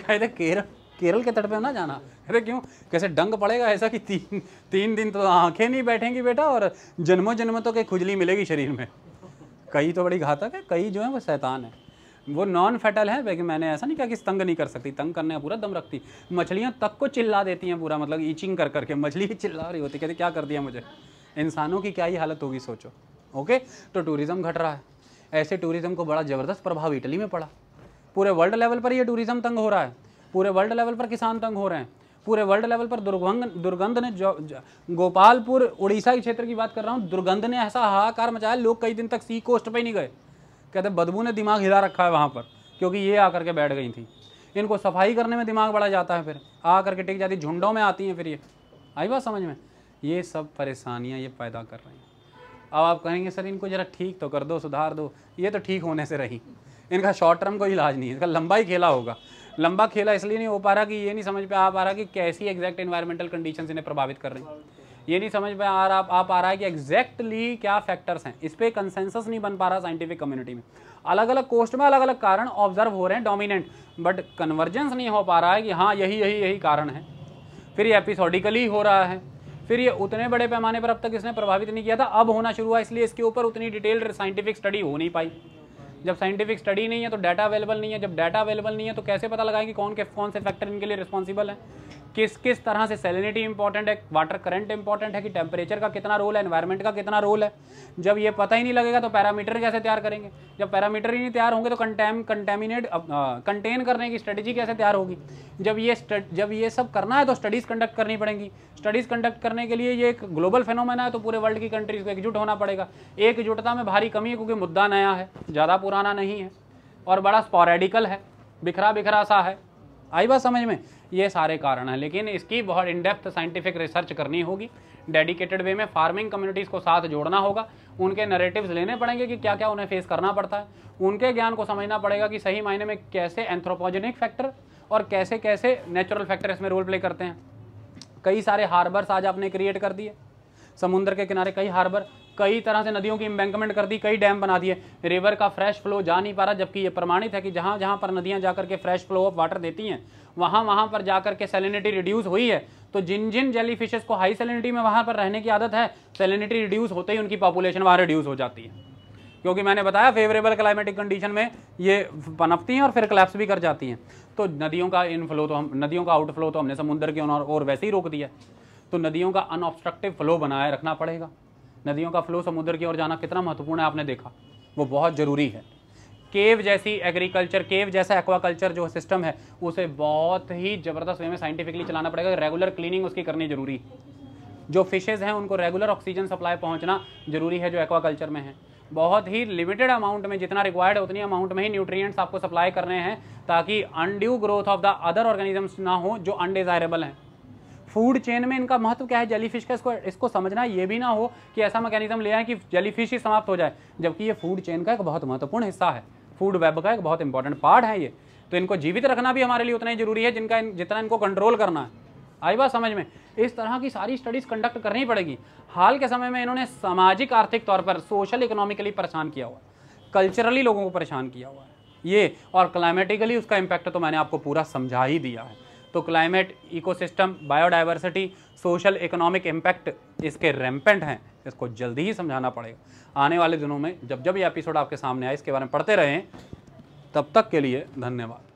कहते केरल केरल के तट पे ना जाना अरे क्यों कैसे डंग पड़ेगा ऐसा कि तीन तीन दिन तो आंखें नहीं बैठेंगी बेटा और जन्मों जन्मों तो के खुजली मिलेगी शरीर में कई तो बड़ी घातक है कई जो है वो शैतान है वो नॉन फेटल है लेकिन मैंने ऐसा नहीं कहा कि तंग नहीं कर सकती तंग करने का पूरा दम रखती मछलियाँ तक को चिल्ला देती हैं पूरा मतलब ईचिंग कर करके मछली ही चिल्ला रही होती कहते क्या कर दिया मुझे इंसानों की क्या ही हालत होगी सोचो ओके तो टूरिज़्म घट रहा है ऐसे टूरिज़्म को बड़ा ज़बरदस्त प्रभाव इटली में पड़ा पूरे वर्ल्ड लेवल पर ये टूरिज़्म तंग हो रहा है पूरे वर्ल्ड लेवल पर किसान तंग हो रहे हैं पूरे वर्ल्ड लेवल पर दुर्गंध दुर्गंध ने जो, जो गोपालपुर उड़ीसा के क्षेत्र की बात कर रहा हूँ दुर्गंध ने ऐसा हाहाकार मचाया लोग कई दिन तक सी कोस्ट पर ही नहीं गए कहते हैं बदबू ने दिमाग हिला रखा है वहाँ पर क्योंकि ये आकर के बैठ गई थी इनको सफाई करने में दिमाग बढ़ा जाता है फिर आ करके टिक जाती झुंडों में आती हैं फिर ये आई बात समझ में ये सब परेशानियाँ ये पैदा कर रही हैं अब आप कहेंगे सर इनको ज़रा ठीक तो कर दो सुधार दो ये तो ठीक होने से रही इनका शॉर्ट टर्म कोई इलाज नहीं है इसका लंबा ही खेला होगा लंबा खेला इसलिए नहीं हो पा रहा कि ये नहीं समझ पे आ पा रहा कि कैसी एग्जैक्ट इन्वायरमेंटल कंडीशन इन्हें प्रभावित कर रही हैं ये नहीं समझ में आ रहा आप आ रहा है कि एग्जैक्टली क्या फैक्टर्स हैं इस पर कंसेंसस नहीं बन पा रहा साइंटिफिक कम्युनिटी में अलग अलग कोस्ट में अलग अलग कारण ऑब्जर्व हो रहे हैं डोमिनेंट बट कन्वर्जेंस नहीं हो पा रहा है कि हाँ यही यही यही कारण है फिर ये एपिसोडिकली हो रहा है फिर ये उतने बड़े पैमाने पर अब तक इसने प्रभावित नहीं किया था अब होना शुरू हुआ इसलिए इसके ऊपर उतनी डिटेल्ड साइंटिफिक स्टडी हो नहीं पाई जब साइंटिफिक स्टडी नहीं है तो डाटा अवेलेबल नहीं है जब डाटा अवेलेबल नहीं है तो कैसे पता लगाएं कि कौन के कौन से फैक्टर इनके लिए रिस्पॉन्सिबल है किस किस तरह से सेलिनिटी इंपॉर्टेंट है वाटर करंट इंपॉर्टेंट है कि टेम्परेचर का कितना रोल है एनवायरनमेंट का कितना रोल है जब ये पता ही नहीं लगेगा तो पैरामीटर कैसे तैयार करेंगे जब पैरामीटर ही नहीं तैयार होंगे तो कंटेम कंटेमिनेट कंटेन करने की स्ट्रेटजी कैसे तैयार होगी जब ये जब ये सब करना है तो स्टडीज़ कंडक्ट करनी पड़ेंगी स्टडीज़ कंडक्ट करने के लिए ये एक ग्लोबल फेनोमेना है तो पूरे वर्ल्ड की कंट्रीज़ को एकजुट होना पड़ेगा एकजुटता में भारी कमी है क्योंकि मुद्दा नया है ज़्यादा पुराना नहीं है और बड़ा स्पॉरेडिकल है बिखरा बिखरा सा है आई बात समझ में ये सारे कारण हैं लेकिन इसकी बहुत इनडेप्थ साइंटिफिक रिसर्च करनी होगी डेडिकेटेड वे में फार्मिंग कम्युनिटीज़ को साथ जोड़ना होगा उनके नरेटिव्स लेने पड़ेंगे कि क्या क्या उन्हें फेस करना पड़ता है उनके ज्ञान को समझना पड़ेगा कि सही मायने में कैसे एंथ्रोपोजेनिक फैक्टर और कैसे कैसे नेचुरल फैक्टर इसमें रोल प्ले करते हैं कई सारे हार्बर्स आज आपने क्रिएट कर दिए समुद्र के किनारे कई हार्बर कई तरह से नदियों की इम्बैंकमेंट कर दी कई डैम बना दिए रिवर का फ्रेश फ्लो जा नहीं पा रहा जबकि ये प्रमाणित है कि जहाँ जहाँ पर नदियाँ जाकर के फ्रेश फ्लो ऑफ वाटर देती हैं वहाँ वहाँ पर जाकर के सेलिनिटी रिड्यूस हुई है तो जिन जिन जेली फिशेज को हाई सेलिनिटी में वहाँ पर रहने की आदत है सेलिनिटी रिड्यूस होते ही उनकी पॉपुलेशन वहाँ रिड्यूस हो जाती है क्योंकि मैंने बताया फेवरेबल क्लाइमेटिक कंडीशन में ये पनपती हैं और फिर क्लैप्स भी कर जाती हैं तो नदियों का इनफ्लो तो हम नदियों का आउटफ्लो तो हमने समुद्र के और वैसे ही रोक दिया तो नदियों का अनऑब्स्ट्रक्टिव फ्लो बनाए रखना पड़ेगा नदियों का फ्लो समुद्र की ओर जाना कितना महत्वपूर्ण है आपने देखा वो बहुत ज़रूरी है केव जैसी एग्रीकल्चर केव जैसा एक्वाकल्चर जो सिस्टम है उसे बहुत ही ज़बरदस्त वे में साइंटिफिकली चलाना पड़ेगा रेगुलर क्लीनिंग उसकी करनी ज़रूरी जो फिशेज़ हैं उनको रेगुलर ऑक्सीजन सप्लाई पहुंचना ज़रूरी है जो एक्वाकल्चर में है बहुत ही लिमिटेड अमाउंट में जितना रिक्वायर्ड है उतनी अमाउंट में ही न्यूट्रिएंट्स आपको सप्लाई करने हैं ताकि undue growth of the other organisms ना हो जो अनडिजायरेबल हैं फूड चेन में इनका महत्व क्या है जेलीफिश का इसको इसको समझना ये भी ना हो कि ऐसा मैकेनिज्म ले आए कि जेलीफिश ही समाप्त हो जाए जबकि ये फूड चेन का एक बहुत महत्वपूर्ण हिस्सा है फूड वेब का एक बहुत इंपॉर्टेंट पार्ट है ये तो इनको जीवित रखना भी हमारे लिए उतना ही जरूरी है जिनका इन, जितना इनको कंट्रोल करना है आई बात समझ में इस तरह की सारी स्टडीज़ कंडक्ट करनी पड़ेगी हाल के समय में इन्होंने सामाजिक आर्थिक तौर पर सोशल इकोनॉमिकली परेशान किया हुआ कल्चरली लोगों को परेशान किया हुआ है ये और क्लाइमेटिकली उसका इम्पैक्ट तो मैंने आपको पूरा समझा ही दिया है तो climate ecosystem biodiversity social economic impact इसके रैम्पेंट हैं इसको जल्दी ही समझाना पड़ेगा आने वाले दिनों में जब जब ये एपिसोड आपके सामने आए इसके बारे में पढ़ते रहें तब तक के लिए धन्यवाद